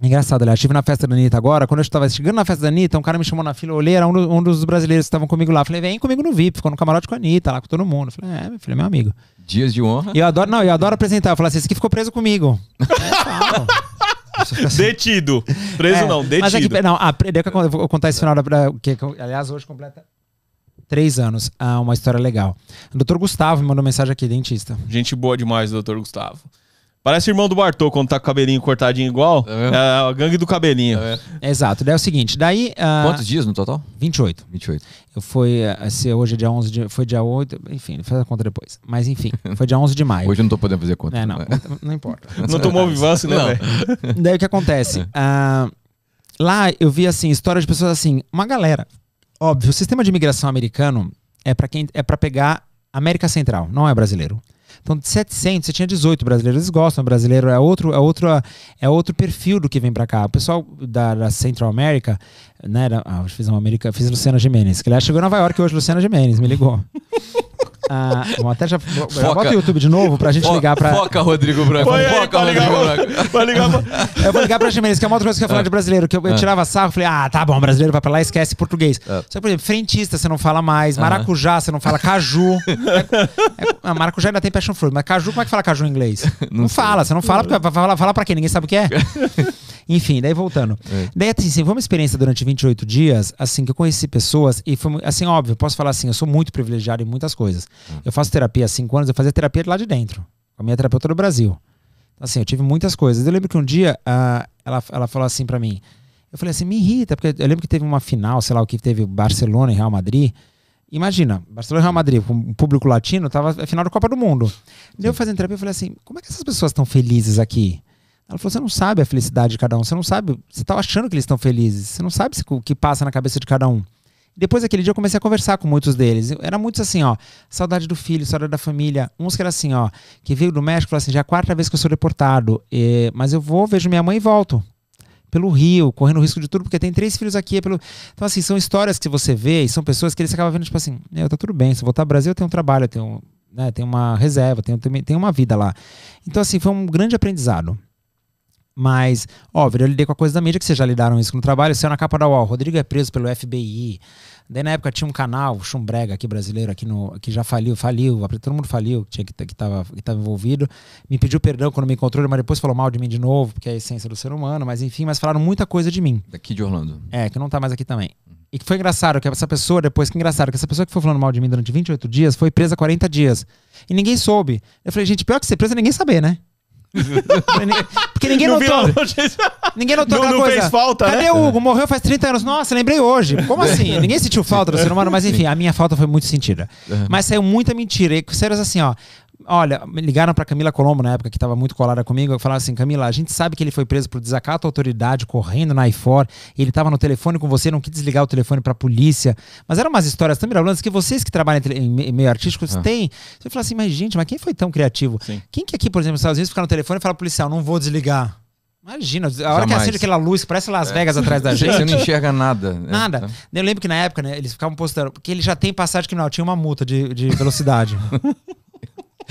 É engraçado, aliás, estive na festa da Anitta agora. Quando eu estava chegando na festa da Anitta, um cara me chamou na fila, eu olhei, era um, do, um dos brasileiros que estavam comigo lá. Falei, vem comigo no VIP, ficou no camarote com a Anitta, lá com todo mundo. Falei, é, meu filho, é meu amigo. Dias de honra. E eu adoro, não, eu adoro apresentar. Eu falei assim, esse aqui ficou preso comigo. é, *laughs* Detido. Preso é, não, detido. Mas é que, não, que é, eu vou contar esse final da. Que, aliás, hoje completa três anos. Ah, uma história legal. O doutor Gustavo me mandou mensagem aqui, dentista. Gente boa demais, doutor Gustavo. Parece irmão do Bartô quando tá com o cabelinho cortadinho igual. É, é a gangue do cabelinho. É. Exato. Daí é o seguinte, daí... Ah, Quantos dias no total? 28. 28. Eu fui, ah, se hoje é dia 11 de... Foi dia 8, enfim, faz a conta depois. Mas enfim, *laughs* foi dia 11 de maio. hoje eu não tô podendo fazer conta. É, não, é. não importa. *laughs* não tomou vivance, né, velho? Daí o que acontece? *laughs* Ah, lá eu vi, assim, história de pessoas assim, uma galera óbvio, o sistema de imigração americano é para quem é para pegar América Central, não é brasileiro. Então, de 700, você tinha 18 brasileiros, eles gostam, brasileiro é outro, é outro, é outro perfil do que vem para cá. O pessoal da, da Central America não né, era, ah, fiz uma americana, fiz Luciana Gimenez. Que aliás chegou em Nova York hoje, Luciana Gimenez, me ligou. *laughs* Ah, até já, foca. Bota o YouTube de novo pra gente ligar pra. Foca, Rodrigo Branco. Foi foca, aí, Rodrigo Branco. Vai *laughs* ligar pra... *laughs* Eu vou ligar pra Jimenez, que é uma outra coisa que eu ia falar é. de brasileiro. Que eu, eu é. tirava sarro falei, ah, tá bom, brasileiro vai pra lá e esquece português. É. Só que, por exemplo, frentista você não fala mais, maracujá você não fala, caju. é, é, maracujá ainda tem passion fruit, mas caju, como é que fala caju em inglês? Não, não fala, você não fala, porque fala, fala pra quem? Ninguém sabe o que é. Enfim, daí voltando. É. Daí, assim, foi uma experiência durante 28 dias, assim, que eu conheci pessoas e foi, assim, óbvio, posso falar assim, eu sou muito privilegiado em muitas coisas. Ah. Eu faço terapia há cinco anos, eu fazia terapia lá de dentro, com a minha terapeuta do Brasil. Então, assim, eu tive muitas coisas. Eu lembro que um dia uh, ela, ela falou assim para mim, eu falei assim, me irrita, porque eu lembro que teve uma final, sei lá o que, teve Barcelona e Real Madrid, Imagina, Barcelona e Real Madrid, um público latino, tava a é final da Copa do Mundo. Sim. Daí eu fazendo terapia, eu falei assim: como é que essas pessoas estão felizes aqui? Ela falou: você não sabe a felicidade de cada um, você não sabe, você tá achando que eles estão felizes, você não sabe o que passa na cabeça de cada um. Depois daquele dia eu comecei a conversar com muitos deles. Era muitos assim, ó, saudade do filho, saudade da família. Uns que era assim, ó, que veio do México, falou assim, já é a quarta vez que eu sou deportado, e, eh, mas eu vou, vejo minha mãe e volto pelo Rio, correndo risco de tudo, porque tem três filhos aqui. É pelo... Então, assim, são histórias que você vê e são pessoas que eles acabam vendo, tipo assim, eu tá tudo bem, se eu voltar ao Brasil, eu tenho um trabalho, eu tenho, né, tenho uma reserva, tenho, tenho uma vida lá. Então, assim, foi um grande aprendizado. Mas, óbvio, eu lidei com a coisa da mídia, que vocês já lidaram isso no trabalho. Saiu na capa da UOL, Rodrigo é preso pelo FBI. Daí na época tinha um canal, Chumbrega, aqui brasileiro, aqui no, que já faliu, faliu, todo mundo faliu, que, tinha, que, que, tava, que tava envolvido. Me pediu perdão quando me encontrou, mas depois falou mal de mim de novo, porque é a essência do ser humano, mas enfim, mas falaram muita coisa de mim. Daqui de Orlando. É, que não tá mais aqui também. E que foi engraçado que essa pessoa, depois, que engraçado, que essa pessoa que foi falando mal de mim durante 28 dias foi presa 40 dias. E ninguém soube. Eu falei, gente, pior que ser presa é ninguém saber, né? *laughs* Porque ninguém não notou. *laughs* Ninguém notou não, aquela não coisa. Fez falta, né? Cadê né? o Hugo? Morreu faz 30 anos. Nossa, lembrei hoje. Como assim? *laughs* ninguém sentiu falta do ser humano, mas enfim, a minha falta foi muito sentida. Uhum. Mas saiu muita mentira. E sérias assim, ó. Olha, ligaram para Camila Colombo na época que estava muito colada comigo, Eu falava assim: "Camila, a gente sabe que ele foi preso por desacato à autoridade, correndo na IFOR, ele estava no telefone com você, não quis desligar o telefone para a polícia". Mas eram umas histórias tão mirabolantes que vocês que trabalham em meio artístico ah. têm. Você fala assim: "Mas gente, mas quem foi tão criativo? Sim. Quem que aqui, por exemplo, nos Estados Unidos fica no telefone e fala: "Policial, não vou desligar". Imagina, a hora que acende aquela luz, parece Las é. Vegas é. atrás da *laughs* gente. Você não enxerga nada. Né? Nada. Tá. Eu lembro que na época, né, eles ficavam postando, porque ele já tem passagem não tinha uma multa de, de velocidade. *laughs*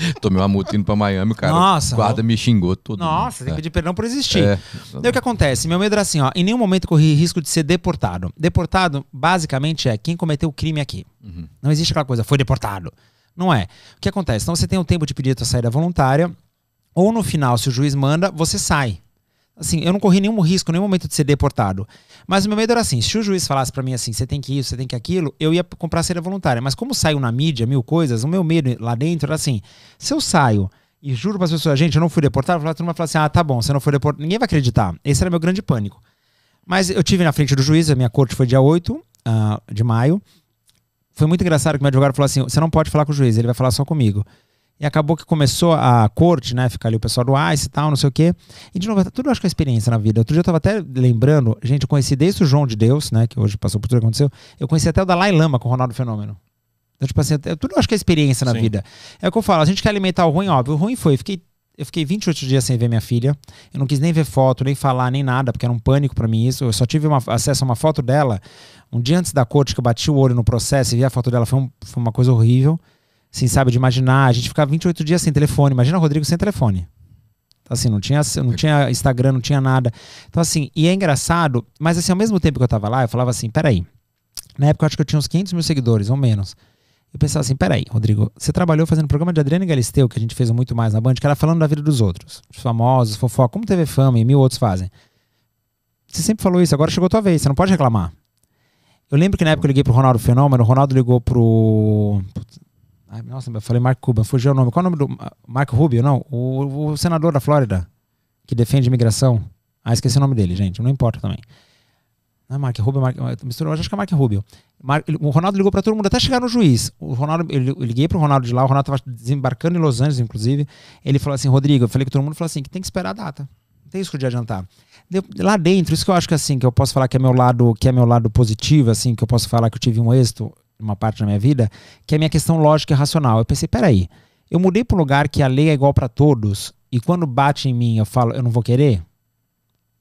*laughs* Tomei uma multa indo pra Miami, cara. Nossa. O guarda me xingou todo. Nossa, tem que é. pedir perdão por existir. É. Daí o que acontece? Meu medo era assim, ó. Em nenhum momento corri risco de ser deportado. Deportado, basicamente, é quem cometeu o crime aqui. Uhum. Não existe aquela coisa, foi deportado. Não é. O que acontece? Então você tem o tempo de pedir a sua saída voluntária, ou no final, se o juiz manda, você sai assim, eu não corri nenhum risco, nenhum momento de ser deportado. Mas o meu medo era assim, se o juiz falasse para mim assim, você tem que isso, você tem que aquilo, eu ia comprar ser voluntária. Mas como saiu na mídia mil coisas, o meu medo lá dentro era assim, se eu saio e juro para as pessoas, gente, eu não fui deportado, mundo vai falar assim, ah, tá bom, você não foi deportado, ninguém vai acreditar. Esse era meu grande pânico. Mas eu tive na frente do juiz, a minha corte foi dia 8 uh, ah, de maio. Foi muito engraçado que meu advogado falou assim, você não pode falar com o juiz, ele vai falar só comigo. E acabou que começou a corte, né? Ficar ali o pessoal do ICE e tal, não sei o quê. E de novo, tá tudo eu acho que é experiência na vida. Outro dia eu tava até lembrando, gente, eu conheci desde o João de Deus, né? Que hoje passou por tudo que aconteceu. Eu conheci até o Dalai Lama com o Ronaldo Fenômeno. Então, tipo assim, eu, tudo eu acho que é experiência na Sim. vida. É o que eu falo, a gente quer alimentar o ruim, óbvio. O ruim foi, eu fiquei eu fiquei 28 dias sem ver minha filha. Eu não quis nem ver foto, nem falar, nem nada, porque era um pânico para mim isso. Eu só tive uma, acesso a uma foto dela um dia antes da corte, que eu bati o olho no processo e vi a foto dela. Foi, um, foi uma coisa horrível. Assim, sabe, de imaginar, a gente ficar 28 dias sem telefone. Imagina o Rodrigo sem telefone. Assim, não tinha, não tinha Instagram, não tinha nada. Então, assim, e é engraçado, mas assim, ao mesmo tempo que eu tava lá, eu falava assim, peraí. Na época eu acho que eu tinha uns 500 mil seguidores, ou menos. Eu pensava assim, peraí, Rodrigo, você trabalhou fazendo programa de Adriana Galisteu, que a gente fez muito mais na Band, que era falando da vida dos outros. Os famosos, fofoca, como TV Fama e mil outros fazem. Você sempre falou isso, agora chegou a tua vez, você não pode reclamar. Eu lembro que na época eu liguei pro Ronaldo Fenômeno, o Ronaldo ligou pro nossa, eu falei Marco Cuban, fugiu o nome. Qual é o nome do. Ah, Marco Rubio, não? O, o senador da Flórida, que defende imigração. Ah, esqueci o nome dele, gente, não importa também. Não é Mark Rubio, Mark, eu é, acho que é Mark Rubio. o Ronaldo ligou para todo mundo, até chegar no juiz. O Ronaldo, eu liguei para o Ronaldo de lá, o Ronaldo estava desembarcando em Los Angeles, inclusive. Ele falou assim, Rodrigo, eu falei que todo mundo falou assim, que tem que esperar a data. Não tem isso de adiantar. lá dentro, isso que eu acho que assim, que eu posso falar que é meu lado, que é meu lado positivo, assim, que eu posso falar que eu tive um êxito, uma parte da minha vida, que é a minha questão lógica e racional. Eu pensei, peraí, eu mudei para um lugar que a lei é igual para todos, e quando bate em mim eu falo, eu não vou querer?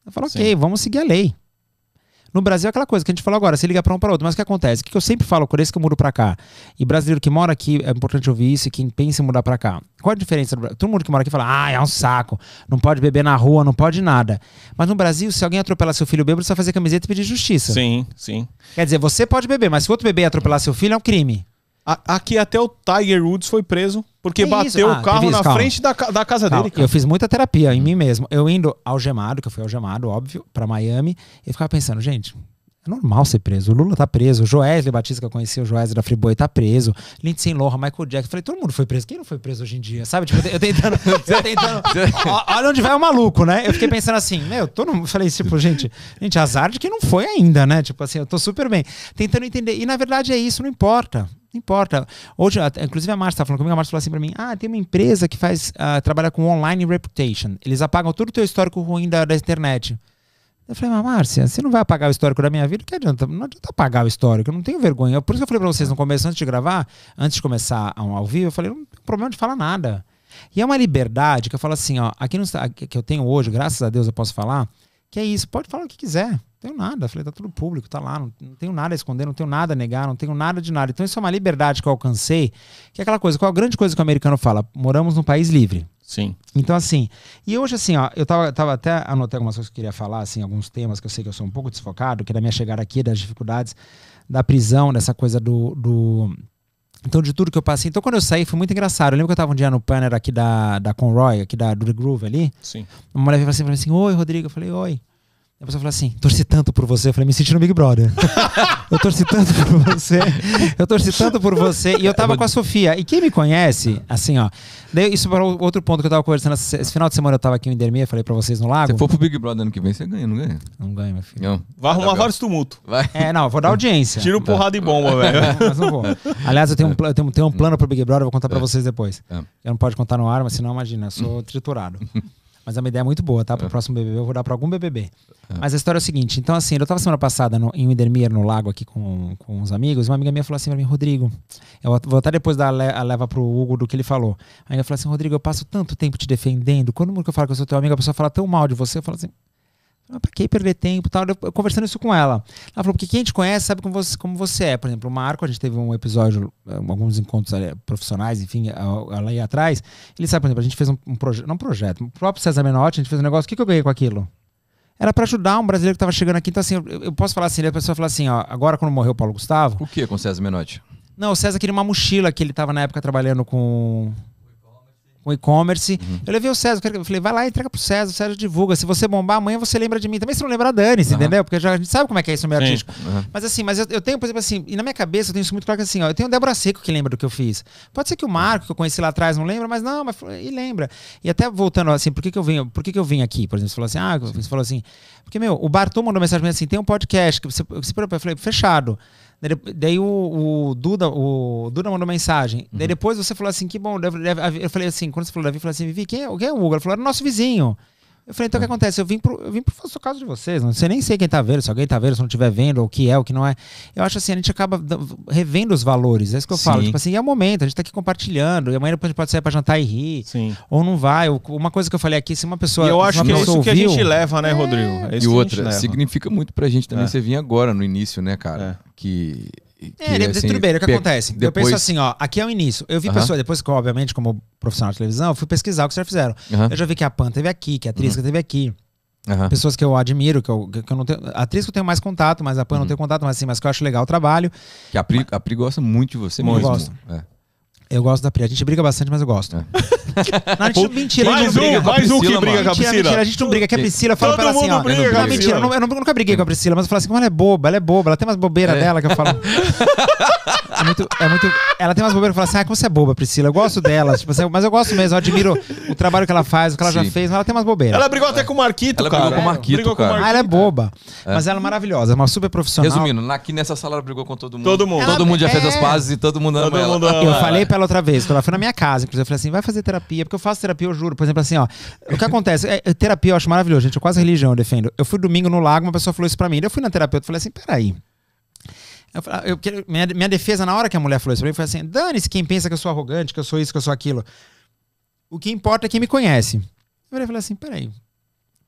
Eu falo, Sim. ok, vamos seguir a lei. No Brasil é aquela coisa que a gente fala agora, se liga para um para outro. Mas o que acontece? O que eu sempre falo, por é isso que eu mudo para cá. E brasileiro que mora aqui, é importante ouvir isso, e quem pensa em mudar para cá. Qual a diferença? Todo mundo que mora aqui fala, ah, é um saco, não pode beber na rua, não pode nada. Mas no Brasil, se alguém atropelar seu filho bêbado, você vai fazer camiseta e pedir justiça. Sim, sim. Quer dizer, você pode beber, mas se outro bebê atropelar seu filho, é um crime. A aqui até o Tiger Woods foi preso porque é bateu ah, o carro na Calma. frente da, da casa Calma. dele. Cara. Eu fiz muita terapia em mim mesmo. Eu indo algemado, que eu fui algemado, óbvio, para Miami, e ficava pensando, gente, é normal ser preso. O Lula tá preso. O Joesley Batista, que eu conheci, o Joesley da Friboi, tá preso. Lindsay Lohan, Michael Jackson. Falei, todo mundo foi preso. Quem não foi preso hoje em dia? Sabe? Tipo, eu tentando. eu tentando *laughs* olha onde vai o maluco, né? Eu fiquei pensando assim, meu, todo mundo. Falei, tipo, gente, gente, azar de que não foi ainda, né? Tipo assim, eu tô super bem. Tentando entender. E na verdade é isso, não importa. Não importa. Hoje, inclusive a Márcia estava falando comigo, a Márcia falou assim para mim: ah, tem uma empresa que faz, uh, trabalha com online reputation. Eles apagam todo o teu histórico ruim da, da internet. Eu falei, mas Márcia, você não vai apagar o histórico da minha vida? Que adianta? Não adianta apagar o histórico, eu não tenho vergonha. Por isso que eu falei pra vocês no começo, antes de gravar, antes de começar um ao vivo, eu falei, não tem problema de falar nada. E é uma liberdade que eu falo assim, ó, aqui no, que eu tenho hoje, graças a Deus eu posso falar, que é isso, pode falar o que quiser. Não tenho nada, falei, tá tudo público, tá lá, não, não, tenho nada a esconder, não tenho nada a negar, não tenho nada de nada. Então isso é uma liberdade que eu alcancei, que é aquela coisa, qual é a grande coisa que o americano fala? Moramos num país livre. Sim. Então, assim, e hoje, assim, ó, eu tava, tava até anotando algumas coisas que eu queria falar, assim, alguns temas que eu sei que eu sou um pouco desfocado, que da minha chegada aqui, das dificuldades da prisão, dessa coisa do, do. Então, de tudo que eu passei. Então, quando eu saí, foi muito engraçado. Eu lembro que eu tava um dia no panel aqui da, da Conroy, aqui da, do The Groove ali. Sim. Uma mulher veio assim, falou assim: Oi, Rodrigo. Eu falei: Oi. A pessoa fala assim: torci tanto por você. Eu falei: me senti no Big Brother. *laughs* eu torci tanto por você. Eu torci tanto por você. E eu tava é, com a Sofia. E quem me conhece, assim, ó. Daí, isso para outro ponto que eu tava conversando. Esse final de semana eu tava aqui em Dermia, falei pra vocês no lago. Se for pro Big Brother ano que vem, você ganha, não ganha? Não ganha, meu filho. Não. Vai arrumar vários tumultos. Vai. É, não, vou dar audiência. Tira o porrada e bomba, é, velho. mas não vou. Aliás, eu tenho, um, eu tenho, tenho um plano pro Big Brother, vou contar pra é. vocês depois. Eu não pode contar no ar, mas senão, imagina, eu sou *laughs* triturado. Mas é uma ideia muito boa, tá? Pro é. próximo BBB eu vou dar pra algum BBB. É. Mas a história é o seguinte. Então, assim, eu tava semana passada no, em Windermere, no lago, aqui com, com uns amigos. Uma amiga minha falou assim pra mim, Rodrigo, eu vou até depois dar a leva pro Hugo do que ele falou. Aí ela falou assim, Rodrigo, eu passo tanto tempo te defendendo. Quando eu falo que eu sou teu amigo, a pessoa fala tão mal de você. Eu falo assim, ah, pra que perder tempo tal? Eu, conversando isso com ela. Ela falou, porque quem te conhece sabe como você, como você é. Por exemplo, o Marco, a gente teve um episódio, eh, alguns encontros eh, profissionais, enfim, ela ia atrás. Ele sabe, por exemplo, a gente fez um, um projeto, não um projeto, o próprio César Menotti, a gente fez um negócio, o que, que eu ganhei com aquilo? Era para ajudar um brasileiro que tava chegando aqui. Então, assim, eu, eu posso falar assim, a pessoa fala assim, ó, agora quando morreu o Paulo Gustavo... O que com o César Menotti? Não, o César queria uma mochila que ele tava na época trabalhando com e-commerce. Uhum. Eu levei o César, eu falei, vai lá e entrega pro César, o César divulga. Se você bombar, amanhã você lembra de mim. Também se não lembrar, dane-se, uhum. entendeu? Porque já, a gente sabe como é que é isso no meio Sim. artístico. Uhum. Mas assim, mas eu, eu, tenho, por exemplo, assim, e na minha cabeça eu tenho isso muito claro que assim, ó, eu tenho o Débora Seco que lembra do que eu fiz. Pode ser que o Marco, que eu conheci lá atrás, não lembra, mas não, mas e lembra. E até voltando assim, por que, que eu vim? por que, que eu vim aqui? Por exemplo, você falou assim, ah, você falou assim, porque, meu, o Bartô mandou mensagem assim, tem um podcast que você, que você eu falei, fechado. Daí o, o, Duda, o Duda mandou mensagem. Uhum. Daí depois você falou assim, que bom. Eu falei assim, quando você falou Davi, eu falei assim, Vivi, quem é, quem é o Hugo? Ele falou, era nosso vizinho. Eu falei, então o que ah. acontece? Eu vim pro, eu vim pro faço caso de vocês, não né? sei nem sei quem tá vendo, se alguém tá vendo, se não estiver vendo, ou o que é, o que não é. Eu acho assim, a gente acaba revendo os valores, é isso que eu Sim. falo. Tipo assim, é o momento, a gente tá aqui compartilhando, e amanhã depois a gente pode sair pra jantar e rir. Sim. Ou não vai. Ou, uma coisa que eu falei aqui, se uma pessoa. E eu acho que é isso ouviu, né, é, é é que a gente leva, né, Rodrigo? É e outra, significa muito pra gente também é. você vir agora no início, né, cara? É. Que é, que, é, assim, tudo bem, é o que acontece. Depois... Eu penso assim, ó, aqui é o início. Eu vi uh -huh. pessoas, depois que, obviamente, como profissional de televisão, eu fui pesquisar o que vocês fizeram. Uh -huh. Eu já vi que a Pan teve aqui, que a Trisca uh uhum. -huh. teve aqui. Pessoas que eu admiro, que eu, que eu não tenho. A atriz que eu tenho mais contato, mas a Pan não uhum. tenho contato, mas assim, mas que eu acho legal o trabalho. Que a Pri, a Pri gosta muito de você muito mesmo. Gosto. É. Eu gosto da Pri. A gente briga bastante, mas eu gosto. É. *laughs* Não, a gente mentira, mais a gente não um, briga. Mais um que briga com a Priscila. Mentira, mentira, a gente não briga. Que a Priscila fala pra ela assim, ó. Briga, não, mentira, eu, não, eu, nunca briguei com a Priscila, mas eu falo assim, como ela é boba, ela é boba, ela tem umas bobeiras é. dela que eu falo. é muito, é muito, ela tem umas bobeiras que eu falo assim, ah, como você é boba, Priscila. Eu gosto dela, tipo assim, mas eu gosto mesmo, eu admiro o trabalho que ela faz, o que ela Sim. já fez, mas ela tem umas bobeiras. Ela brigou até com o Marquito, ela cara. Brigou com o Marquito, brigou cara. Com o Marquito. Ah, ela é boba. É. Mas ela é maravilhosa, é uma super profissional. Resumindo, aqui nessa sala ela brigou com todo mundo. Todo mundo. Todo mundo já é. fez as pazes e todo mundo ama ela. Eu falei pra ela outra vez, quando ela foi na minha casa, inclusive, eu falei assim, vai fazer terapia, porque eu faço terapia, eu juro. Por exemplo, assim, ó, o que acontece, é, é terapia eu acho maravilhoso, gente, eu quase religião eu defendo. Eu fui domingo no lago, uma pessoa falou isso pra mim, eu fui na terapeuta e falei assim, peraí, eu, ah, eu, minha, minha, defesa na hora que a mulher falou isso pra mim foi assim: dane-se quem pensa que eu sou arrogante, que eu sou isso, que eu sou aquilo. O que importa é quem me conhece. Eu falei assim: peraí,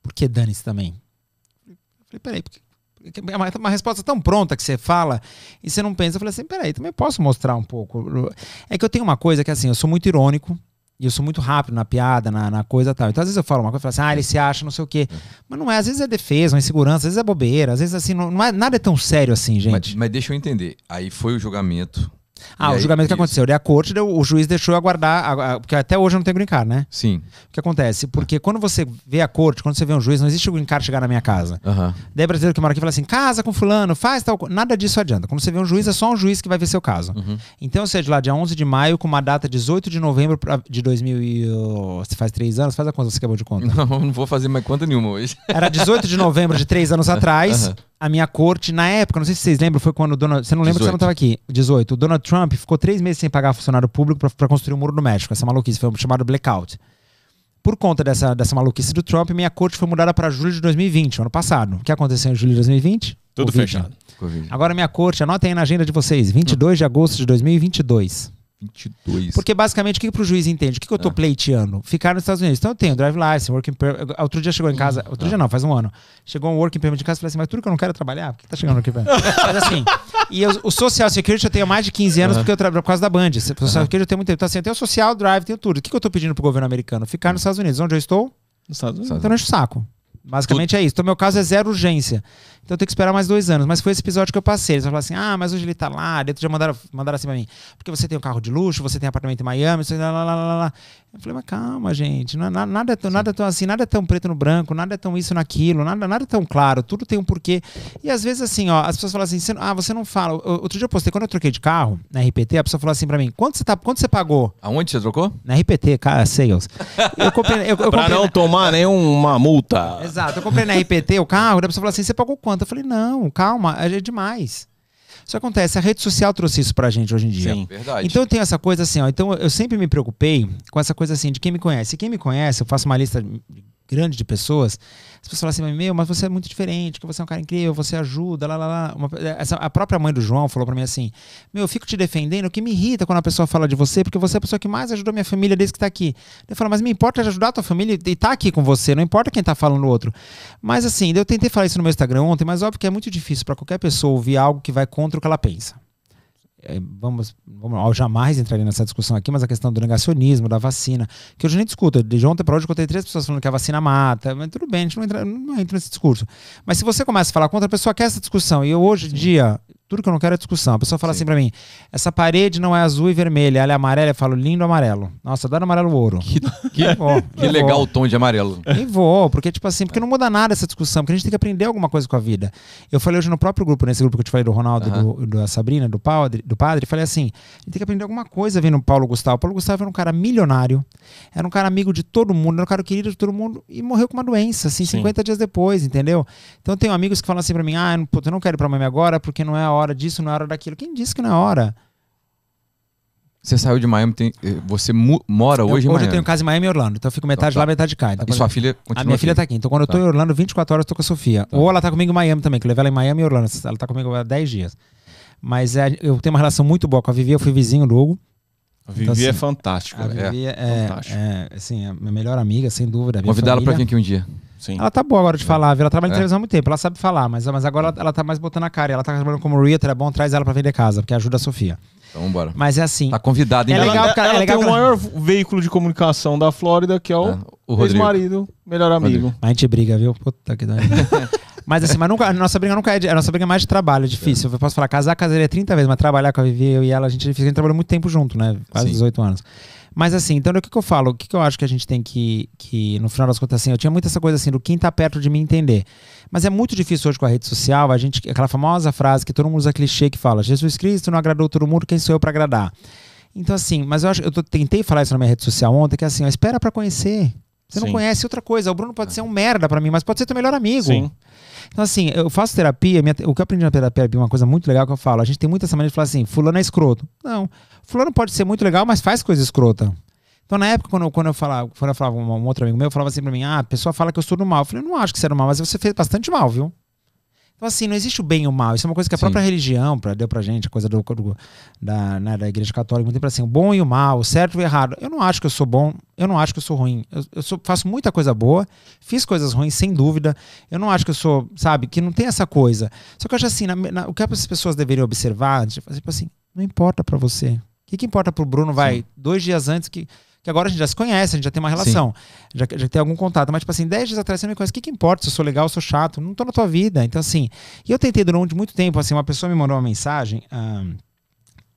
por que dane-se também? Eu falei: peraí, por que, é uma, é uma, resposta tão pronta que você fala e você não pensa. Eu falei assim: peraí, também posso mostrar um pouco. É que eu tenho uma coisa que assim, eu sou muito irônico. E eu sou muito rápido na piada, na, na coisa tal. Então, às vezes eu falo uma coisa e falo assim, ah, ele se acha, não sei o quê. É. Mas não é, às vezes é defesa, uma insegurança, às vezes é bobeira, às vezes assim, não, não é, nada é tão sério assim, gente. Mas, mas deixa eu entender. Aí foi o julgamento, ah, e o aí, julgamento que isso. aconteceu. E né? a corte, deu, o juiz deixou aguardar, a, a, porque até hoje eu não tenho green card, né? Sim. O que acontece? Porque quando você vê a corte, quando você vê um juiz, não existe o green card chegar na minha casa. Uhum. Daí brasileiro que mora aqui fala assim, casa com fulano, faz tal coisa. Nada disso adianta. Quando você vê um juiz, é só um juiz que vai ver seu caso. Uhum. Então, seja é lá dia 11 de maio, com uma data 18 de novembro pra, de 2000 e... Oh, você faz três anos? Faz a conta, você acabou de conta. *laughs* Não, não vou fazer mais conta nenhuma hoje. Era 18 de novembro de três anos *laughs* atrás. Uhum a minha corte, na época, não sei se vocês lembram, foi quando o Donald. Você não lembra 18. que você não estava aqui? 18. O Donald Trump ficou três meses sem pagar funcionário público para construir o um muro no México. Essa maluquice foi chamado blackout. Por conta dessa, dessa maluquice do Trump, minha corte foi mudada para julho de 2020, ano passado. O que aconteceu em julho de 2020? Tudo Covid. fechado. Covid. Agora minha corte, anotem aí na agenda de vocês, 22 de agosto de 2022. 22. Porque basicamente o que, que o juiz entende? O que, que eu tô é. pleiteando? Ficar nos Estados Unidos. Então eu tenho drive license, working permit. Outro dia chegou em casa, hum, outro é. dia não, faz um ano. Chegou um working permit de casa e falei assim, mas tudo que eu não quero é trabalhar, por que, tá chegando aqui permit? *laughs* mas assim, e eu, o Social Security eu tenho mais de 15 anos é. porque eu trabalho por causa da Band. O Social uhum. Security eu tenho muito tempo. Então assim, eu tenho o social, drive, tenho tudo. O que, que eu tô pedindo pro governo americano? Ficar nos Estados Unidos. Onde eu estou? Nos Estados tá Unidos. Então não encho o saco. Basicamente tudo. é isso. Então meu caso é zero urgência. Então eu tenho que esperar mais dois anos. Mas foi esse episódio que eu passei. Eles falaram assim: ah, mas hoje ele tá lá, dentro já mandaram, mandaram assim pra mim. Porque você tem um carro de luxo, você tem apartamento em Miami, você lá, lá, lá, lá, Eu falei, mas calma, gente, não, é, nada, nada, é tão, nada é tão assim, nada é tão preto no branco, nada é tão isso naquilo, nada, nada é tão claro, tudo tem um porquê. E às vezes, assim, ó, as pessoas falam assim, ah, você não fala. Outro dia eu postei, quando eu troquei de carro, na RPT, a pessoa falou assim pra mim, quanto você, tá, quanto você pagou? Aonde você trocou? Na RPT, cara, sales. Eu comprei, eu, eu comprei pra não na... tomar nenhuma multa. Exato, eu comprei na RPT o carro, A pessoa falou assim, você pagou quanto? quanto. Eu falei, não, calma, é demais. Isso acontece, a rede social trouxe isso pra gente hoje em dia. Sim, verdade. Então eu tenho essa coisa assim, ó. Então eu sempre me preocupei com essa coisa assim de quem me conhece. E quem me conhece, eu faço uma lista grande de pessoas, as pessoas falam assim, meu, mas você é muito diferente, que você é um cara incrível, você ajuda, lá, lá, lá. Uma, essa, a própria mãe do João falou para mim assim, meu, eu fico te defendendo, o que me irrita quando a pessoa fala de você, porque você é a pessoa que mais ajudou minha família desde que tá aqui. Eu falo, mas me importa ajudar a tua família e tá aqui com você, não importa quem tá falando o outro. Mas assim, eu tentei falar isso no meu Instagram ontem, mas óbvio que é muito difícil para qualquer pessoa ouvir algo que vai contra o que ela pensa. É, vamos, vamos jamais entraria nessa discussão aqui, mas a questão do negacionismo, da vacina, que hoje nem discuta De ontem para hoje, eu contei três pessoas falando que a vacina mata, mas tudo bem, a gente não entra, não entra nesse discurso. Mas se você começa a falar contra a pessoa, quer essa discussão, e hoje em dia tudo que eu não quero é discussão. A pessoa fala Sim. assim para mim: essa parede não é azul e vermelha, ela é amarela. Eu falo, lindo amarelo. Nossa, adoro amarelo ouro. Que, que, vou, que legal o tom de amarelo. E vou, porque, tipo assim, porque não muda nada essa discussão, porque a gente tem que aprender alguma coisa com a vida. Eu falei hoje no próprio grupo, nesse grupo que eu te falei do Ronaldo, do, da Sabrina, do padre, do padre, falei assim: a gente tem que aprender alguma coisa vendo o Paulo Gustavo. O Paulo Gustavo era um cara milionário, era um cara amigo de todo mundo, era um cara querido de todo mundo e morreu com uma doença, assim, Sim. 50 dias depois, entendeu? Então eu tenho amigos que falam assim pra mim: ah, eu não, eu não quero ir pra mãe agora porque não é a hora hora disso, não é hora daquilo. Quem disse que não é hora? Você saiu de Miami, tem, eh, você mora hoje eu, em hoje Miami? Hoje eu tenho casa em Miami e Orlando, então eu fico metade então, lá, metade cá. Então, e sua eu... filha continua A minha aqui. filha tá aqui, então quando tá. eu tô tá. em Orlando, 24 horas eu tô com a Sofia. Tá. Ou ela tá comigo em Miami também, que eu levei ela em Miami e Orlando, ela tá comigo há 10 dias. Mas é, eu tenho uma relação muito boa com a Vivi, eu fui vizinho do Hugo. A então, Vivi então, assim, é fantástica. A é Vivi é, é, é, assim, é a minha melhor amiga, sem dúvida. Convidá-la para vir aqui um dia. Sim. Ela tá boa agora de é. falar, viu? Ela trabalha em é. televisão há muito tempo, ela sabe falar, mas, mas agora ela, ela tá mais botando a cara. Ela tá trabalhando como realtor, é bom, traz ela pra vender casa, porque ajuda a Sofia. Então bora. Mas é assim. Tá convidado, hein? É legal, ela, cara, ela é legal, tem o maior veículo de comunicação da Flórida, que é o, é, o ex-marido, melhor amigo. Rodrigo. A gente briga, viu? Puta que daí. *laughs* mas assim, mas nunca, a nossa briga nunca é. De, a nossa briga é mais de trabalho, é difícil. É. Eu posso falar, casar, casaria 30 vezes, mas trabalhar com a Vivi, eu e ela, a gente, a gente trabalhou muito tempo junto, né? Quase Sim. 18 anos. Mas assim, então o que, que eu falo? O que, que eu acho que a gente tem que, que, no final das contas, assim, eu tinha muita essa coisa assim, do quem tá perto de mim entender. Mas é muito difícil hoje com a rede social, a gente, aquela famosa frase que todo mundo usa clichê que fala: Jesus Cristo não agradou todo mundo, quem sou eu para agradar? Então, assim, mas eu acho, eu tô, tentei falar isso na minha rede social ontem, que é assim, ó, espera para conhecer. Você Sim. não conhece outra coisa. O Bruno pode é. ser um merda para mim, mas pode ser teu melhor amigo. Sim. Então, assim, eu faço terapia, minha, o que eu aprendi na terapia é uma coisa muito legal que eu falo. A gente tem muita essa maneira de falar assim, fulano é escroto. Não. Fulano pode ser muito legal, mas faz coisa escrota. Então, na época, quando eu, quando eu falava, quando eu falava com um, outro amigo meu, eu falava assim pra mim: ah, a pessoa fala que eu sou no mal. Eu falei: eu não acho que você é no mal, mas você fez bastante mal, viu? Então, assim, não existe o bem e o mal. Isso é uma coisa que a Sim. própria religião pra, deu pra gente, a coisa do, do da, né, da igreja católica, muito tempo assim: o bom e o mal, o certo e o errado. Eu não acho que eu sou bom, eu não acho que eu sou ruim. Eu, eu sou, faço muita coisa boa, fiz coisas ruins, sem dúvida. Eu não acho que eu sou, sabe, que não tem essa coisa. Só que eu acho assim: na, na, o que as pessoas deveriam observar, tipo assim, não importa pra você que, que importa pro Bruno, vai, Sim. dois dias antes que. Que agora a gente já se conhece, a gente já tem uma relação, já, já tem algum contato. Mas, tipo assim, 10 dias atrás você não me conhece. O que, que importa se eu sou legal, se eu sou chato? Não tô na tua vida. Então, assim. E eu tentei durante muito tempo, assim, uma pessoa me mandou uma mensagem. Um,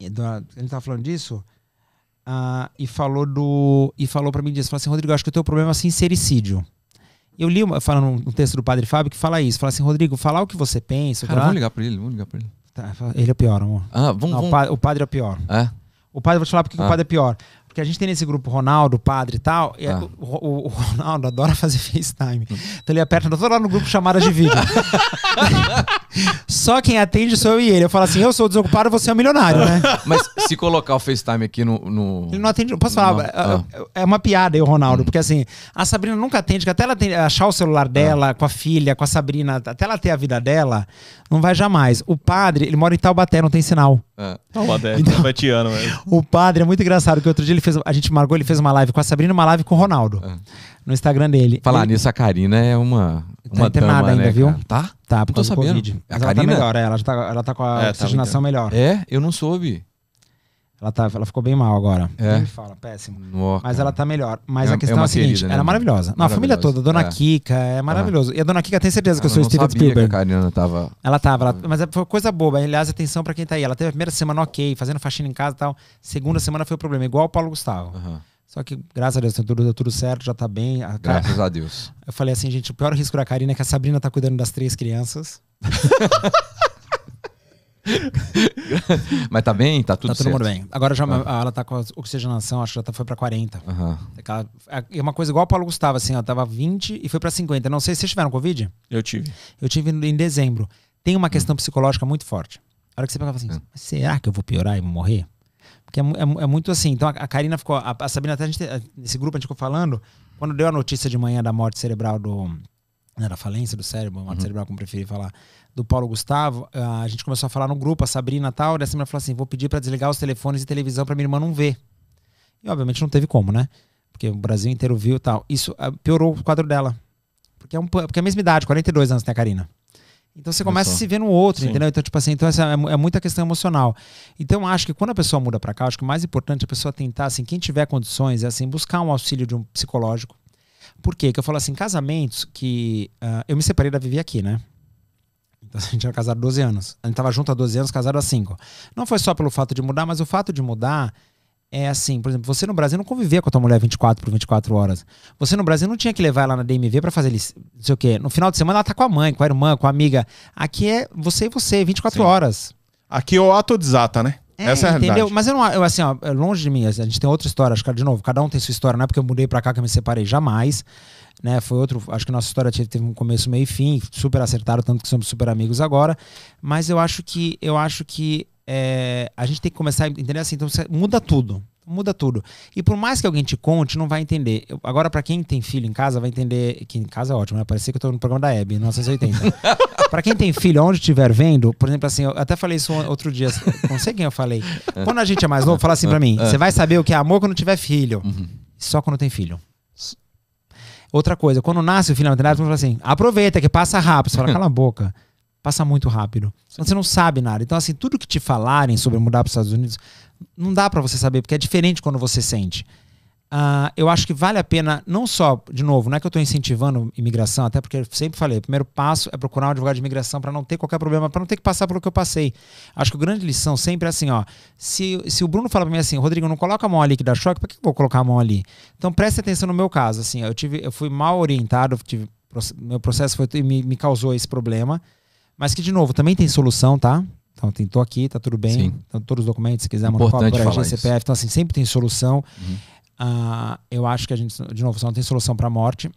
a gente tava falando disso. Uh, e falou do e falou para mim disso, falou assim, Rodrigo, acho que o teu problema é sincericídio. Eu li uma, falando um texto do Padre Fábio que fala isso, fala assim, Rodrigo, falar o que você pensa. Cara, vamos ligar para ele, vamos ligar para ele. Tá, ele é pior, amor. Ah, vamos, Não, vamos... O, padre é pior. É. O padre, vou te falar porque ah. o padre é pior. Porque a gente tem nesse grupo Ronaldo, padre e tal, e é ah. o, o, Ronaldo adora *laughs* fazer FaceTime. Hum. Então ele aperta tô lá no grupo chamada de vídeo. *laughs* Só quem atende sou eu e ele. Eu falo assim, eu sou desocupado, você é um milionário, né? Mas se colocar o FaceTime aqui no... no... Ele não atende, posso falar? É, ah. É uma piada aí o Ronaldo, hum. porque assim, a Sabrina nunca atende, que até ela achar o celular ah. dela, com a filha, com a Sabrina, até ela ter a vida dela, não vai jamais. O padre, ele mora em Taubaté, não tem sinal. Ah. O padre é então, batiano mesmo. O padre é muito engraçado, que outro dia ele fez, a gente marcou, ele fez uma live com a Sabrina uma live com o Ronaldo. É. No Instagram dele. Falar ele, nisso, a Karina é uma. Tá uma internada dama, ainda, né, viu? Tá? Tá, porque eu causa do é A Karina... tá melhor, ela já tá, ela tá com a é, tá oxigenação tá melhor. É, eu não soube. Ela, tá, ela ficou bem mal agora. É. Me fala, péssimo. mas ela tá melhor. Mas é, a é questão é, é a seguinte: querida, né? ela é né? maravilhosa. Não, a família toda, a dona é. Kika, é ah. maravilhoso. Ah. E a dona Kika tem certeza que eu, eu sou Steven Spielberg. Que a tava... Ela tava, ela, ah. mas é, foi coisa boba. Aliás, atenção pra quem tá aí. Ela teve a primeira semana ok, fazendo faxina em casa e tal. Segunda semana foi o problema, igual o Paulo Gustavo. Uhum. Só que, graças a Deus, tá tudo, deu tudo certo, já tá bem. A graças a Deus. *laughs* Eu falei assim, gente, o pior risco da Karina é que a Sabrina tá cuidando das três crianças. *laughs* *laughs* Mas tá bem? Tá tudo tá tudo certo. bem. Agora já ah. ela tá com a oxigenação, acho que já tá, foi pra 40. Uhum. É, é uma coisa igual o Paulo Gustavo, assim, ela tava 20 e foi pra 50. Não sei, vocês tiveram Covid? Eu tive. Eu tive em dezembro. Tem uma questão hum. psicológica muito forte. A hora que você pegava assim, hum. será que eu vou piorar e morrer? Porque é, é, é, muito assim. Então a, a Karina ficou. A, a Sabrina, até a gente, a, nesse grupo a gente ficou falando, quando deu a notícia de manhã da morte cerebral do. Né, da falência do cérebro, morte uhum. cerebral, como preferir falar, do Paulo Gustavo, ah, a gente começou a falar no grupo, a Sabrina e tal, e a Sabrina falou assim: vou pedir para desligar os telefones e televisão para minha irmã não ver. E obviamente não teve como, né? Porque o Brasil inteiro viu e tal. Isso ah, piorou o quadro dela. Porque é, um, porque é a mesma idade, 42 anos, né, Karina? Então você começa a se ver no outro, Sim. entendeu? Então, tipo assim, então essa é, é muita questão emocional. Então, acho que quando a pessoa muda para cá, acho que o mais importante é a pessoa tentar, assim, quem tiver condições, é assim, buscar um auxílio de um psicológico. Por quê? Que eu falo assim, casamentos que. Uh, eu me separei da Vivi aqui, né? Então *laughs* a gente era casado há 12 anos. A gente estava junto há 12 anos, casado há 5. Não foi só pelo fato de mudar, mas o fato de mudar é assim, por exemplo, você no Brasil não convivia com a tua mulher 24 por 24 horas. Você no Brasil não tinha que levar ela na DMV para fazer não sei o quê. No final de semana ela tá com a mãe, com a irmã, com a amiga. Aqui é você e você, 24 Sim. horas. Aqui eu é ato desata, né? É, Essa é a entendeu? realidade. Mas eu não, eu, assim, ó, é longe de mim, a gente tem outra história, acho que de novo, cada um tem sua história, não é porque eu mudei para cá que eu me separei jamais né? Foi outro. Acho que nossa história teve um começo, meio e fim, super acertaram, tanto que somos super amigos agora. Mas eu acho que eu acho que é, a gente tem que começar a entender assim, então muda tudo. Muda tudo. E por mais que alguém te conte, não vai entender. Eu, agora, para quem tem filho em casa, vai entender. Que em casa é ótimo, né? Parecia que eu tô no programa da Hebe, 1980. *laughs* para quem tem filho, onde estiver vendo, por exemplo, assim, eu até falei isso outro dia, não sei quem eu falei. *laughs* É. Quando a gente é mais novo, fala assim para mim: é. você vai saber o que é amor quando tiver filho. Uhum. Só quando tem filho. Outra coisa, quando nasce o filho na maternidade, você fala assim: aproveita que passa rápido. Você fala, cala a boca. Passa muito rápido. Então, você não sabe nada. Então, assim, tudo que te falarem sobre mudar para os Estados Unidos, não dá para você saber, porque é diferente quando você sente. Uh, eu acho que vale a pena, não só, de novo, não é que eu estou incentivando imigração, até porque eu sempre falei, o primeiro passo é procurar um advogado de imigração para não ter qualquer problema, para não ter que passar pelo que eu passei. Acho que a grande lição sempre é assim, ó, se, se o Bruno fala para mim assim, Rodrigo, não coloca a mão ali que dá choque, para que eu vou colocar a mão ali? Então preste atenção no meu caso, assim, eu, tive, eu fui mal orientado, tive, meu processo foi, me, me causou esse problema, mas que, de novo, também tem solução, tá? Então, tentou aqui, tá tudo bem. Então, todos os documentos, se quiser, manda cobra, CPF. Então, assim, sempre tem solução. Uhum. Uh, eu acho que a gente, de novo, só não tem solução para a morte.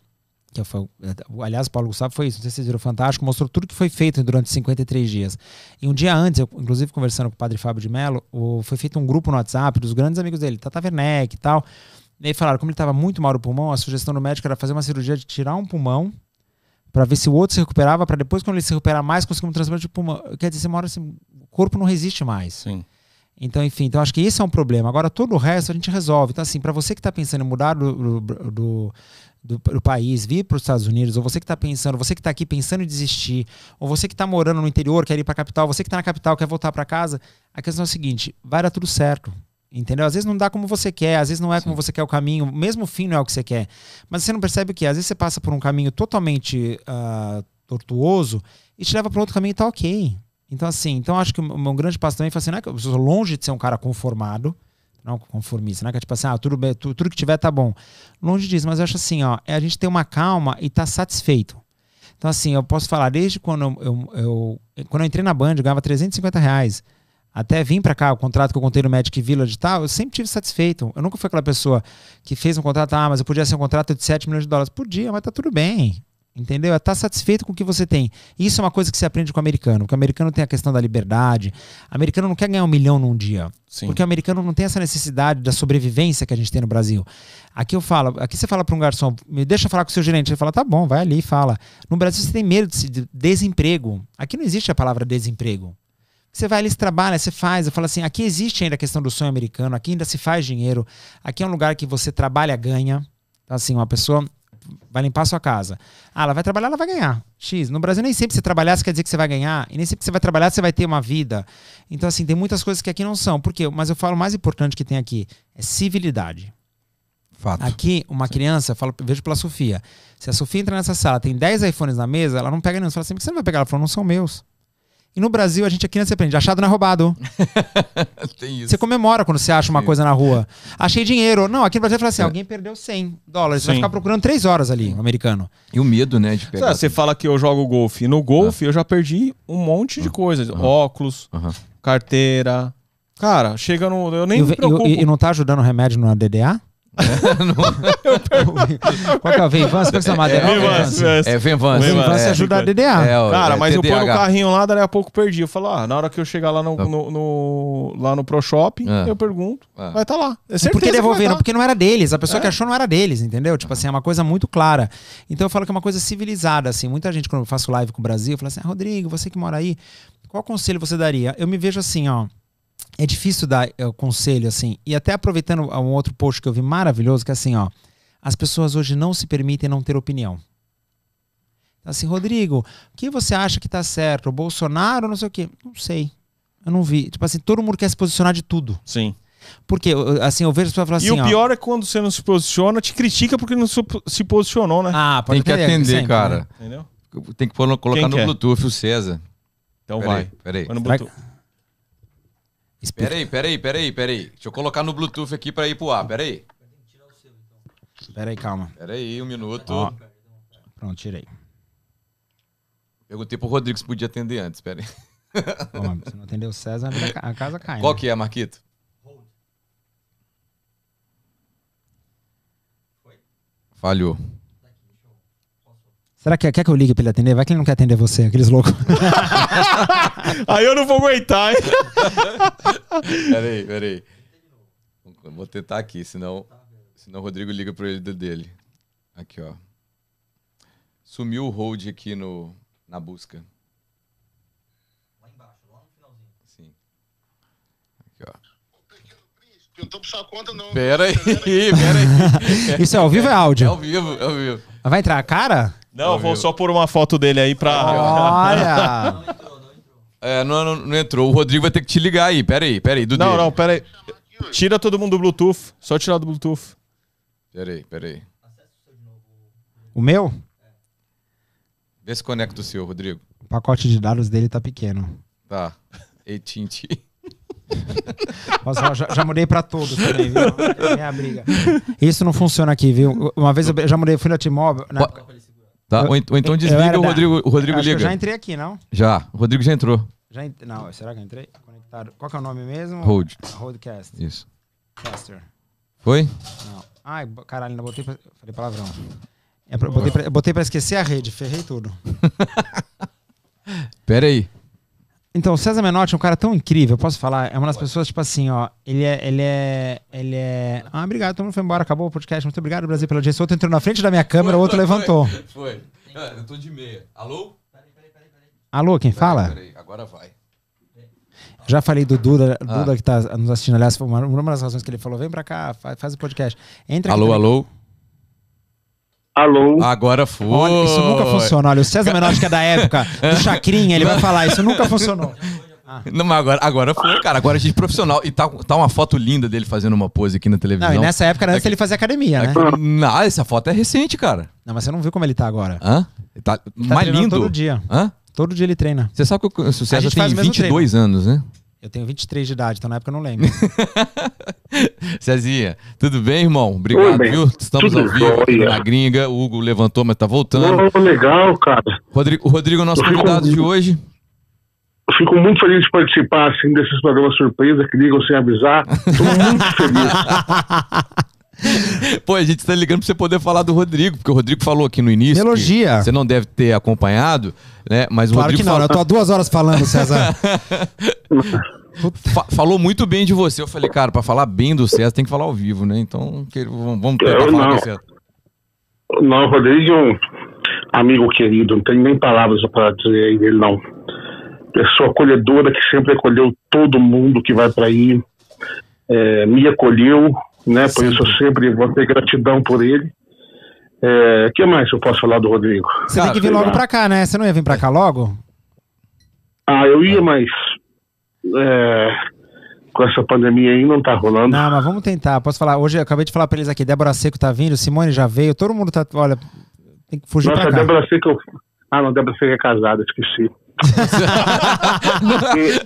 Que foi, eh, aliás, Paulo Gustavo foi isso, não sei se vocês viram Fantástico, mostrou tudo que foi feito durante 53 dias. E um dia antes, eu, inclusive conversando com o padre Fábio de Mello, o, foi feito um grupo no WhatsApp dos grandes amigos dele, Tata Werneck e tal. E aí falaram, como ele estava muito mal no pulmão, a sugestão do médico era fazer uma cirurgia de tirar um pulmão para ver se o outro se recuperava, para depois, quando ele se recuperar mais, conseguir um transplante de pulmão. Quer dizer, uma assim, o corpo não resiste mais. Sim. Então, enfim, então acho que esse é um problema. Agora, todo o resto a gente resolve. Então, assim, para você que está pensando em mudar do, do, do do, do, país, vir para os Estados Unidos, ou você que está pensando, você que está aqui pensando em desistir, ou você que está morando no interior, quer ir para a capital, você que está na capital, quer voltar para casa, a questão é a seguinte: vai dar tudo certo. Entendeu? Às vezes não dá como você quer, às vezes não é Sim. como você quer o caminho, mesmo o fim não é o que você quer. Mas você não percebe o que? Às vezes você passa por um caminho totalmente uh, tortuoso e te leva para outro caminho e tá ok. Então, assim, então acho que o meu grande passo também foi assim, não é que eu sou longe de ser um cara conformado, não conformista, né? Que é tipo assim, ah, tudo, tudo, tudo que tiver tá bom. Longe disso, mas eu acho assim, ó, é a gente ter uma calma e tá satisfeito. Então, assim, eu posso falar, desde quando eu, eu, eu quando eu entrei na Band, eu ganhava 350 reais. Até vim para cá, o contrato que eu contei no Magic Village e tal, eu sempre tive satisfeito. Eu nunca fui aquela pessoa que fez um contrato, ah, mas eu podia ser um contrato de 7 milhões de dólares. Podia, mas tá tudo bem. Entendeu? É tá satisfeito com o que você tem. Isso é uma coisa que você aprende com o americano, porque o americano tem a questão da liberdade. O americano não quer ganhar um milhão num dia. Sim. Porque o americano não tem essa necessidade da sobrevivência que a gente tem no Brasil. Aqui eu falo, aqui você fala para um garçom, me deixa falar com o seu gerente. Ele fala, tá bom, vai ali e fala. No Brasil você tem medo de desemprego. Aqui não existe a palavra desemprego. Você vai ali, você trabalha, você faz. Eu falo assim, aqui existe ainda a questão do sonho americano, aqui ainda se faz dinheiro, aqui é um lugar que você trabalha, ganha. Então, assim, uma pessoa vai limpar a sua casa. Ah, ela vai trabalhar, ela vai ganhar. X. No Brasil, nem sempre você trabalhar, você quer dizer que você vai ganhar. E nem sempre você vai trabalhar, você vai ter uma vida. Então, assim, tem muitas coisas que aqui não são. Por quê? Mas eu falo o mais importante que tem aqui: é civilidade. Fato. Aqui, uma Sim. criança, eu falo, vejo pela Sofia. Se a Sofia entra nessa sala, tem 10 iPhones na mesa, ela não pega nenhum. Você fala assim, você não vai pegar? Ela falou, não são meus. E no Brasil, a gente aqui não né, se aprende. Achado não é roubado. *laughs* Tem isso. Você comemora quando você acha uma coisa na rua. É. Achei dinheiro. Não, aqui no Brasil fala assim: é. alguém perdeu 100 dólares. Sim. Você vai ficar procurando 3 horas ali, um americano. E o medo, né? De pegar. Você fala que eu jogo golfe. E no golfe ah. eu já perdi um monte de ah. coisas: ah. óculos, carteira. Cara, chega no. Eu nem e, me preocupo. E, e, e não tá ajudando o remédio na DDA? Qual que é a Venvance? Qual é que é madeira? É, é Venvance. Venvance é, ajuda a DDA. É, cara, é mas eu ponho no carrinho lá, daí a pouco perdi. Eu falo, ah, na hora que eu chegar lá no, tá. no, no lá no Pro Shopping, ah. eu pergunto, ah. vai estar tá lá. É certeza porque devolveram, tá. porque não era deles. A pessoa que é. achou não era deles, entendeu? Tipo assim, é uma coisa muito clara. Então eu falo que é uma coisa civilizada, assim. Muita gente, quando eu faço live com o Brasil, fala assim, ah, Rodrigo, você que mora aí, qual conselho você daria? Eu me vejo assim, ó é difícil dar é, conselho assim. E até aproveitando ah, um outro post que eu vi maravilhoso, que é assim, ó. As pessoas hoje não se permitem não ter opinião. Então, assim, Rodrigo, o que você acha que tá certo? O Bolsonaro, não sei o quê? Não sei. Eu não vi. Tipo assim, todo mundo quer se posicionar de tudo. Sim. Porque, assim, eu vejo as pessoas assim. E o assim, pior ó, é quando você não se posiciona, te critica porque não se posicionou, né? Ah, pode Tem que atender, sempre, cara. Né? Entendeu? Tem que colocar Quem no quer? Bluetooth o César. Então peraí, vai. Peraí. Vai Explica. Peraí, peraí, peraí, peraí. Deixa eu colocar no Bluetooth aqui pra ir pro ar, peraí. Peraí, calma. Peraí, um minuto. Ó. Pronto, tirei. Perguntei pro Rodrigo se podia atender antes, peraí. Bom, se não atender o César, a casa cai. Né? Qual né? que é, Marquito? Falhou. Será que quer que eu ligue pra ele atender? Vai que ele não quer atender você, aqueles loucos. *laughs* aí eu não vou aguentar, hein? *laughs* peraí, peraí. Vou tentar aqui, senão, senão o Rodrigo liga pro ele dele. Aqui, ó. Sumiu o hold aqui no, na busca. Lá embaixo, lá no finalzinho. Sim. Aqui, ó. Eu não tô sua conta, não. Pera aí, pera aí. *laughs* Isso é ao vivo ou é áudio? É ao vivo, é ao vivo. Vai entrar a cara? Não, vou só pôr uma foto dele aí pra. Olha! *laughs* é, não, não, não, entrou. O Rodrigo vai ter que te ligar aí. Pera aí, pera aí. Do não, dele. não, pera aí. Tira todo mundo do Bluetooth. Só tirar do Bluetooth. Pera aí, pera aí. O meu? Vê se conecta o seu, Rodrigo. O pacote de dados dele tá pequeno. Tá. AT&T. *laughs* Nossa, já, já, mudei pra todos também, viu? É a briga. Isso não funciona aqui, viu? Uma vez eu já mudei, fui na T-Mobile. Na... Tá? Eu, ou, então desliga o Rodrigo, o Rodrigo liga. eu já entrei aqui, não? Já. O Rodrigo já entrou. Já ent... Não, será que eu entrei? Conectado. Qual que é o nome mesmo? Hold. Holdcast. Isso. Caster. Foi? Não. Ai, caralho, ainda botei pra... Falei palavrão. É Botei pra... botei pra esquecer a rede, ferrei tudo. *laughs* Pera aí. Então, o César Menotti é um cara tão incrível, eu posso falar? É uma das pessoas, tipo assim, ó. Ele é. Ele é. Ele é. Ah, obrigado, todo mundo foi embora, acabou o podcast. Muito obrigado, Brasil, pela audiência. Outro entrou na frente da minha câmera, foi, outro foi, levantou. *laughs* Foi. foi. É, ah, eu tô de meia. Alô? Peraí, peraí, peraí. Alô, quem fala? Peraí, agora vai. Já falei do Duda, ah. Duda ah. que tá nos assistindo. Aliás, uma, uma das razões que ele falou: vem pra cá, faz, faz o podcast. Entra Alô, também. alô? Alô? Agora foi. Olha, isso nunca funcionou. Olha, o César Menotti, que é da época do *laughs* Chacrinha, ele vai falar, isso nunca funcionou. Ah. Não, mas agora, agora foi, cara. Agora a gente é profissional. E tá, tá uma foto linda dele fazendo uma pose aqui na televisão. Não, e nessa época era antes é que, ele fazia academia, é né? É que, não, essa foto é recente, cara. Não, mas você não viu como ele tá agora. Hã? Ele tá, ele tá mais lindo. todo dia. Hã? Todo dia ele treina. Você sabe que o César tem 22 treino. anos, né? Eu tenho 23 de idade, então na época eu não lembro. *laughs* Cezinha, tudo bem, irmão? Obrigado, Oi, viu? Estamos tudo ao vivo na gringa. O Hugo levantou, mas tá voltando. Oh, legal, cara. Rodrigo, o Rodrigo é nosso eu convidado fico... de hoje. Eu fico muito feliz de participar assim, desses programas surpresa que ligam sem avisar. Estou muito feliz. *laughs* *laughs* Pô, a gente tá ligando pra você poder falar do Rodrigo, porque o Rodrigo falou aqui no início. Elogia. Você não deve ter acompanhado, né? Mas claro Rodrigo. que não, falou... eu tô há duas horas falando, César. *laughs* falou muito bem de você. Eu falei, cara, pra falar bem do César tem que falar ao vivo, né? Então vamos tentar eu falar não. o César. Não, o Rodrigo é um amigo querido, não tem nem palavras para dizer aí dele, não. Pessoa acolhedora que sempre acolheu todo mundo que vai para aí. É, me acolheu, né? Por isso eu sempre vou ter gratidão por ele. O é, que mais eu posso falar do Rodrigo? Você ah, tem que vir logo para cá, né? Você não ia vir para cá logo? Ah, eu ia, mas é, com essa pandemia aí não tá rolando. Não, mas vamos tentar. Posso falar? Hoje eu acabei de falar para eles aqui. Débora Seco tá vindo, Simone já veio, todo mundo tá. Olha, tem que fugir Nossa, pra cá. Débora Seco. Ah, não, Débora Seco é casada, esqueci. Porque,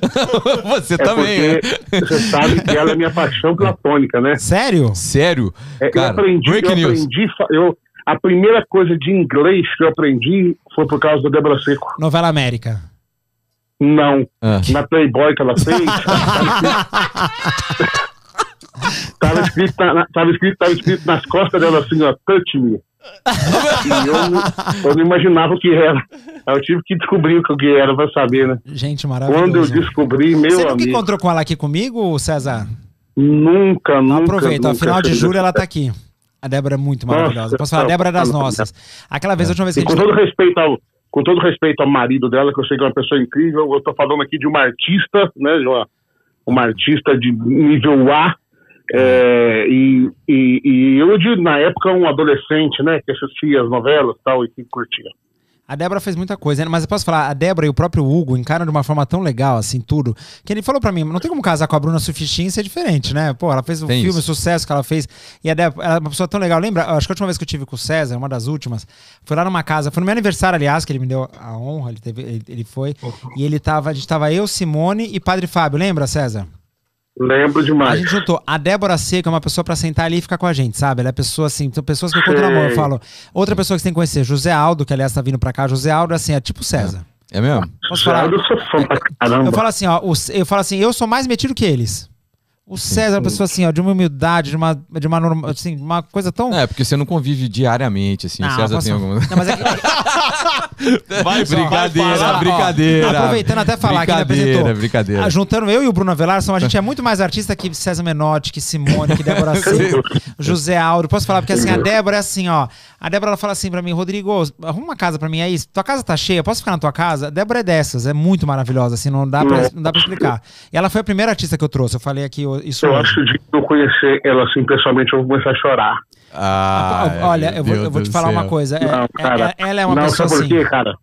você é também. Né? Você sabe que ela é minha paixão platônica, né? Sério? Sério? É, Cara, eu aprendi, eu aprendi, eu, a primeira coisa de inglês que eu aprendi foi por causa do Débora Seco. Novela América. Não. Ah. Na Playboy que ela fez. *laughs* Tava escrito, na, tava, escrito, tava escrito nas costas dela assim, ó, touch me. Eu, eu, não imaginava o que era. Eu tive que descobrir o que era pra saber, né? Gente, maravilhoso. Quando eu descobri, meu Você amigo. Você encontrou com ela aqui comigo, César? Nunca, não nunca. Aproveita, nunca, final de julho ela está aqui. A Débora é muito maravilhosa. Nossa, Posso falar, a tá Débora é das nossas. Aquela vez, a última vez que a gente. Com todo respeito ao, com todo respeito ao marido dela, que eu sei que é uma pessoa incrível, eu estou falando aqui de uma artista, né? De uma, uma artista de nível A, é, e, e, e, eu, de, na época, um adolescente, né, que assistia as novelas tal, e que curtia. A Débora fez muita coisa, né? mas eu posso falar, a Débora e o próprio Hugo encaram de uma forma tão legal, assim, tudo, que ele falou para mim, não tem como casar com a Bruna Sufistin e ser diferente, né? Pô, ela fez um tem filme, o sucesso que ela fez, e a Débora, ela é uma pessoa tão legal, lembra? Acho que a última vez que eu tive com o César, uma das últimas, foi lá numa casa, foi no meu aniversário, aliás, que ele me deu a honra, ele, teve, ele, ele foi, e ele tava, a gente tava eu, Simone e Padre Fábio, lembra, César? Lembro demais. A gente juntou. A Débora Seco é uma pessoa para sentar ali e ficar com a gente, sabe? Ela é pessoa assim, são pessoas que eu conto na mão. Eu falo. Outra pessoa que você tem que conhecer, José Aldo, que aliás tá vindo para cá. José Aldo, assim, é tipo César. É, é mesmo? Posso José Aldo, eu sou fã é, pra caramba. Eu falo assim, ó, eu falo assim, eu sou mais metido que eles. O César é uma pessoa assim, ó, de uma humildade, de uma, de uma, norma, assim, uma coisa tão. É, porque você não convive diariamente, assim. Não, o César tem alguma. Não, mas é que... *laughs* vai, brincadeira, vai brincadeira. Ó, aproveitando até falar que né, ele apresentou. Brincadeira. Ah, juntando eu e o Bruno Avelar, são, a gente é muito mais artista que César Menotti, que Simone, que Débora Seco, *laughs* José Auro. Posso falar? Porque assim, a Débora é assim, ó. A Débora ela fala assim pra mim, Rodrigo, arruma uma casa pra mim, é isso. Tua casa tá cheia, posso ficar na tua casa? A Débora é dessas, é muito maravilhosa, assim, não dá pra, não dá pra explicar. E ela foi a primeira artista que eu trouxe. Eu falei aqui isso eu acho que o dia que eu conhecer ela assim pessoalmente, eu vou começar a chorar. Ah, ah olha, eu vou, eu vou, te falar céu. uma coisa. É, não, é, cara, é, ela é uma não, pessoa. Sabe por assim. quê, cara?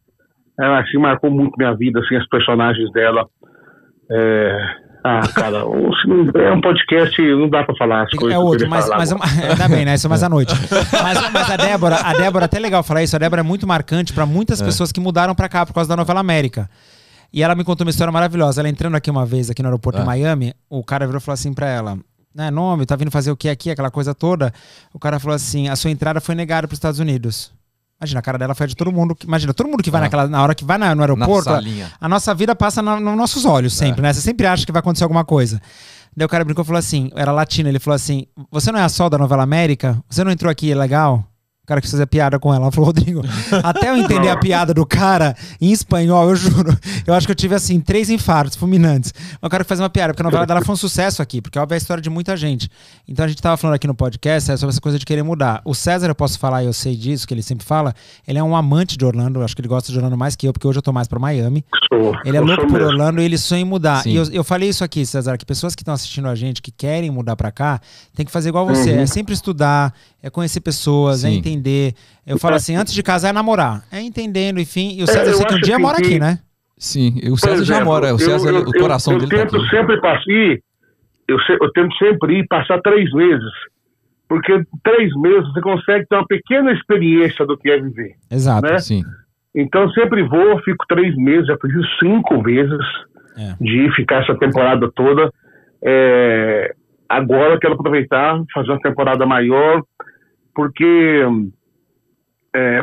Ela assim marcou muito minha vida, assim, as personagens dela. É, ah, cara, *laughs* é um podcast, não dá pra falar as coisas. É outro, mas, falar, mas *laughs* ainda bem, né? Isso é mais à noite. *laughs* Mas, mas, a Débora, a Débora, até legal falar isso, a Débora é muito marcante pra muitas é. pessoas que mudaram pra cá por causa da novela América. E ela me contou uma história maravilhosa. Ela entrando aqui uma vez, aqui no aeroporto é. Miami, o cara virou e falou assim pra ela: né, nome, tá vindo fazer o que aqui, aquela coisa toda. O cara falou assim: a sua entrada foi negada pros Estados Unidos. Imagina, a cara dela foi de todo mundo. imagina, todo mundo que vai ah. naquela, na hora que vai na, no aeroporto, a nossa vida passa nos nossos olhos sempre, é. né? Você sempre acha que vai acontecer alguma coisa. Daí o cara brincou e falou assim: era latino, ele falou assim: Você não é a sol da novela América? Você não entrou aqui legal? cara quis fazer piada com ela. Ela falou, Rodrigo, até eu entender a piada do cara em espanhol, eu juro, eu acho que eu tive, assim, três infartos fulminantes. eu quero fazer uma piada, porque a novela dela foi um sucesso aqui, porque óbvio é a história de muita gente. Então a gente tava falando aqui no podcast é sobre essa coisa de querer mudar. O César, eu posso falar, e eu sei disso, que ele sempre fala, ele é um amante de Orlando, eu acho que ele gosta de Orlando mais que eu, porque hoje eu tô mais pra Miami. ele é louco por Orlando e ele sonha em mudar. Sim. E eu, eu falei isso aqui, César, que pessoas que estão assistindo a gente, que querem mudar pra cá, tem que fazer igual você. Uhum. É sempre estudar, é conhecer pessoas, é Sim. é entender entender. Eu falo assim, antes de casar é namorar. É entendendo, enfim. E o é, César, é, que um dia que mora que... aqui, né? Sim, o César exemplo, já mora. O César, eu, eu, o coração eu, dele eu tá tento sempre passar, eu, eu tento sempre ir passar três meses. Porque três meses você consegue ter uma pequena experiência do que é viver. Exato, né? sim. Então sempre vou, fico três meses, já fiz cinco vezes é. de ficar essa temporada toda. É, agora quero aproveitar, fazer uma temporada maior, porque é,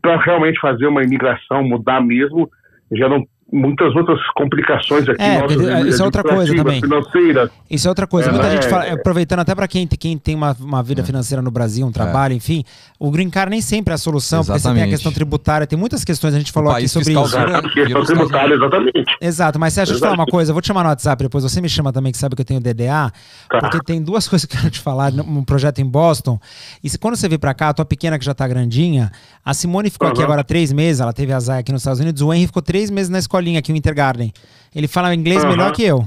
para realmente fazer uma imigração mudar mesmo, já não muitas outras complicações aqui. É, nossas, isso é outra coisa também. Financeira. Isso é outra coisa. É, Muita né? gente fala, aproveitando até para quem, quem tem uma, uma vida é. financeira no Brasil, um é. trabalho, enfim, o green card nem sempre é a solução, exatamente. porque você tem a questão tributária, tem muitas questões, a gente falou aqui sobre isso. Cara, questão tributária, exatamente. Exato, mas você acha que falar uma coisa, eu vou te chamar no WhatsApp depois, você me chama também que sabe que eu tenho DDA, tá. porque tem duas *laughs* coisas que eu quero te falar, um projeto em Boston, e se, quando você vir para cá, a tua pequena que já tá grandinha, a Simone ficou uhum. aqui agora três meses, ela teve azar aqui nos Estados Unidos, o Henry ficou três meses na escola escolinha aqui, o Intergarden. Ele fala inglês uhum. melhor que eu.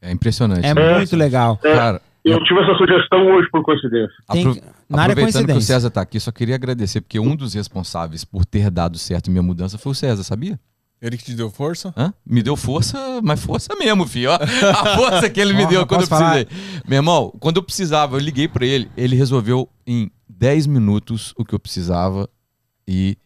É impressionante. É muito legal. É, Cara, eu tive essa sugestão hoje, por coincidência. Tem, Apro... Na área que o César está aqui, só queria agradecer, porque um dos responsáveis por ter dado certo minha mudança foi o César, sabia? Ele que te deu força? Hã? Me deu força, mas força mesmo, filho. a *laughs* força que ele me deu quando eu precisei. Meu irmão, quando eu precisava, eu liguei para ele, ele resolveu em 10 minutos o que eu precisava e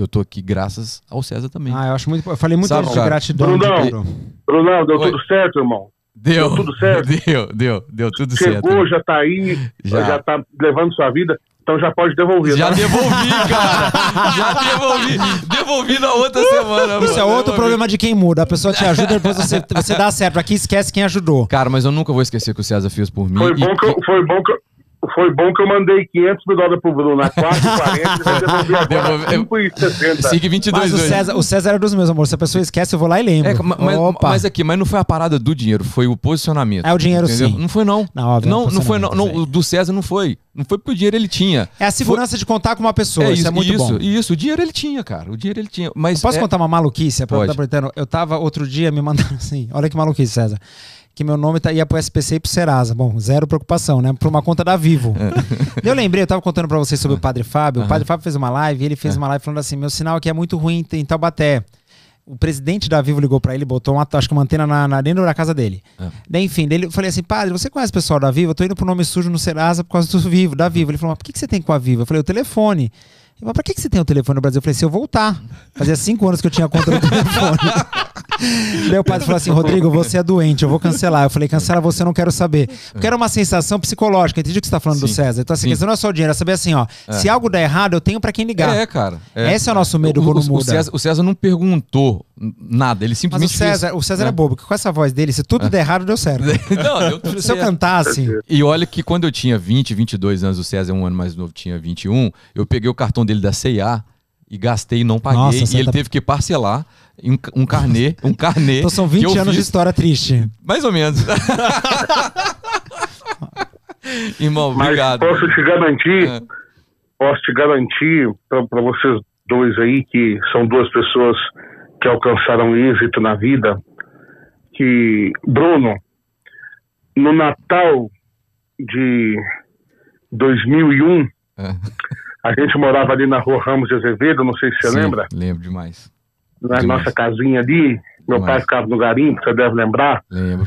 eu tô aqui graças ao César também. Ah, eu acho muito. Eu falei muito Sabe, de cara, gratidão. Brunão, de... Né, Brunão, deu Oi. tudo certo, irmão. Deu, deu tudo certo. *laughs* Deu, deu, deu tudo Chegou, certo. Chegou, né? já tá aí, já. já tá levando sua vida. Então já pode devolver. Já tá? devolvi, *laughs* cara. já devolvi. Devolvi na outra uh! semana. Isso mano. é outro devolvi. problema de quem muda. A pessoa te ajuda depois você, *laughs* você dá certo. Aqui esquece quem ajudou. Cara, mas eu nunca vou esquecer que o César fez por mim. Foi, e, bom, que foi bom que eu, foi bom que eu mandei 500 mil dólares pro Bruno na né? *laughs* 4,40 devolvi 5,60. Mas o César, o César era dos meus, amor. Se a pessoa esquece, eu vou lá e lembro. É, mas, mas aqui, mas não foi a parada do dinheiro, foi o posicionamento. É o dinheiro entendeu? sim. Não foi não. Não, óbvio, é não, não foi não, o do César não foi. Não foi porque o dinheiro ele tinha. É a segurança foi... de contar com uma pessoa, é isso, é isso é muito isso, bom. Isso, o dinheiro ele tinha, cara. O dinheiro ele tinha. Mas eu posso é... contar uma maluquice? É Pode. Eu tava outro dia me mandando *laughs* assim, olha que maluquice, César que meu nome tá, ia pro SPC e pro Serasa. Bom, zero preocupação, né? por uma conta da Vivo. É. eu lembrei, eu tava contando para vocês sobre o ah. Padre Fábio. O Padre Fábio fez uma live e ele fez é. uma live falando assim: meu sinal aqui é, é muito ruim em Taubaté o presidente da Vivo ligou para ele, botou uma, acho que uma antena na, na, dentro da casa dele. É. Daí, enfim, ele eu falei assim, padre, você conhece o pessoal da Vivo? Eu tô indo pro nome sujo no Serasa por causa do Vivo, da Vivo. Ele falou, mas por que, que você tem com a Vivo? Eu falei, o telefone. Ele falou, pra que, que você tem o telefone no Brasil? Eu falei, se eu voltar. Fazia cinco anos que eu tinha conta no telefone. *laughs* Daí o padre falou assim: Rodrigo, você é doente, eu vou cancelar. Eu falei: cancela você, não quero saber. Porque era uma sensação psicológica, entendi o que você está falando Sim. do César. Então, assim, Sim. não é só o dinheiro, é saber assim: ó, é. se algo der errado, eu tenho para quem ligar. É, cara. É. Esse é o nosso medo o, quando o, muda. O César, o César, não perguntou nada, ele simplesmente. Mas o César, fez, o César é. é bobo, com essa voz dele, se tudo é. der errado, deu certo. *laughs* não, se eu cantasse. E olha que quando eu tinha 20, 22 anos, o César é um ano mais novo, tinha 21, eu peguei o cartão dele da CIA e gastei e não paguei. Nossa, e ele tá- teve que parcelar um, um carnê. Um carnê então são 20 anos de história triste. Mais ou menos. *laughs* Irmão, Mas obrigado. Posso te garantir, é. posso te garantir para vocês dois aí, que são duas pessoas que alcançaram êxito na vida, que, Bruno, no Natal de 2001, é. A gente morava ali na rua Ramos de Azevedo, não sei se você Sim, lembra. Lembro demais. Na demais. nossa casinha ali, meu demais. pai ficava no garimpo, você deve lembrar. Lembro.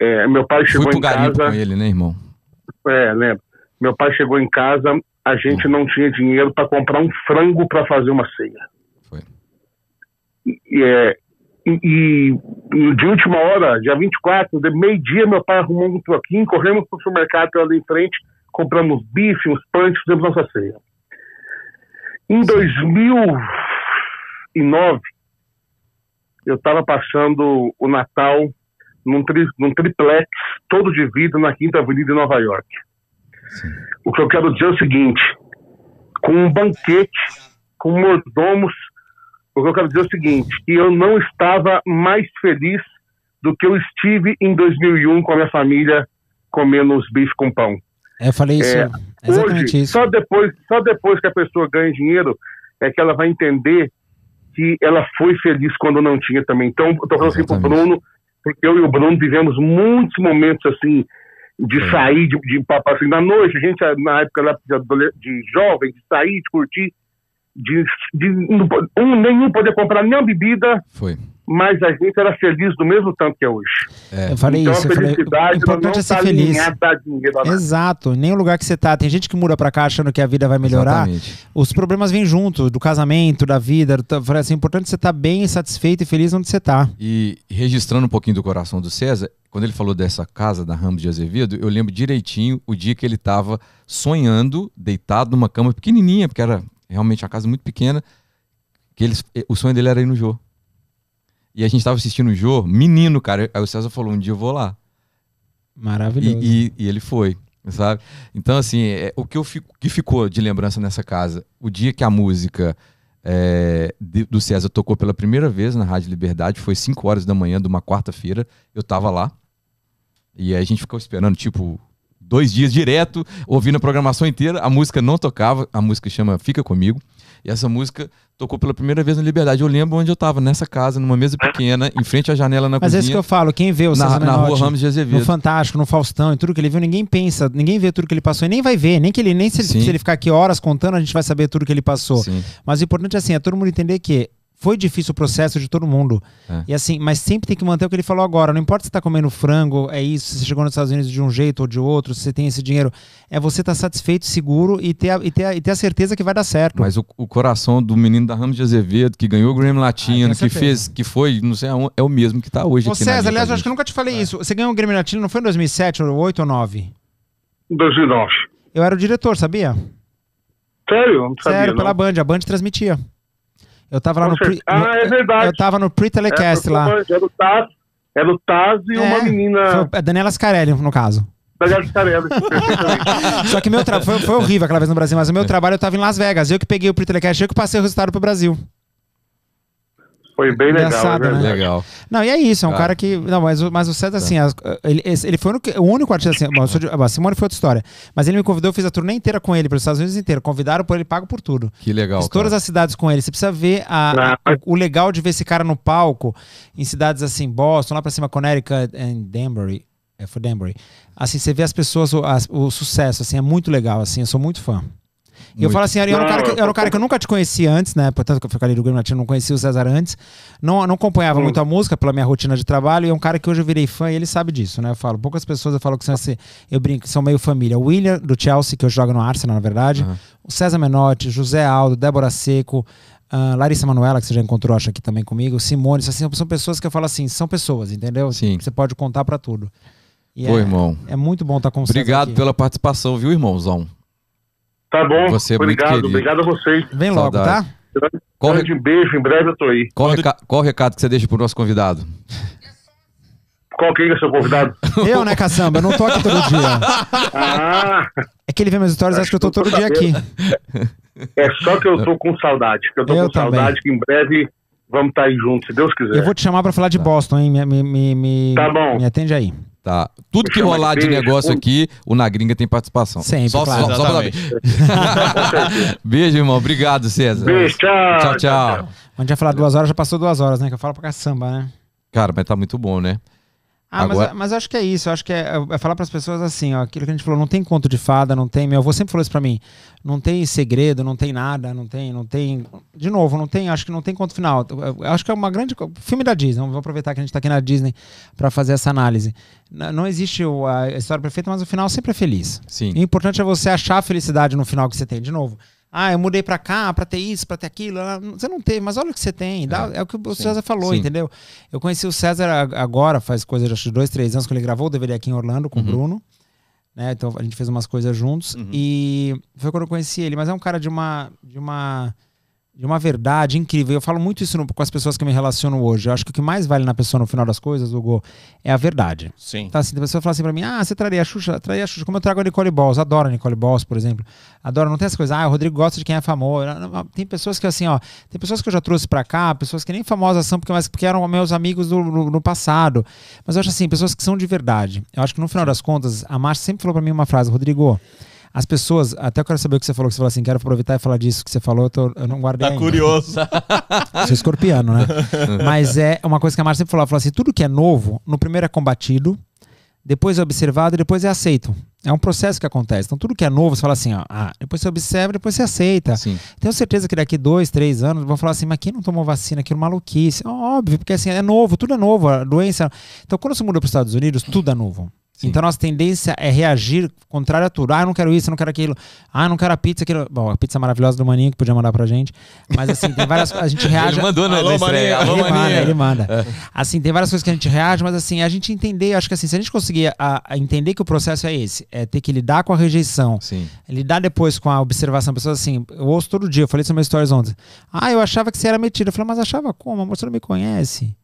É, meu pai chegou Fui pro em garimpo casa. com ele, né, irmão? É, lembro. Meu pai chegou em casa, a gente hum. não tinha dinheiro para comprar um frango para fazer uma ceia. Foi. E, é, e, e de última hora, dia 24, de meio-dia, meu pai arrumou um troquinho, corremos para o supermercado ali em frente compramos bife, uns pães, fizemos nossa ceia. Em 2009, eu estava passando o Natal num, tri, num triplex todo de vidro na Quinta Avenida de Nova York. Sim. O que eu quero dizer é o seguinte: com um banquete, com mordomos, o que eu quero dizer é o seguinte: que eu não estava mais feliz do que eu estive em 2001 com a minha família comendo os bifes com pão. Eu falei isso. É, exatamente hoje, isso. Só depois, só depois que a pessoa ganha dinheiro é que ela vai entender que ela foi feliz quando não tinha também. Então, eu tô falando assim pro Bruno, porque eu e o Bruno vivemos muitos momentos assim de é. sair, de, de papar assim, na noite, a gente, na época lá de, de jovem, de sair, de curtir, de, de um, nenhum poder comprar nem uma bebida. Foi mas a gente era feliz do mesmo tanto que é hoje. É. Eu falei então, isso. A felicidade falei, o importante não é ser tá feliz. Né? Exato. Nem o lugar que você tá. Tem gente que muda para cá achando que a vida vai melhorar. Exatamente. Os problemas vêm junto, do casamento, da vida. Falei assim, o é importante é você estar tá bem, satisfeito e feliz onde você tá. E registrando um pouquinho do coração do César, quando ele falou dessa casa da Ramos de Azevedo, eu lembro direitinho o dia que ele estava sonhando, deitado numa cama pequenininha, porque era realmente uma casa muito pequena, que eles, eh, o sonho dele era ir no jogo. E a gente tava assistindo o Jô, menino, cara. Aí o César falou: um dia eu vou lá. Maravilhoso. E, e, e ele foi, sabe? Então, assim, é, o que, eu fico, que ficou de lembrança nessa casa? O dia que a música é, de, do César tocou pela primeira vez na Rádio Liberdade, foi 5 horas da manhã de uma quarta-feira. Eu tava lá. E aí a gente ficou esperando, tipo, dois dias direto, ouvindo a programação inteira. A música não tocava, a música chama Fica Comigo. E essa música tocou pela primeira vez na Liberdade. Eu lembro onde eu estava, nessa casa, numa mesa pequena, em frente à janela na Mas cozinha. Mas é isso que eu falo, quem vê o César na, na rua Ramos de Azevedo. No Fantástico, no Faustão, e tudo que ele viu, ninguém pensa, ninguém vê tudo que ele passou e nem vai ver, nem que ele nem se, se ele ficar aqui horas contando, a gente vai saber tudo que ele passou. Sim. Mas o importante é assim, é todo mundo entender que foi difícil o processo de todo mundo. É. E assim, mas sempre tem que manter o que ele falou agora. Não importa se está comendo frango, é isso, se você chegou nos Estados Unidos de um jeito ou de outro, se você tem esse dinheiro. É você estar tá satisfeito, seguro e ter, a, e, ter a, e ter a certeza que vai dar certo. Mas o, o coração do menino da Ramos de Azevedo, que ganhou o Grammy Latino, ah, que fez, que foi, não sei, é o mesmo que está hoje. Ô, aqui César, aliás, eu acho que eu nunca te falei é. isso. Você ganhou o Grammy Latino, não foi em 2007, ou 8 ou 9? 2009. Eu era o diretor, sabia? Sério? não sabia, Sério, não. pela Band. A Band transmitia. Eu tava lá no pre, Ah, é verdade. Eu tava no pre-telecast é, lá. Era é o Taz, era é o Taz e é, uma menina. Foi, é Daniela Scarelli, no caso. *laughs* Só que meu trabalho foi, foi, horrível aquela vez no Brasil, mas o meu trabalho eu tava em Las Vegas. Eu que peguei o pre-telecast, eu que passei o resultado pro Brasil. Foi bem legal. É né? legal. Não, e é isso, é um cara, ah. cara que. Não, mas, mas o César, assim, tá. as, ele, ele foi o único artista. Assim, bom, de, a Simone foi outra história. Mas ele me convidou, eu fiz a turnê inteira com ele, para os Estados Unidos inteiro. Convidaram por ele, pago por tudo. Que legal. Fiz todas as cidades com ele. Você precisa ver a, a, o, ah, o, legal de ver esse cara no palco, em cidades assim, Boston, lá para cima, Connecticut, em Danbury. É, foi Danbury. Assim, você vê as pessoas, o, o sucesso, assim, é muito legal, assim, eu sou muito fã. E eu falo assim, eu era, um cara que, era um cara que eu nunca te conheci antes, né? Portanto, que eu falei do Grêmio Latino, não conhecia o César antes. Não, não acompanhava hum. muito a hum. música pela minha rotina de trabalho. E é um cara que hoje eu virei fã e ele sabe disso, né? Eu falo, poucas pessoas eu falo que são assim, eu brinco, que são meio família. O William, do Chelsea, que eu jogo no Arsenal, na verdade. Uhum. O César Menotti, José Aldo, Débora Seco. Uh, Larissa Manuela, que você já encontrou, acho aqui também comigo, Simone, assim, são pessoas que eu falo assim, são pessoas, entendeu? Sim. você pode contar para tudo. E Pô, é, irmão. É muito bom estar tá com você. Obrigado aqui. pela participação, viu, irmãozão? Tá bom. Você é obrigado, obrigado a vocês. Vem logo, Saudade. tá? Corre... Grande beijo, em breve eu tô aí. Qual, reca... Qual o recado que você deixa pro nosso convidado? Qual que é o seu convidado? *laughs* Eu, né, caçamba? Eu não tô aqui todo dia. Ah, é que ele vê meus stories e acha que eu tô todo dia aqui. É só que eu tô com saudade. Que eu tô eu com também. saudade que em breve vamos estar tá aí juntos, se Deus quiser. Eu vou te chamar pra falar de tá. Boston, hein? Me, me, me, tá bom. Me atende aí. Tá. Tudo que é rolar de negócio né? aqui, o Na Gringa tem participação. Sempre, só, claro. só, só pra... *laughs* Beijo, irmão. Obrigado, César. Beijo, tchau, tchau. tchau. tchau. ia falar duas horas, já passou duas horas, né? Que eu falo pra caçamba, né? Cara, mas tá muito bom, né? Ah, Agora... mas, mas acho que é isso. Acho que é, é, é falar para as pessoas assim, ó, aquilo que a gente falou, não tem conto de fada, não tem. Meu avô sempre falou isso para mim. Não tem segredo, não tem nada, não tem, não tem. De novo, não tem. Acho que não tem conto final. acho que é uma grande filme da Disney. Vamos aproveitar que a gente está aqui na Disney para fazer essa análise. Não existe a história perfeita, mas o final sempre é feliz. Sim. E o importante é você achar a felicidade no final que você tem. De novo ah, eu mudei para cá para ter isso, para ter aquilo. Ah, você não teve, mas olha o que você tem. Dá, é. é, o que o sim, César falou, sim. entendeu? Eu conheci o César agora, faz coisa de dois, três anos, que ele gravou o DVD aqui em Orlando com uhum. o Bruno. Né? Então a gente fez umas coisas juntos. Uhum. E foi quando eu conheci ele. Mas é um cara de uma. De uma de uma verdade incrível. Eu falo muito isso no, com as pessoas que eu me relaciono hoje. Eu acho que o que mais vale na pessoa no final das coisas, Hugo, é a verdade. Sim. Tá assim, a pessoa fala assim pra mim: ah, você traria a Xuxa? Traria a Xuxa. Como eu trago a Nicole Balls? Adoro a Nicole Balls, por exemplo. Adoro. Não tem essa coisa, ah, o Rodrigo gosta de quem é famoso. Tem pessoas que, assim, ó, tem pessoas que eu já trouxe pra cá, pessoas que nem famosas são, porque, mas, porque eram meus amigos do, no, no passado. Mas eu acho assim, pessoas que são de verdade. Eu acho que no final das contas, a Márcia sempre falou pra mim uma frase: Rodrigo, as pessoas, até eu quero saber o que você falou, que você falou assim, quero aproveitar e falar disso que você falou, eu, tô, eu não guardei. Tá ainda. curioso. *laughs* Sou escorpiano, né? *laughs* Mas é uma coisa que a Marcia sempre falou, ela falou assim: tudo que é novo, no primeiro é combatido, depois é observado e depois é aceito. É um processo que acontece. Então, tudo que é novo, você fala assim, ó, ah, depois você observa, depois você aceita. Sim. Tenho certeza que daqui dois, três anos vão falar assim, mas quem não tomou vacina, aquilo maluquice. Óbvio, porque assim, é novo, tudo é novo, a doença. Então, quando você muda para os Estados Unidos, tudo é novo. Sim. Então nossa tendência é reagir contrário a tudo. Ah, eu não quero isso, eu não quero aquilo. Ah, eu não quero a pizza, aquilo. Bom, a pizza maravilhosa do Maninho que podia mandar pra gente. Mas assim, tem várias a gente *laughs* reage. Ele mandou, né? Alô, Maninho, alô, ele manda, ele manda. É. Assim, tem várias coisas que a gente reage, mas assim, a gente entender, acho que assim, se a gente conseguir a, a entender que o processo é esse, é ter que lidar com a rejeição. Sim. Lidar depois com a observação, pessoas assim, eu ouço todo dia, eu falei isso em meu stories ontem. Ah, eu achava que você era metido. Eu falei, mas achava como? Amor, você não me conhece.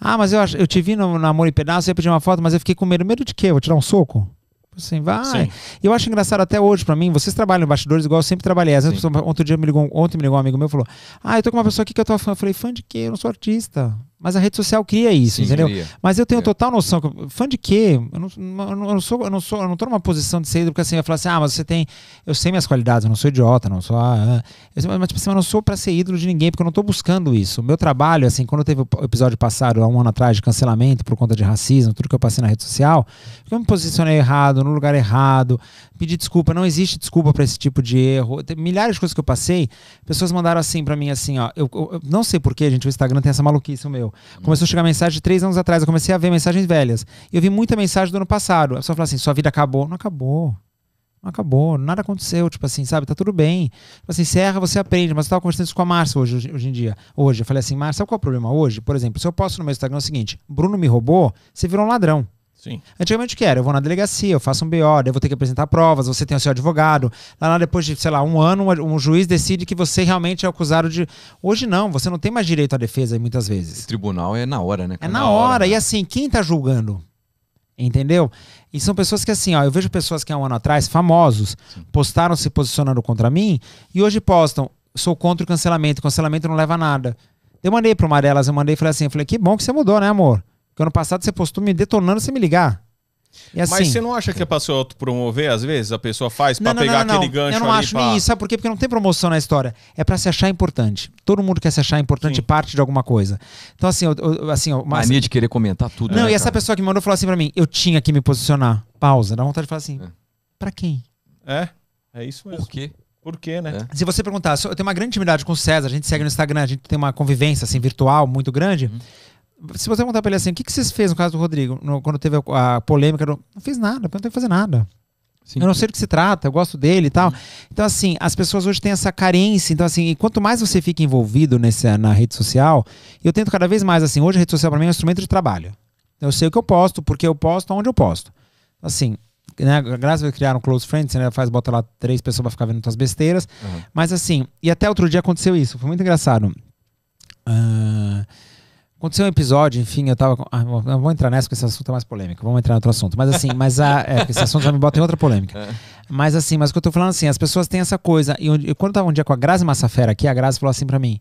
Ah, mas eu, eu te vi no, no Amor em Pedaço, eu ia pedir uma foto, mas eu fiquei com medo. Medo de quê? Vou tirar um soco? Assim, vai. Sim. Eu acho engraçado até hoje para mim, vocês trabalham em bastidores igual eu sempre trabalhei. Às vezes, ontem dia me ligou, ontem me ligou um amigo meu e falou: Ah, eu tô com uma pessoa aqui que eu tô fã. Eu falei, fã de quê? Eu não sou artista. Mas a rede social cria isso, Sim, entendeu? Cria. Mas eu tenho é. total noção. Fã de quê? Eu não, eu não, sou, eu não sou, eu não numa posição de ser porque assim, eu falo assim, ah, mas você tem. Eu sei minhas qualidades, eu não sou idiota, não sou. Ah, ah. Eu, mas tipo assim, eu não sou para ser ídolo de ninguém, porque eu não estou buscando isso. O meu trabalho, assim, quando teve o episódio passado, há um ano atrás, de cancelamento por conta de racismo, tudo que eu passei na rede social, eu me posicionei errado, no lugar errado, pedi desculpa, não existe desculpa para esse tipo de erro. Tem milhares de coisas que eu passei, pessoas mandaram assim para mim assim, ó, eu, eu não sei porquê, gente, o Instagram tem essa maluquice o meu. Uhum. Começou a chegar mensagem de três anos atrás, eu comecei a ver mensagens velhas. E eu vi muita mensagem do ano passado. A pessoa fala assim: sua vida acabou. Não acabou. Não acabou, nada aconteceu, tipo assim, sabe? Tá tudo bem. Tipo assim, você erra, você aprende. Mas eu tava conversando isso com a Márcia hoje, hoje em dia. Hoje, eu falei assim, Márcia, sabe qual é o problema hoje? Por exemplo, se eu posto no meu Instagram é o seguinte, Bruno me roubou, você virou um ladrão. Sim. Antigamente o que era? Eu vou na delegacia, eu faço um BO, eu vou ter que apresentar provas, você tem o seu advogado. Lá, lá depois de, sei lá, um ano, um juiz decide que você realmente é acusado de. Hoje não, você não tem mais direito à defesa muitas vezes. O tribunal é na hora, né? É, é na, na hora. hora. Né? E assim, quem está julgando? Entendeu? E são pessoas que, assim, ó, eu vejo pessoas que há um ano atrás, famosos, Sim. postaram se posicionando contra mim e hoje postam: sou contra o cancelamento, cancelamento não leva a nada. Eu mandei para uma delas, eu mandei e falei assim: eu falei, que bom que você mudou, né, amor? Porque ano passado você postou me detonando sem me ligar. Assim, Mas você não acha que é pra se autopromover, às vezes? A pessoa faz pra não, pegar não, não, aquele gancho Eu não acho pra... nem isso. Sabe por quê? Porque não tem promoção na história. É pra se achar importante. Todo mundo quer se achar importante Sim. parte de alguma coisa. Então, assim... Eu, eu assim eu, mas... Mania de querer comentar tudo. Não, né, e essa cara? pessoa que mandou falou assim pra mim, eu tinha que me posicionar. Pausa. Dá vontade de falar assim, é. pra quem? É, é isso mesmo. Por quê? Por quê, né? É. Se você perguntar, eu tenho uma grande intimidade com o César, a gente segue no Instagram, a gente tem uma convivência assim, virtual muito grande. Hum se você perguntar pra ele assim, o que, que vocês fez no caso do Rodrigo, no, quando teve a, a polêmica? Do, não fiz nada, não tenho que fazer nada. Sim. Eu não sei do que se trata, eu gosto dele e tal. Então, assim, as pessoas hoje têm essa carência. Então, assim, quanto mais você fica envolvido nesse, na rede social, eu tento cada vez mais, assim, hoje a rede social para mim é um instrumento de trabalho. Eu sei o que eu posto, porque eu posto, onde eu posto. Assim, né, graças a Deus criaram Close Friends, você né, faz, bota lá três pessoas pra ficar vendo tuas besteiras. Uhum. Mas, assim, e até outro dia aconteceu isso, foi muito engraçado. Uh Aconteceu um episódio, enfim, eu tava. Com, ah, não vou entrar nessa, porque esse assunto é mais polêmico. Vamos entrar em outro assunto. Mas assim, mas a. É, esse assunto já me bota em outra polêmica. É. Mas assim, mas o que eu tô falando assim, as pessoas têm essa coisa. E eu, quando eu tava um dia com a Grazi Massafera aqui, a Grazi falou assim pra mim: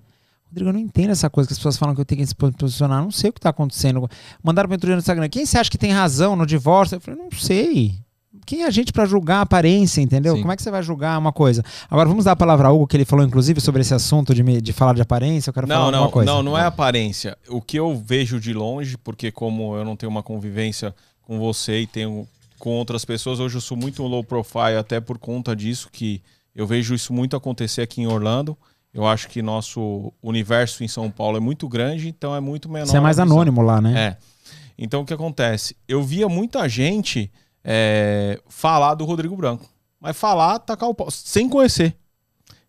Rodrigo, eu não entendo essa coisa que as pessoas falam que eu tenho que me posicionar. Eu não sei o que tá acontecendo. Mandaram pra outro no Instagram: quem você acha que tem razão no divórcio? Eu falei: não sei quem é a gente para julgar a aparência, entendeu? Sim. Como é que você vai julgar uma coisa? Agora, vamos dar a palavra a Hugo, que ele falou, inclusive, sobre esse assunto de, me, de falar de aparência. Eu quero não, falar não, coisa. Não, não é aparência. O que eu vejo de longe, porque como eu não tenho uma convivência com você e tenho com outras pessoas, hoje eu sou muito low profile, até por conta disso que eu vejo isso muito acontecer aqui em Orlando. Eu acho que nosso universo em São Paulo é muito grande, então é muito menor. Você é mais anônimo lá, né? É. Então o que acontece? Eu via muita gente é, falar do Rodrigo Branco. Mas falar, tacar o pau, sem conhecer.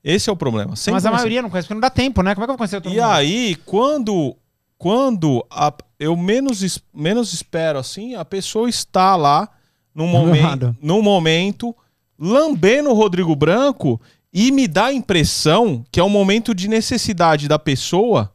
Esse é o problema. Sem Mas conhecer. a maioria não conhece, porque não dá tempo, né? Como é que eu vou conhecer todo E mundo? aí, quando, quando a, eu menos, menos espero assim, a pessoa está lá num momento, num momento lambendo o Rodrigo Branco e me dá a impressão que é um momento de necessidade da pessoa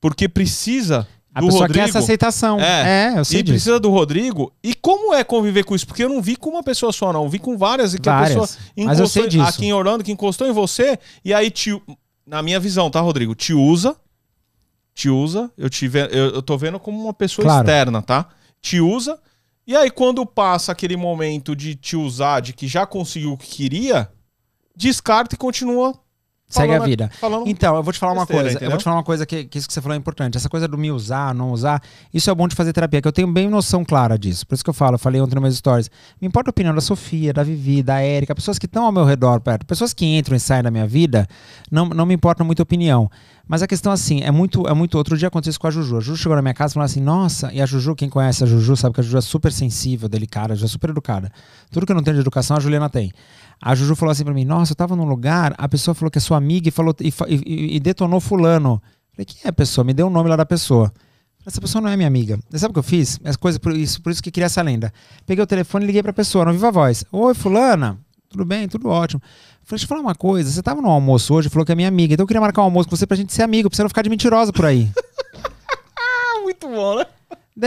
porque precisa a do pessoa Rodrigo, quer essa aceitação. É, é eu sei. E disso. precisa do Rodrigo. E como é conviver com isso? Porque eu não vi com uma pessoa só, não. Eu vi com várias. E que várias. a pessoa Mas eu sei disso. aqui em Orlando, que encostou em você. E aí, te, na minha visão, tá, Rodrigo? Te usa. Te usa. Eu, te, eu, eu tô vendo como uma pessoa claro. externa, tá? Te usa. E aí, quando passa aquele momento de te usar, de que já conseguiu o que queria, descarta e continua Segue falando, a vida. Então, eu vou te falar uma coisa. Entendeu? Eu vou te falar uma coisa que, que isso que você falou é importante. Essa coisa do me usar, não usar, isso é bom de fazer terapia, que eu tenho bem noção clara disso. Por isso que eu falo, eu falei ontem nos meus stories. Me importa a opinião da Sofia, da Vivi, da Érica, pessoas que estão ao meu redor perto, pessoas que entram e saem da minha vida, não, não me importa muito a opinião. Mas a questão, assim, é muito, é muito. Outro dia aconteceu isso com a Juju. A Juju chegou na minha casa e falou assim: nossa, e a Juju, quem conhece a Juju, sabe que a Juju é super sensível, delicada, já é super educada. Tudo que eu não tenho de educação, a Juliana tem. A Juju falou assim para mim: Nossa, eu tava num lugar, a pessoa falou que é sua amiga e, falou, e, e, e detonou Fulano. Falei: Quem é a pessoa? Me deu o nome lá da pessoa. Essa pessoa não é minha amiga. Você Sabe o que eu fiz? As coisas, por isso, por isso que queria essa lenda. Peguei o telefone e liguei pra pessoa, não viva a voz. Oi, Fulana, tudo bem? Tudo ótimo. Falei, deixa eu falar uma coisa. Você tava no almoço hoje falou que é minha amiga. Então eu queria marcar um almoço com você pra gente ser amigo, pra você não ficar de mentirosa por aí. *laughs* Ah, muito bom, né?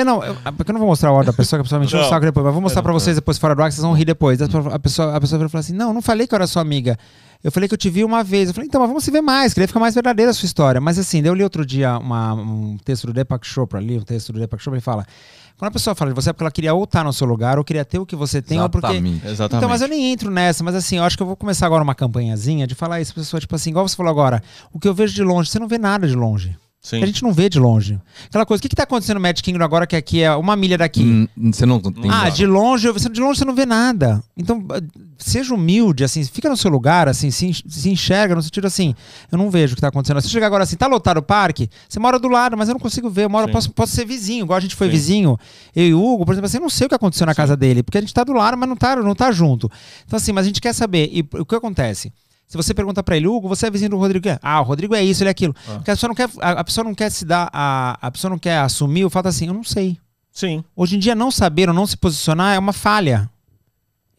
Não, eu, ah, porque eu não vou mostrar a hora da pessoa, que a pessoa me encheu o saco depois, mas vou mostrar pra vocês é. depois fora do ar, que vocês vão rir depois. A pessoa, a pessoa vai falar assim: não, não falei que eu era sua amiga. Eu falei que eu te vi uma vez. Eu falei, então, mas vamos se ver mais, queria ficar mais verdadeira a sua história. Mas assim, eu li outro dia uma, um texto do Deepak Chopra ali, um texto do Deepak Chopra, ele fala. Quando a pessoa fala de você é porque ela queria ou estar tá no seu lugar, ou queria ter o que você tem, exatamente, ou porque. Exatamente. Então, mas eu nem entro nessa, mas assim, eu acho que eu vou começar agora uma campanhazinha de falar isso pra pessoa, tipo assim, igual você falou agora, o que eu vejo de longe, você não vê nada de longe. Sim. Que a gente não vê de longe. Aquela coisa, o que, está acontecendo no Magic Kingdom agora que aqui é uma milha daqui? Hum, você não tem. Ah, de longe, de longe você não vê nada. Então, ah, seja humilde, assim, fica no seu lugar, assim, se, enxerga, no sentido assim, eu não vejo o que está acontecendo. Se chegar agora assim, tá lotado o parque, você mora do lado, mas eu não consigo ver, eu moro, posso, posso, ser vizinho, igual a gente foi Sim. vizinho, eu e o Hugo, por exemplo, assim, eu não sei o que aconteceu na Sim. casa dele, porque a gente está do lado, mas não está, não tá junto. Então, assim, mas a gente quer saber, e o que acontece? Se você perguntar para ele, Hugo, você é vizinho do Rodrigo? É, ah, o Rodrigo é isso, ele é aquilo. Ah. Porque a pessoa não quer, a, a, pessoa não quer se dar, a, a pessoa não quer assumir o fato assim, eu não sei. Sim. Hoje em dia, não saber ou não se posicionar é uma falha.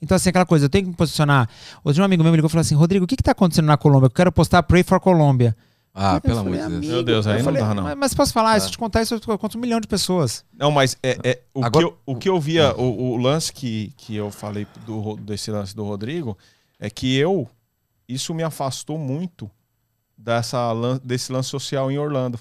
Então, assim, aquela coisa, eu tenho que me posicionar. Hoje um amigo meu me ligou e falou assim, Rodrigo, o que, que tá acontecendo na Colômbia? Eu quero postar Pray for Colômbia. Ah, eu pelo amor de Deus. meu Deus, aí não falei, dá, não. Mas, mas posso falar, é. se eu te contar isso, eu conto um milhão de pessoas. Não, mas é, é o, Agora, que eu, o que eu via, é. o, o, lance que, que eu falei do, desse lance do Rodrigo, é que eu isso me afastou muito dessa, desse lance social em Orlando.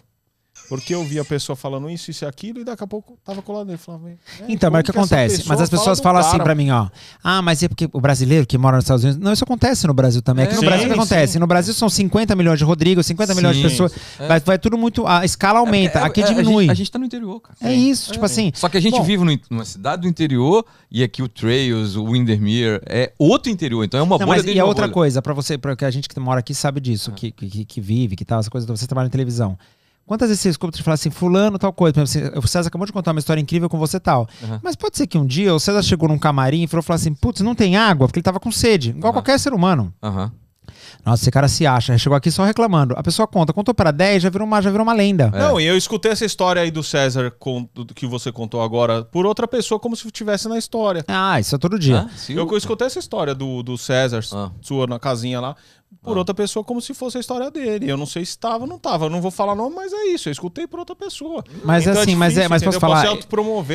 Porque eu via a pessoa falando isso, isso e aquilo, e daqui a pouco tava colado nele. Falava, é, então, mas o que, que acontece? Mas as pessoas fala falam assim para mim, ó. Ah, mas é porque o brasileiro que mora nos Estados Unidos. Não, isso acontece no Brasil também. É, Aqui no sim, Brasil que acontece? No Brasil são 50 milhões de Rodrigo, 50 sim. milhões de pessoas. É. Vai, vai tudo muito. A escala é aumenta. É, Aqui é, diminui. A gente, a gente tá no interior, cara. É isso, tipo assim. Só que a gente bom, vive numa cidade do interior e aqui o Trails, o Windermere é outro interior, então é uma boa. E a outra bolha. coisa, para você, para que a gente que mora aqui sabe disso, que, que, que vive, que tal, essa coisa, você trabalha em televisão. Quantas vezes você escuta e fala assim, fulano, tal coisa? Exemplo, assim, o César acabou de contar uma história incrível com você tal. Uhum. Mas pode ser que um dia o César chegou num camarim e falou assim, putz, não tem água, porque ele tava com sede, igual uhum. qualquer ser humano. Uhum. Nossa, esse cara se acha, né? chegou aqui só reclamando. A pessoa conta, contou para 10, já virou uma, já virou uma lenda. É. Não, e eu escutei essa história aí do César com, do que você contou agora por outra pessoa, como se estivesse na história. Ah, isso é todo dia. Ah, eu, eu, escutei essa história do, do César, ah. sua na casinha lá por ah. outra pessoa como se fosse a história dele. Eu não sei se estava, não estava. Eu não vou falar nome, mas é isso. Eu escutei por outra pessoa. Mas então, é assim, é difícil, mas é, mas posso falar. Eu,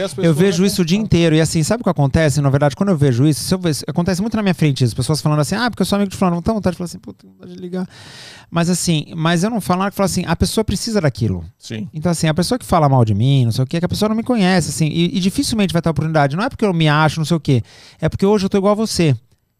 as pessoas eu vejo né? isso o dia ah. inteiro e assim, sabe o que acontece? Na verdade, quando eu vejo isso, eu vejo, acontece muito na minha frente, as pessoas falando assim: "Ah, porque eu sou amigo de não então vontade de falar assim, tem vontade de ligar". Mas assim, mas eu não falar que fala assim, a pessoa precisa daquilo. Sim. Então assim, a pessoa que fala mal de mim, não sei o quê, é que a pessoa não me conhece assim, e, e dificilmente vai ter oportunidade. Não é porque eu me acho, não sei o quê. É porque hoje eu tô igual a você.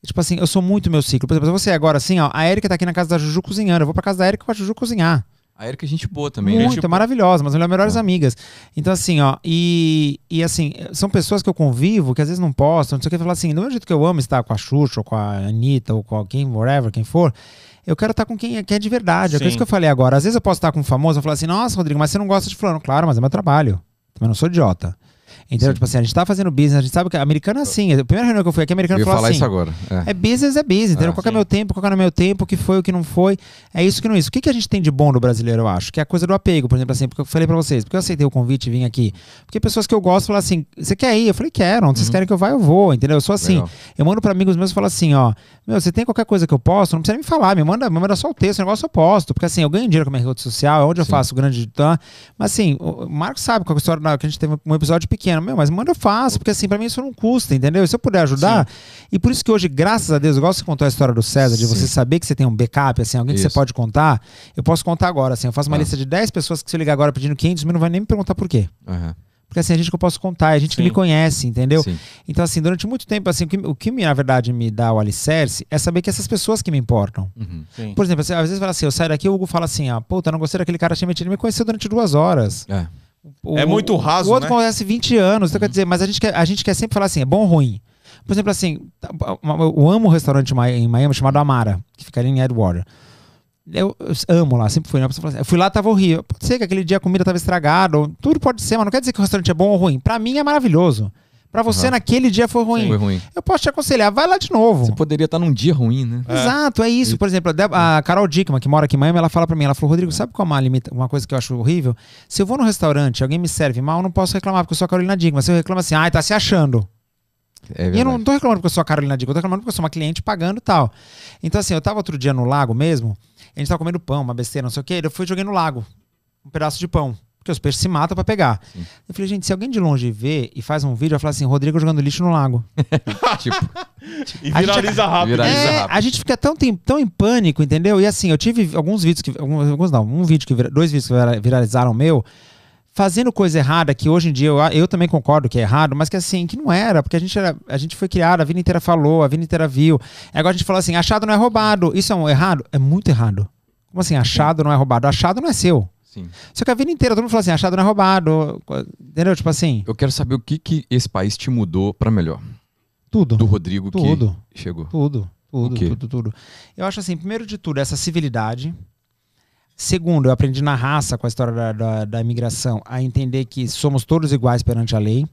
Tipo assim, eu sou muito meu ciclo. Por exemplo, você agora assim, ó, a Erika tá aqui na casa da Juju cozinhando. Eu vou pra casa da Erika com a Juju cozinhar. A Erika é gente boa também. Né? Muito, gente tipo, é maravilhosa, mas melhor melhores é. amigas. Então, assim, ó, e, e assim, são pessoas que eu convivo, que às vezes não posso não sei o que, falar assim, do mesmo jeito que eu amo estar com a Xuxa, ou com a Anitta, ou com quem, whatever, quem for, eu quero estar com quem é, quem é de verdade. É Sim. É isso que eu falei agora. Às vezes eu posso estar com um famoso, eu falar assim, nossa, Rodrigo, mas você não gosta de fulano. Claro, mas é meu trabalho. também não sou idiota. Entendeu? Sim. Tipo assim, a gente tá fazendo business, a gente sabe que americano é assim. A primeira reunião que eu fui aqui, americano eu falou falar assim. isso agora. É. é business, é business, entendeu? Ah, qual é o meu tempo, qual é o meu tempo, o que foi, o que não foi. É isso que não é isso. O que, que a gente tem de bom do brasileiro, eu acho? Que é a coisa do apego, por exemplo, assim, porque eu falei pra vocês, porque eu aceitei o convite e vim aqui. Porque pessoas que eu gosto falam assim, você quer ir? Eu falei, quero, onde vocês uhum. querem que eu vá, eu vou, entendeu? Eu sou assim. Legal. Eu mando pra amigos meus e falo assim, ó, meu, você tem qualquer coisa que eu posto, não precisa me falar, me manda, me manda só o texto, o negócio eu posto. Porque assim, eu ganho dinheiro com a minha rede social, é onde Sim. eu faço grande. Mas assim, o Marco sabe com é a história que a gente teve um episódio pequeno pequeno, né? meu, mas manda eu faço, porque assim, para mim isso não custa, entendeu? E se eu puder ajudar. Sim. E por isso que hoje, graças a Deus, eu gosto de contar a história do César, de você saber que você tem um backup, assim, alguém isso. que você pode contar. Eu posso contar agora, assim, eu faço uma ah. lista de 10 pessoas que se eu ligar agora pedindo 500 mil, não vai nem me perguntar por quê. Uhum. Porque assim, a é gente que eu posso contar, a é gente Sim. que me conhece, entendeu? Sim. Então, assim, durante muito tempo, assim, o que, o que, na verdade me dá o alicerce é saber que essas pessoas que me importam. Uhum. Por exemplo, assim, às vezes fala assim, eu saio daqui, o Hugo fala assim, ah, puta, não gostei daquele cara, achei metido, ele me conheceu durante duas horas. É. O, é muito raso. O outro né? acontece 20 anos, então uhum. quer dizer, mas a gente quer, a gente quer sempre falar assim: é bom ou ruim? Por exemplo, assim, tá, eu amo um restaurante em Miami chamado Amara, que fica ali em Edgewater. Eu, eu, amo lá, sempre fui. Né? Assim, eu fui lá, tava horrível. Pode ser que aquele dia a comida tava estragada, tudo pode ser, mas não quer dizer que o restaurante é bom ou ruim. Para mim é maravilhoso. Para você uhum. naquele dia foi ruim. Sim, foi ruim. Eu posso te aconselhar, vai lá de novo. Você poderia estar tá num dia ruim, né? É. Exato, é isso. Por exemplo, a Carol Dickman, que mora aqui em Miami, ela fala para mim, ela falou, Rodrigo, é. sabe qual é uma, limita... uma coisa que eu acho horrível? Se eu vou num restaurante, alguém me serve mal, eu não posso reclamar, porque eu sou a Carolina Dickman. Se eu reclamo assim, ai, ah, tá se achando. É e eu não tô reclamando porque eu sou a Carolina Dickman, eu tô reclamando porque eu sou uma cliente pagando e tal. Então assim, eu tava outro dia no lago mesmo, a gente tava comendo pão, uma besteira, não sei o quê, eu fui e joguei no lago um pedaço de pão porque os peixes se matam para pegar. Sim. Eu falei, gente, se alguém de longe vê e faz um vídeo, vai falar assim, Rodrigo jogando lixo no lago. *laughs* tipo. E viraliza, gente, rápido. viraliza é, rápido. A gente fica tão, tão em pânico, entendeu? E assim, eu tive alguns vídeos que. Alguns, não, um vídeo que. Dois vídeos que viralizaram meu fazendo coisa errada, que hoje em dia eu, eu também concordo que é errado, mas que assim, que não era, porque a gente, era, a gente foi criado, a vida inteira falou, a vida inteira viu. É Agora a gente falou assim, achado não é roubado, isso é um errado? É muito errado. Como assim, achado não é roubado? Achado não é seu. Sim. Só que a vida inteira todo mundo fala assim, achado não é roubado. Entendeu? Tipo assim. Eu quero saber o que, que esse país te mudou para melhor. Tudo. Do Rodrigo tudo. que chegou. Tudo. Tudo, tudo, tudo. Eu acho assim, primeiro de tudo, essa civilidade. Segundo, eu aprendi na raça com a história da, da, da imigração a entender que somos todos iguais perante a lei.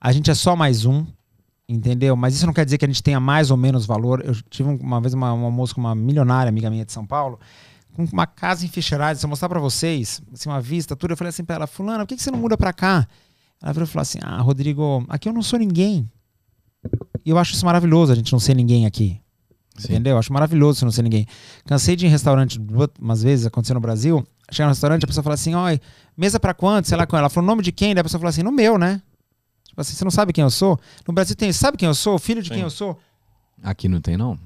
A gente é só mais um entendeu? Mas isso não quer dizer que a gente tenha mais ou menos valor. Eu tive uma vez uma, uma moça com uma milionária amiga minha de São Paulo com uma casa em Fisher se eu mostrar para vocês, assim, uma vista, tudo. Eu falei assim para ela, fulana, por que, que você não muda para cá? Ela virou e falou assim, ah, Rodrigo, aqui eu não sou ninguém. E eu acho isso maravilhoso, a gente não ser ninguém aqui. Sim. Entendeu? Eu acho maravilhoso não ser ninguém. Cansei de ir em restaurante, umas vezes aconteceu no Brasil, chegar no restaurante, a pessoa fala assim, oi, mesa para quanto? Sei lá com ela. falou, nome de quem? Daí a pessoa fala assim, no meu, né? Tipo assim, você não sabe quem eu sou? No Brasil tem, sabe quem eu sou? Filho de Sim. quem eu sou? Aqui não tem, não.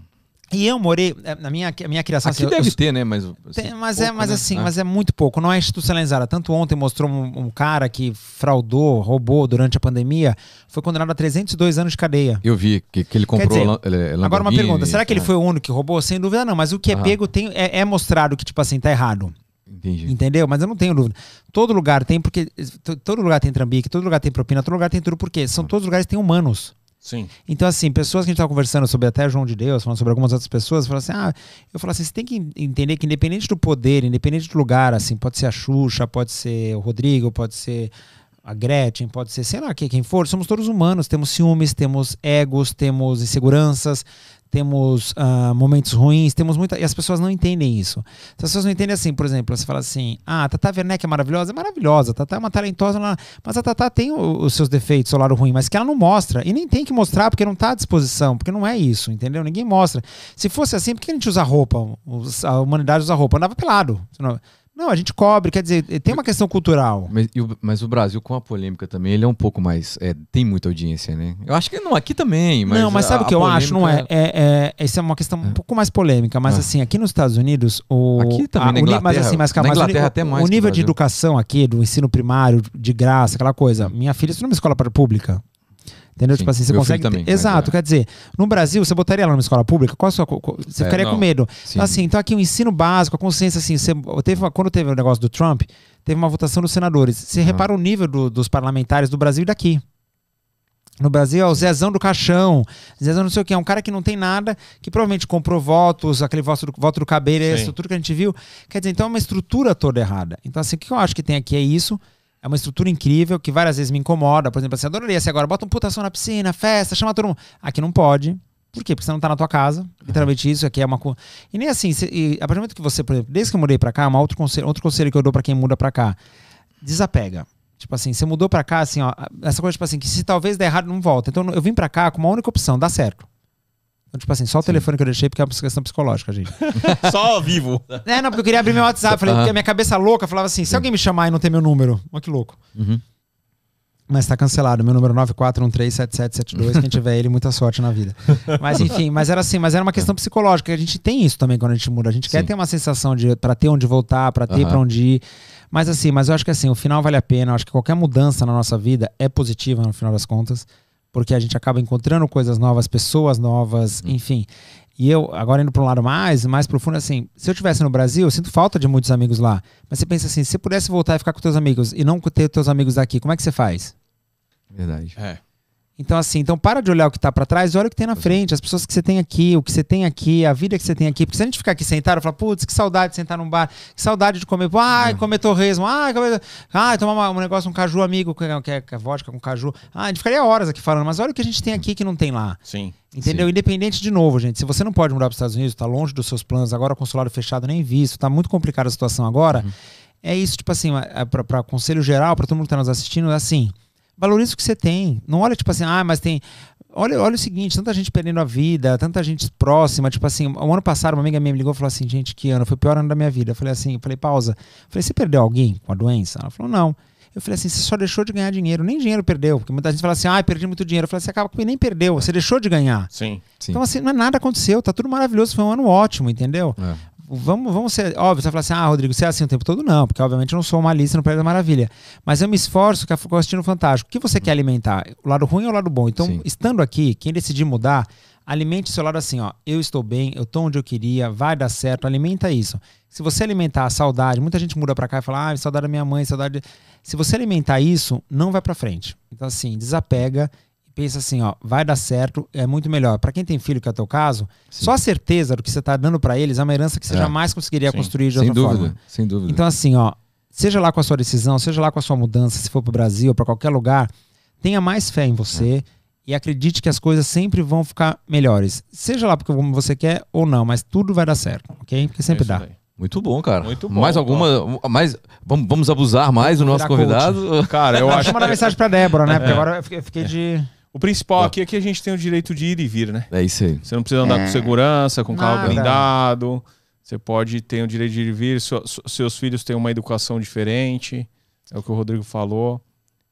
E eu morei, eh, na minha, minha criação... Aqui assim, deve eu, ter, né? Mas, assim, tem, mas, é, pouco, é, mas né? assim, ah. mas é muito pouco, não é institucionalizada. Tanto ontem mostrou um, um, cara que fraudou, roubou durante a pandemia, foi condenado a 302 anos de cadeia. Eu vi que, que ele comprou dizer, é Agora uma pergunta, será que ele é. foi o único que roubou? Sem dúvida não, mas o que é pego tem, é, é mostrado que, tipo assim, tá errado. Entendi. Entendeu? Mas eu não tenho dúvida. Todo lugar tem, porque todo lugar tem trambique, todo lugar tem propina, todo lugar tem tudo, porque são todos lugares que têm humanos. Sim. Então, assim, pessoas que a gente estava conversando sobre até João de Deus, falando sobre algumas outras pessoas, falam assim: ah, eu falo assim, você tem que entender que independente do poder, independente do lugar, assim, pode ser a Xuxa, pode ser o Rodrigo, pode ser a Gretchen, pode ser, sei lá quem for, somos todos humanos, temos ciúmes, temos egos, temos inseguranças, temos uh, momentos ruins, temos muita. E as pessoas não entendem isso. As pessoas não entendem assim, por exemplo, você fala assim: ah, a Tata Werneck é maravilhosa? É maravilhosa, a Tata é uma talentosa, mas a Tata tem os seus defeitos, o lado ruim, mas que ela não mostra. E nem tem que mostrar porque não está à disposição, porque não é isso, entendeu? Ninguém mostra. Se fosse assim, por que a gente usa roupa? A humanidade usa roupa, andava pelado. Não, a gente cobre, quer dizer, tem uma questão cultural. Mas, mas o Brasil, com a polêmica também, ele é um pouco mais. É, tem muita audiência, né? Eu acho que não, aqui também. Mas não, mas sabe o que eu polêmica... acho? Não é, é, é. Essa é uma questão um é. pouco mais polêmica, mas ah. assim, aqui nos Estados Unidos. O, aqui também, a, na Inglaterra, mas assim, mas, calma, na Inglaterra o, até mais. O nível de educação aqui, do ensino primário, de graça, aquela coisa. Minha filha estudou numa escola pública. Entendeu? Sim, tipo assim, você consegue. Também, Exato, é. quer dizer, no Brasil, você botaria ela numa escola pública? Qual sua. Você é, ficaria não. com medo. Sim. Assim, então aqui o ensino básico, a consciência, assim, você, teve uma, quando teve o negócio do Trump, teve uma votação dos senadores. Você uhum. repara o nível do, dos parlamentares do Brasil e daqui. No Brasil é o Zezão do Caixão, Zezão não sei o que, é um cara que não tem nada, que provavelmente comprou votos, aquele voto do, voto do cabelo, isso, tudo que a gente viu. Quer dizer, então é uma estrutura toda errada. Então, assim, o que eu acho que tem aqui é isso. É uma estrutura incrível que várias vezes me incomoda. Por exemplo, assim, adoraria se agora bota um puta som na piscina, festa, chama todo mundo. Aqui não pode. Por quê? Porque você não tá na tua casa. Literalmente isso aqui é uma. E nem assim, cê, e, a partir do momento que você, por exemplo, desde que eu mudei pra cá, é um outro conselho, outro conselho que eu dou para quem muda pra cá. Desapega. Tipo assim, você mudou pra cá, assim, ó. Essa coisa, tipo assim, que se talvez der errado, não volta. Então eu vim pra cá com uma única opção, dá certo. Então, tipo assim, só o Sim. telefone que eu deixei porque é uma questão psicológica, gente. *laughs* só vivo. É, não, porque eu queria abrir meu WhatsApp. Falei, uhum. porque a minha cabeça louca falava assim: se alguém me chamar e não ter meu número, olha que louco. Uhum. Mas tá cancelado. Meu número é 94137772. Quem tiver ele, muita sorte na vida. Mas enfim, mas era assim, mas era uma questão tá. psicológica. A gente tem isso também quando a gente muda. A gente Sim. quer ter uma sensação de para ter onde voltar, para ter uhum. para onde ir. Mas assim, mas eu acho que assim, o final vale a pena. Eu acho que qualquer mudança na nossa vida é positiva no final das contas porque a gente acaba encontrando coisas novas, pessoas novas, uhum. enfim. E eu, agora indo para um lado mais, mais profundo, assim, se eu estivesse no Brasil, eu sinto falta de muitos amigos lá. Mas você pensa assim, se pudesse voltar e ficar com teus amigos e não ter teus amigos aqui, como é que você faz? Verdade. É. Então, assim, então para de olhar o que está para trás, olha o que tem na é. frente, as pessoas que você tem aqui, o que você tem aqui, a vida que você tem aqui. Porque se a gente ficar aqui sentado, e falar, putz, que saudade de sentar num bar, que saudade de comer, ai, é. comer torresmo, ai, comer... ai tomar uma, um negócio, um caju amigo, é, que é, que é vodka com caju. Ah, a gente ficaria horas aqui falando, mas olha o que a gente tem aqui que não tem lá. Sim. Entendeu? Sim. Independente de novo, gente. Se você não pode mudar para os Estados Unidos, está longe dos seus planos, agora o consulado fechado nem visto, está muito complicada a situação agora. Uhum. É isso, tipo assim, para conselho geral, para todo mundo que está nos assistindo, é assim valoriza o que você tem. Não olha, tipo assim, ah, mas tem. Olha, olha o seguinte, tanta gente perdendo a vida, tanta gente próxima, tipo assim, o um ano passado uma amiga minha me ligou e falou assim, gente, que ano? Foi o pior ano da minha vida. Eu falei assim, eu falei, pausa. Eu falei, você perdeu alguém com a doença? Ela falou, não. Eu falei assim, você só deixou de ganhar dinheiro, nem dinheiro perdeu, porque muita gente fala assim, ah, perdi muito dinheiro. Eu falei, você assim, acaba com nem perdeu, você deixou de ganhar. Sim, sim. Então assim, não é nada aconteceu, tá tudo maravilhoso, foi um ano ótimo, entendeu? É vamos, vamos ser óbvio, você vai falar assim, ah, Rodrigo, você é assim o tempo todo? Não, porque obviamente eu não sou uma lista no Prédio da Maravilha. Mas eu me esforço que eu assistindo Fantástico. O que você hum. quer alimentar? O lado ruim ou o lado bom? Então, Sim. estando aqui, quem decidir mudar, alimente o seu lado assim, ó. Eu estou bem, eu estou onde eu queria, vai dar certo, alimenta isso. Se você alimentar a saudade, muita gente muda para cá e fala, ah, saudade da minha mãe, saudade. Se você alimentar isso, não vai para frente. Então, assim, desapega pensa assim, ó, vai dar certo, é muito melhor. Para quem tem filho, que é o teu caso, Sim. só a certeza do que você está dando para eles é uma herança que você é. jamais conseguiria Sim. construir de sem outra dúvida, forma. Sem dúvida. Então assim, ó, seja lá com a sua decisão, seja lá com a sua mudança, se for para o Brasil, para qualquer lugar, tenha mais fé em você. É e acredite que as coisas sempre vão ficar melhores. Seja lá porque você quer ou não, mas tudo vai dar certo, ok? Porque sempre é dá. Aí. Muito bom, cara. Muito bom. Mais alguma. Bom. Mais, vamos, vamos abusar mais do nosso convidado? Coach. Cara, eu acho. Deixa eu mandar mensagem pra Débora, né? É. Porque agora eu fiquei de. O principal aqui é que a gente tem o direito de ir e vir, né? É isso aí. Você não precisa andar é. com segurança, com carro blindado. Você pode ter o direito de ir e vir. Seu, seus filhos têm uma educação diferente. É o que o Rodrigo falou.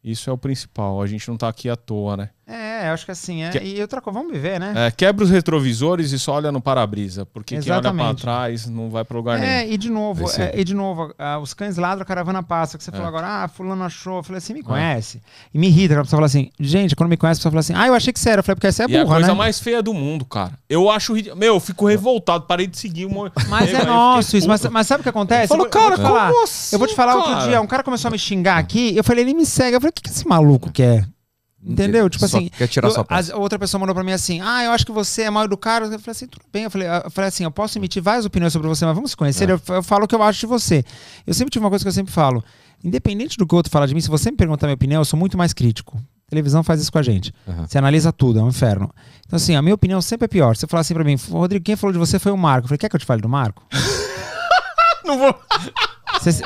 Isso é o principal. A gente não está aqui à toa, né? É, acho que assim, é. Que... E outra coisa, vamos viver, né? É, quebra os retrovisores e só olha no para-brisa, porque Exatamente. quem olha para trás não vai para lugar é, nenhum. E de novo, é, e de novo, uh, os cães ladram, a caravana passa, que você é. falou agora, ah, fulano achou, eu falei assim, me é. conhece. E me irrita, a pessoa fala assim, gente, quando me conhece, a pessoa fala assim, ah, eu achei que você era, eu falei, porque você é burra, né? é a coisa né? mais feia do mundo, cara. Eu acho, meu, eu fico revoltado, parei de seguir uma... Mas *laughs* é nosso isso, mas, mas, sabe o que acontece? Falo cara, como assim, Eu vou te falar cara? outro dia, um cara começou a me xingar aqui, eu falei, ele me segue, eu falei, o que, que esse maluco quer? Entendeu? Tipo só assim. Quer tirar eu, sua a, outra pessoa mandou pra mim assim: Ah, eu acho que você é mal educado. Eu falei assim: Tudo bem. Eu falei, eu falei assim: Eu posso emitir várias opiniões sobre você, mas vamos se conhecer. É. Eu, eu, falo o que eu acho de você. Eu sempre tive uma coisa que eu sempre falo: Independente do que o outro falar de mim, se você me perguntar minha opinião, eu sou muito mais crítico. A televisão faz isso com a gente. Uhum. Você analisa tudo, é um inferno. Então, assim, a minha opinião sempre é pior. Você falar assim pra mim: Rodrigo, quem falou de você foi o Marco. Eu falei: Quer que eu te fale do Marco? *laughs* Não vou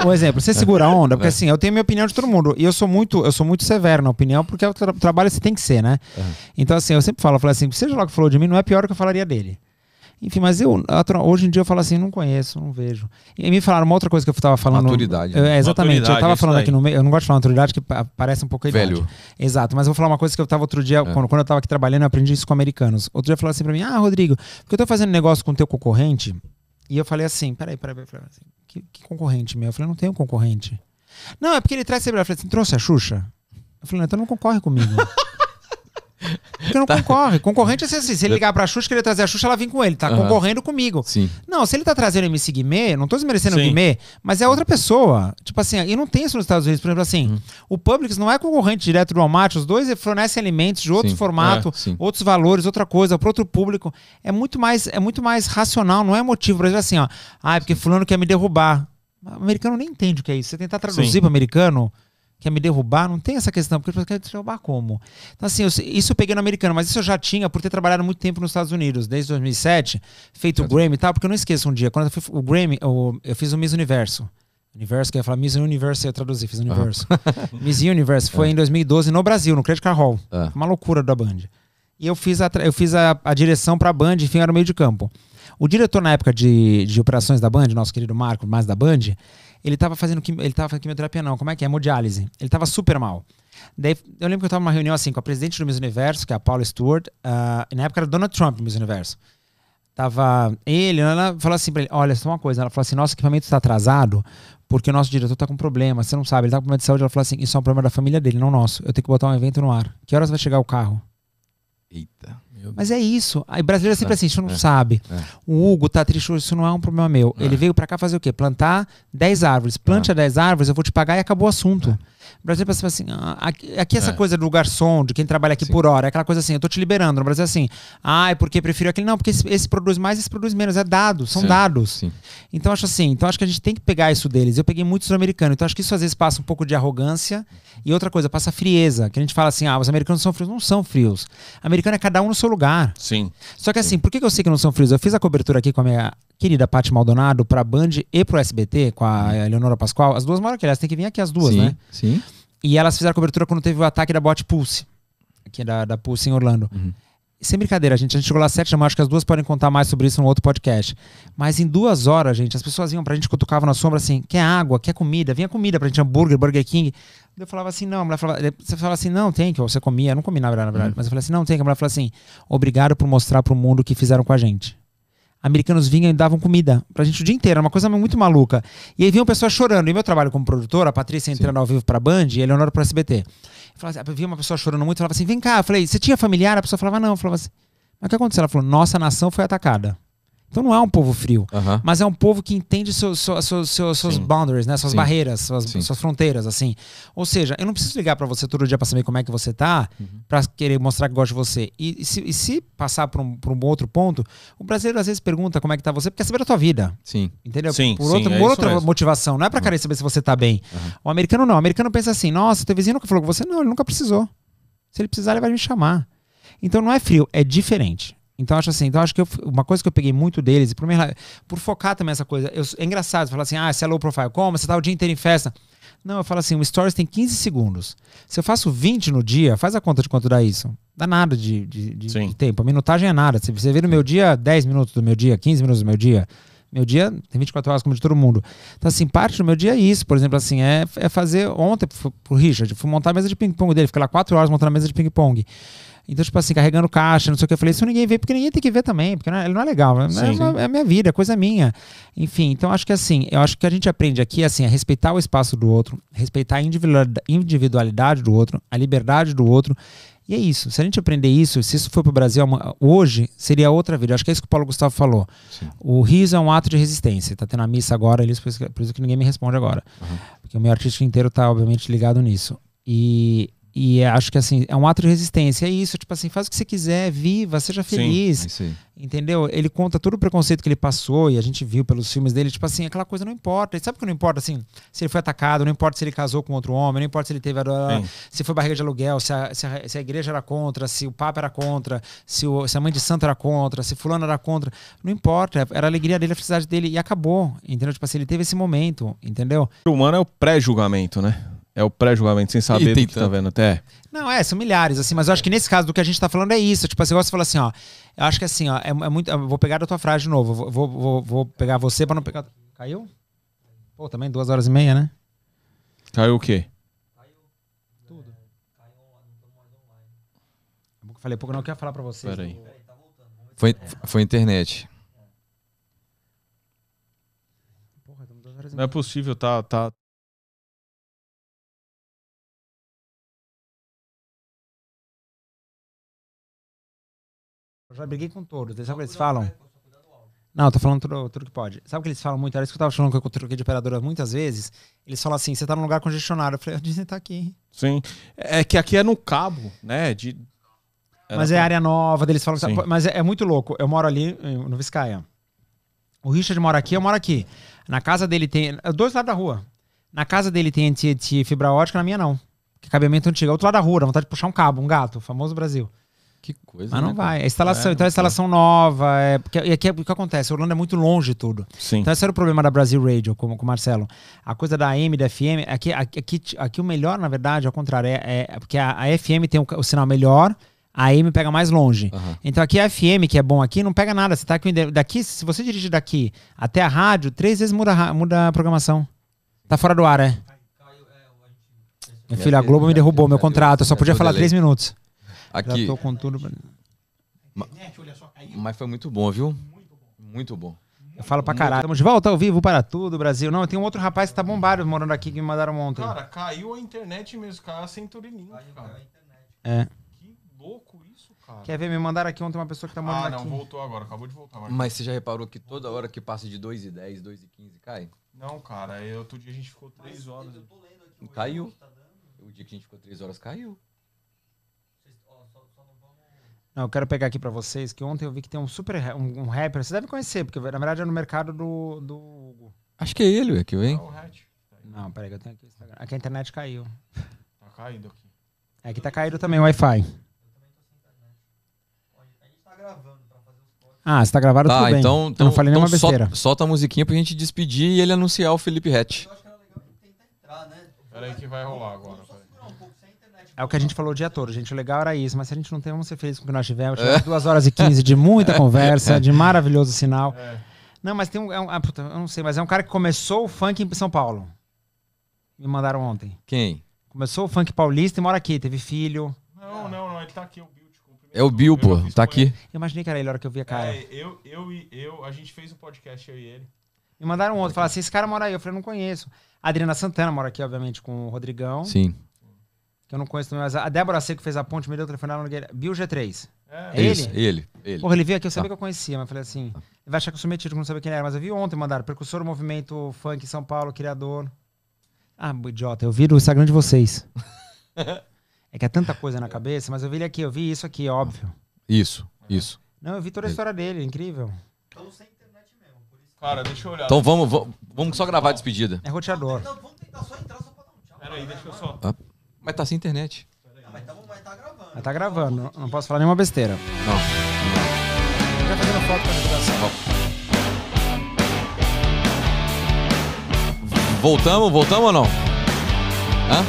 um exemplo, você segura a onda, porque assim, eu tenho minha opinião de todo mundo. E eu sou muito, eu sou muito severo na opinião, porque o tra trabalho você tem que ser, né? Uhum. Então, assim, eu sempre falo, eu falo assim, seja lá o que falou de mim, não é pior que eu falaria dele. Enfim, mas eu hoje em dia eu falo assim, não conheço, não vejo. E me falaram uma outra coisa que eu estava falando. Maturidade. É, exatamente. Maturidade, eu estava falando aqui no meio. Eu não gosto de falar maturidade, que parece um pouco idade. Velho. Exato, mas eu vou falar uma coisa que eu estava outro dia, é. quando, quando eu estava aqui trabalhando, eu aprendi isso com americanos. Outro dia falaram assim para mim, ah, Rodrigo, porque eu estou fazendo negócio com o teu concorrente. E eu falei assim, peraí, peraí, peraí. peraí assim, que, que, concorrente meu? Eu falei, não tenho concorrente. Não, é porque ele traz sempre. Eu falei, você assim, trouxe a Xuxa? Eu falei, não, então não concorre comigo. *laughs* Porque não tá. concorre. Concorrente é assim. Se ele ligar pra Xuxa, querer trazer a Xuxa, ela vem com ele. Tá uhum. concorrendo comigo. Sim. Não, se ele tá trazendo MC Guimê, não tô desmerecendo o Guimê, mas é outra pessoa. Tipo assim, e não tem isso nos Estados Unidos. Por exemplo, assim, uhum. o Publix não é concorrente direto do Walmart. Os dois fornecem alimentos de outro Sim. formato, é. outros valores, outra coisa, para outro público. É muito mais é muito mais racional, não é motivo. Por exemplo, assim, ó. Ah, é porque fulano quer me derrubar. O americano nem entende o que é isso. Você tentar traduzir Sim. pro americano quer me derrubar, não tem essa questão, porque quer te derrubar como? Então, assim, eu, isso eu peguei no americano, mas isso eu já tinha por ter trabalhado muito tempo nos Estados Unidos, desde 2007, feito o Grammy e tal, porque eu não esqueço um dia, quando eu fui o Grammy, eu, eu fiz o Miss Universo. Universo, que eu ia falar Miss Universo, eu traduzi, fiz Universo. Uhum. Miss Universo foi é. em 2012 no Brasil, no Credit Card Hall. É. Uma loucura da Band. E eu fiz a, eu fiz a, a direção pra Band, enfim, era o meio de campo. O diretor na época de, de operações da Band, nosso querido Marco, mais da Band, ele estava fazendo, quim, ele tava fazendo quimioterapia, não, como é que é? Hemodiálise. Ele estava super mal. Daí, eu lembro que eu estava numa reunião assim com a presidente do Miss Universo, que é a Paula Stewart, uh, e na época era Donald Trump do Miss Universo. Tava ele, ela falou assim pra ele: Olha, só uma coisa. Ela falou assim: Nosso equipamento está atrasado porque o nosso diretor está com problema. Você não sabe, ele está com problema de saúde. Ela falou assim: Isso é um problema da família dele, não nosso. Eu tenho que botar um evento no ar. Que horas vai chegar o carro? Eita. Mas é isso. Aí brasileiro é sempre é, assim, isso não é, sabe. É. O Hugo tá triste hoje, isso não é um problema meu. É. Ele veio para cá fazer o quê? Plantar 10 árvores. Plante é. 10 árvores, eu vou te pagar e acabou o assunto. É. No Brasil pensa assim, ah, aqui, aqui essa é. coisa do garçom, de quem trabalha aqui Sim. por hora, é aquela coisa assim, eu tô te liberando. No Brasil é assim, ah, é porque prefiro aquele. Não, porque esse, esse produz mais, esse produz menos. É dado, são Sim. dados. Sim. Então acho assim, então acho que a gente tem que pegar isso deles. Eu peguei muito sul-americano, então acho que isso às vezes passa um pouco de arrogância e outra coisa, passa frieza. Que a gente fala assim, ah, os americanos são frios. Não são frios. Americano é cada um no seu lugar. Sim. Só que assim, por que eu sei que não são frios? Eu fiz a cobertura aqui com a minha querida Paty Maldonado para Band e pro SBT, com a uhum. Eleonora Pascoal. As duas moram aqui, elas têm que vir aqui as duas, né? Sim. E elas fizeram cobertura quando teve o ataque da Bot Pulse, aqui da, da Pulse em Orlando. Uhum. Sem brincadeira, gente, a gente chegou lá às sete da manhã, acho que as duas podem contar mais sobre isso no outro podcast. Mas em duas horas, gente, as pessoas iam pra gente, cutucavam na sombra assim, quer água, quer comida, vinha comida pra gente, hambúrguer, Burger King. Eu falava assim, não, a mulher falava, eh, você falava assim, não, tem que, você comia, eu não comi na verdade, na verdade, uhum. mas eu falei assim, não, tem que, a mulher falava assim, obrigado por mostrar pro mundo o que fizeram com a gente americanos vinham e davam comida pra gente o dia inteiro. Era uma coisa muito maluca. E aí vinham pessoas chorando. E meu trabalho como produtor, a Patrícia entrando ao vivo pra Band e a Eleonora pro SBT. Falava Eu assim, vinha uma pessoa chorando muito, falava assim: vem cá. Eu falei: você tinha familiar? A pessoa falava: não. Eu falava assim: mas o que aconteceu? Ela falou: nossa nação foi atacada. Então não é um povo frio, mas é um povo que entende seu, seu, seu, seu seus boundaries, né? Suas Sim. barreiras, suas, suas, fronteiras, assim. Ou seja, eu não preciso ligar para você todo dia para saber como é que você tá, uhum. para querer mostrar que gosto de você. E, e, se, e se, passar para um, um, outro ponto, o brasileiro às vezes pergunta como é que tá você, porque quer saber da tua vida. Sim. Entendeu? Sim, por outra, é outra mesmo. motivação, não é para uhum. querer saber se você tá bem. Uhum. O americano não, o americano pensa assim: "Nossa, teu vizinho nunca falou com você". Não, ele nunca precisou. Se ele precisar, ele vai me chamar. Então não é frio, é diferente. Então acho assim, então acho que eu, uma coisa que eu peguei muito deles, e por, minha, por focar também essa coisa, eu, é engraçado falar assim, ah, você é low profile, como? Você tá o dia inteiro em festa. Não, eu falo assim, o stories tem 15 segundos. Se eu faço 20 no dia, faz a conta de quanto dá isso. Dá nada de, de, de, de tempo. A minutagem é nada. você você vê no meu dia 10 minutos do meu dia, 15 minutos do meu dia, meu dia tem 24 horas como de todo mundo. Então, assim, parte do meu dia é isso. Por exemplo, assim, é, é fazer. Ontem, pro Richard, fui montar a mesa de ping-pong dele, fiquei lá 4 horas montando a mesa de ping-pong. Então, tipo assim, carregando caixa, não sei o que. Eu falei, isso ninguém vê, porque ninguém tem que ver também, porque não é, não é legal. É sim, é, é, minha vida, é coisa minha. Enfim, então acho que assim, eu acho que a gente aprende aqui é, assim, a é respeitar o espaço do outro, respeitar a individualidade do outro, a liberdade do outro. E é isso. Se a gente aprender isso, se isso for para o Brasil hoje, seria outra vida. acho que é isso que o Paulo Gustavo falou. Sim. O riso é um ato de resistência. Está tendo a missa agora, eles, por isso que ninguém me responde agora. Uhum. Porque o meu artista inteiro está, obviamente, ligado nisso. E e é, acho que assim, é um ato de resistência. É isso, tipo assim, faz o que você quiser, viva, seja feliz. É Sim, entendeu? Ele conta todo o preconceito que ele passou e a gente viu pelos filmes dele, tipo assim, aquela coisa não importa. E sabe que não importa, assim, se ele foi atacado, não importa se ele casou com outro homem, não importa se ele teve. Sim. Se foi barriga de aluguel, se a, se a, se, a, igreja era contra, se o Papa era contra, se, o, se a mãe de santo era contra, se fulano era contra. Não importa, era a alegria dele, a felicidade dele e acabou. Entendeu? Tipo assim, ele teve esse momento, entendeu? O humano é o pré-julgamento, né? É o pré-julgamento, sem saber do que tá vendo até. Não, é, são milhares, assim, mas eu acho que nesse caso do que a gente tá falando é isso. Tipo, assim, você gosta de falar assim, ó. Eu acho que assim, ó, é, é muito. vou pegar a tua frase de novo. Vou, vou, vou, pegar você pra não pegar. Caiu? Pô, também duas horas e meia, né? Caiu o quê? Caiu. Tudo. Caiu é Falei pouco, não quero falar pra vocês. Peraí. Peraí tá Foi, foi internet. É. Não é possível, tá, tá, Eu já briguei com todos. Tá Sabe o que eles falam? Não, eu tô falando tudo, tudo, que pode. Sabe o que eles falam muito? Era isso que eu tava falando que eu troquei de operadora muitas vezes. Eles falam assim: você tá num lugar congestionado. Eu falei, disse você tá aqui. Sim. É que aqui é no cabo, né? De... mas é área nova, eles falam. assim, Mas é, é, muito louco. Eu moro ali no Vizcaya. O Richard mora aqui, eu moro aqui. Na casa dele tem. É dois lados da rua. Na casa dele tem anti, de fibra ótica, na minha não. Que é cabimento antigo. É outro lado da rua, dá vontade de puxar um cabo, um gato, famoso Brasil. Que coisa. Mas não né, vai. É instalação, é, então é instalação nova. É, porque, e aqui é o que acontece. A Orlando é muito longe tudo. Sim. Então esse era o problema da Brasil Radio, como com o Marcelo. A coisa da AM, da FM, aqui, aqui, aqui, o melhor, na verdade, ao contrário, é, é porque a, a, FM tem o, o sinal melhor. A AM pega mais longe. Uhum. Então aqui a FM, que é bom aqui, não pega nada. Você tá aqui, daqui, se você dirige daqui até a rádio, três vezes muda, muda a programação. Tá fora do ar, é? é meu filho, a Globo me derrubou meu contrato. Eu só podia falar três minutos. Aqui. Já tô com tudo. Ma... Mas foi muito bom, viu? Muito bom. Muito bom. Eu falo pra caralho. Estamos de volta ao vivo para tudo, Brasil. Não, tem um outro rapaz que tá bombado morando aqui que me mandaram ontem. Cara, caiu a internet mesmo, cara. Centurilink, cara. É. Que louco isso, cara. Quer ver? Me mandaram aqui ontem uma pessoa que tá morando aqui. Ah, não, aqui. voltou agora. Acabou de voltar. Marcos. Mas você já reparou que toda hora que passa de 2 e 10, 2 e 15 cai? Não, cara. É, outro dia a gente ficou 3 horas. Caiu. Tá o dia que a gente ficou 3 horas, caiu. Não, eu quero pegar aqui para vocês que ontem eu vi que tem um super um, um rapper, você deve conhecer, porque na verdade é no mercado do, do Hugo. Acho que é ele, é que vem. Não, peraí, que eu tenho aqui o Instagram. Aqui a internet caiu. Tá caindo aqui. É que tá caindo também o Wi-Fi. Ah, você tá gravado tá, tudo bem. Então, então, eu não então, falei então nenhuma besteira. Solta, solta a musiquinha pra gente despedir e ele anunciar o Felipe Hatch. Eu acho que era legal tentar entrar, né? Peraí que vai rolar agora. É o que a gente falou o dia todo, gente. O legal era isso, mas se a gente não tem, vamos ser felizes com o que nós tivemos. Tivemos é. duas horas e quinze de muita *laughs* é. conversa, de maravilhoso sinal. É. Não, mas tem um. É um ah, puta, eu não sei, mas é um cara que começou o funk em São Paulo. Me mandaram ontem. Quem? Começou o funk paulista e mora aqui, teve filho. Não, não, não, ele tá aqui, o Bill te É o Bill, pô, tá aqui. Eu imaginei que era ele a hora que eu vi a cara. É, eu, eu e eu, a gente fez um podcast, eu e ele. Me mandaram ontem, falaram assim: esse cara mora aí. Eu falei, não conheço. A Adriana Santana mora aqui, obviamente, com o Rodrigão. Sim que eu não conheço também, mas a Débora Seco fez a ponte, me deu o telefone no Nogueira. Bill G3. É, é ele? Isso, ele, ele. Porra, ele veio aqui, eu sabia tá. que eu conhecia, mas falei assim, ele vai achar que eu sou metido, não sabia quem era, mas eu vi ontem, mandaram, precursor do movimento funk São Paulo, criador. Ah, idiota, eu vi o Instagram de vocês. *laughs* é que é tanta coisa na cabeça, mas eu vi ele aqui, eu vi isso aqui, óbvio. Isso, é. isso. Não, eu vi toda a história dele, incrível. Eu então não internet mesmo, por isso. Cara, deixa eu olhar. Então vamos, vamos, vamos só gravar a despedida. É roteador. Não, vamos tentar só entrar só pra dar um tchau. Peraí, deixa eu só... Ah. Vai estar tá sem internet. Ah, mas tá, tá gravando. tá gravando, não, não posso falar nenhuma besteira. Não. Já tá fazendo foto Voltamos, voltamos ou não? Hã?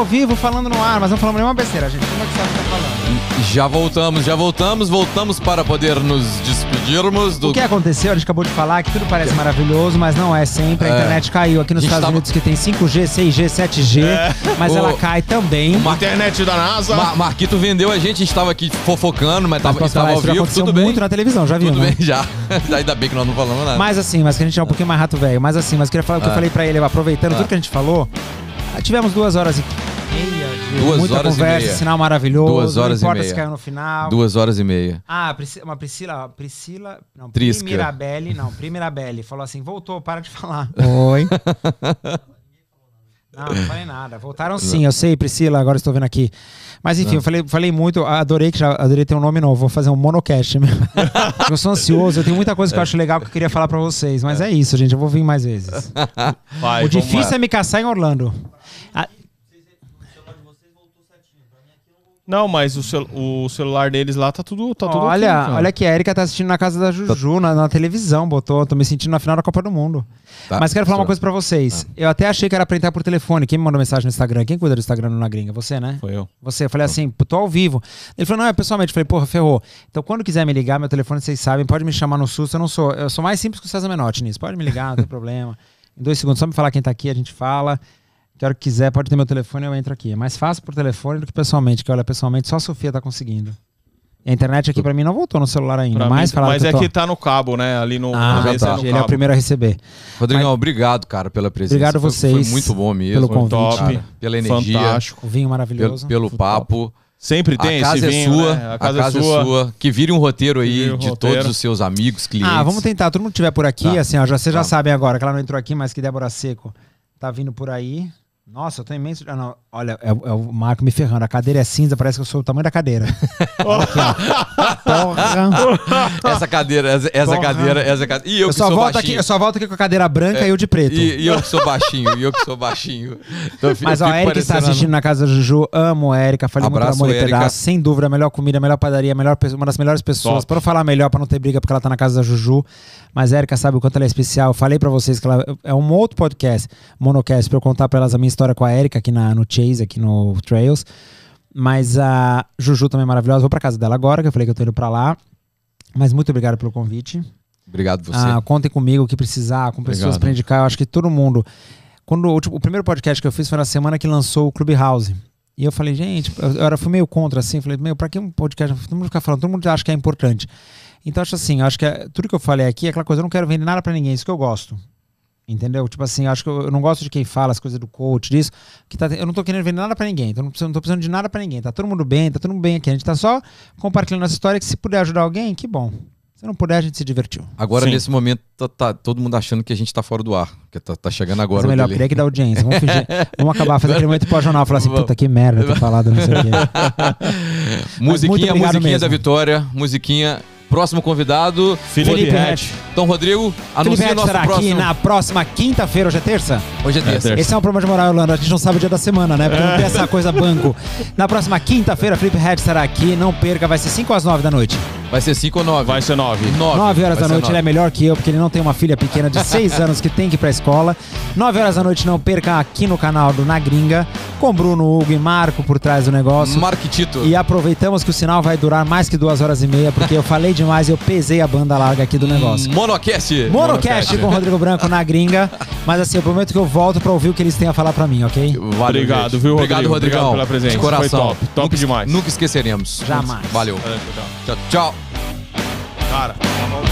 ao vivo falando no ar, mas não falamos nenhuma besteira, gente. Como é que você tá falando? Já voltamos, já voltamos, voltamos para poder nos despedirmos do. O que aconteceu? A gente acabou de falar que tudo parece maravilhoso, mas não é sempre. A é. internet caiu aqui nos Estados tava... Unidos que tem 5G, 6G, 7G, é. mas o... ela cai também. Mar... Internet da NASA. Mar... Marquito vendeu a gente, a gente estava aqui fofocando, mas tava, mas tava ao vivo, tudo bem. muito na televisão, já viu? Tudo né? bem, já. *laughs* Ainda bem que nós não falamos nada. Mas assim, mas que a gente é um pouquinho mais rato velho. Mas assim, mas queria falar o que é. eu falei pra ele, aproveitando é. tudo que a gente falou. Ah, tivemos duas horas e Duas muita horas conversa, e meia. sinal maravilhoso. Duas horas não e meia. se caiu no final. Duas horas e meia. Ah, uma Priscila, Priscila, não, Trisca Primirabelli, não, Primirabelli, falou assim, voltou, para de falar. *laughs* Oi. Não, não falei nada. Voltaram sim, eu sei, Priscila, agora estou vendo aqui. Mas enfim, não. eu falei, falei muito, adorei que já adorei ter um nome novo, vou fazer um monocast mesmo. *laughs* eu sou ansioso, eu tenho muita coisa que eu acho legal que eu queria falar para vocês, mas é. é. isso, gente, eu vou vir mais vezes. Vai, o difícil lá. é me caçar em Orlando. Não, mas o, cel o celular deles lá tá tudo. Tá tudo olha, aqui, olha que a Erika tá assistindo na casa da tá Juju, tá. na, na, televisão, botou. Tô me sentindo na final da Copa do Mundo. Tá. Mas quero falar uma coisa pra vocês. Ah. Eu até achei que era pra entrar por telefone. Quem me mandou mensagem no Instagram? Quem cuida do Instagram na gringa? Você, né? Foi eu. Você. Eu falei Foi. assim, tô ao vivo. Ele falou, não, é pessoalmente. Eu falei, porra, ferrou. Então quando quiser me ligar, meu telefone, vocês sabem, pode me chamar no susto. Eu não sou. Eu sou mais simples que o César Menotti nisso. Pode me ligar, não tem *laughs* problema. Em dois segundos, só me falar quem tá aqui, a gente fala. Que então, hora que quiser, pode ter meu telefone, eu entro aqui. É mais fácil por telefone do que pessoalmente, que olha, pessoalmente só a Sofia tá conseguindo. E a internet aqui para mim não voltou no celular ainda. mais tá- mas mim, mas é que tá no cabo, né? Ali no. Ah, no tá. Tá Ele é o primeiro a receber. Rodrigão, mas... obrigado, cara, pela presença. Obrigado vocês. Foi, muito bom mesmo. Pelo convite. Top, cara, pela energia. Fantástico. O vinho maravilhoso. Pelo, pelo papo. Sempre tem a casa é vinho, sua, né? a, casa a casa, é, é sua. É sua. Que vire um roteiro aí um de todos os seus amigos, clientes. Ah, vamos tentar. Todo mundo que estiver por aqui, tá. assim, ó, já, vocês tá. já sabem agora que ela não entrou aqui, mas que Débora Seco tá vindo por aí. Nossa, eu tô imenso. Ah, não. Olha, é, é, o Marco me ferrando. A cadeira é cinza, parece que eu sou o tamanho da cadeira. *laughs* aqui, Porra. Essa cadeira, essa, essa cadeira, essa cadeira. E eu, eu que sou baixinho. Aqui, eu só volto aqui com a cadeira branca é, e eu de preto. E, e, eu que sou baixinho, e eu que sou baixinho. Então, Mas ó, a Erika está assistindo na casa do Juju. Amo a Erika. Falei Abraço, muito amor Erika. e pedaço. Sem dúvida, a melhor comida, a melhor padaria, a melhor, uma das melhores pessoas. Para Pra eu falar melhor, pra não ter briga, porque ela tá na casa da Juju. Mas a Erika sabe o quanto ela é especial. Falei pra vocês que ela é um outro podcast, Monocast, pra eu contar pra elas a minha história história com a Erika aqui na, no Chase, aqui no Trails. Mas a Juju também é maravilhosa. Vou pra casa dela agora, que eu falei que eu tô indo pra lá. Mas muito obrigado pelo convite. Obrigado você. Ah, contem comigo o que precisar, com pessoas para indicar. Eu acho que todo mundo. Quando tipo, o primeiro podcast que eu fiz foi na semana que lançou o Clubhouse. E eu falei, gente, eu era, fui meio contra assim. Falei, meu, pra que um podcast? Todo mundo fica falando, todo mundo acha que é importante. Então, acho assim, acho que é, tudo que eu falei aqui é aquela coisa, eu não quero vender nada para ninguém, isso que eu gosto. Entendeu? Tipo assim, acho que eu, eu, não gosto de quem fala as coisas do coach, disso. Que tá, eu não tô querendo vender nada para ninguém. Então não, não tô precisando de nada para ninguém. Tá todo mundo bem, tá todo mundo bem aqui. A gente tá só compartilhando essa história que se puder ajudar alguém, que bom. Se não puder, a gente se divertiu. Agora, Sim. nesse momento, tá, tá, todo mundo achando que a gente tá fora do ar. Que tá, tá chegando agora. Mas é melhor, delay. que da audiência. Vamos, fingir, *laughs* vamos acabar fazendo aquele momento pós-jornal. Falar assim, puta que merda, ter falado, não sei o quê. *laughs* musiquinha, musiquinha mesmo. da Vitória. Musiquinha Próximo convidado, Felipe, Felipe Rett. Então, Rodrigo, anuncia Felipe o nosso será próximo. aqui na próxima quinta-feira, hoje é terça? Hoje é, é terça. Esse é um problema de moral, Orlando. A gente não sabe o dia da semana, né? Porque não tem essa coisa banco. *laughs* Na próxima quinta-feira, Felipe Rett será aqui. Não perca, vai ser 5 às 9 da noite. Vai ser 5 ou 9? Vai ser 9. 9 horas Vai da noite, nove. ele é melhor que eu, porque ele não tem uma filha pequena de 6 *laughs* anos que tem que ir pra escola. 9 horas da noite, não perca aqui no canal do Na Gringa, com Bruno, Hugo e Marco por trás do negócio. Marco e Tito. E aproveitamos que o sinal vai durar mais que 2 horas e meia, porque eu falei de demais. Eu pesei a banda larga aqui do hum, negócio. Monocast. Monocast com o Rodrigo Branco na gringa. *laughs* Mas assim, eu prometo que eu volto pra ouvir o que eles têm a falar pra mim, ok? Valeu, obrigado, gente. viu, Rodrigo? Obrigado, Rodrigão. Obrigado pela presença. De coração. Foi top, top nunca, demais. Nunca esqueceremos. Jamais. Valeu. Valeu é, tchau. tchau. Cara,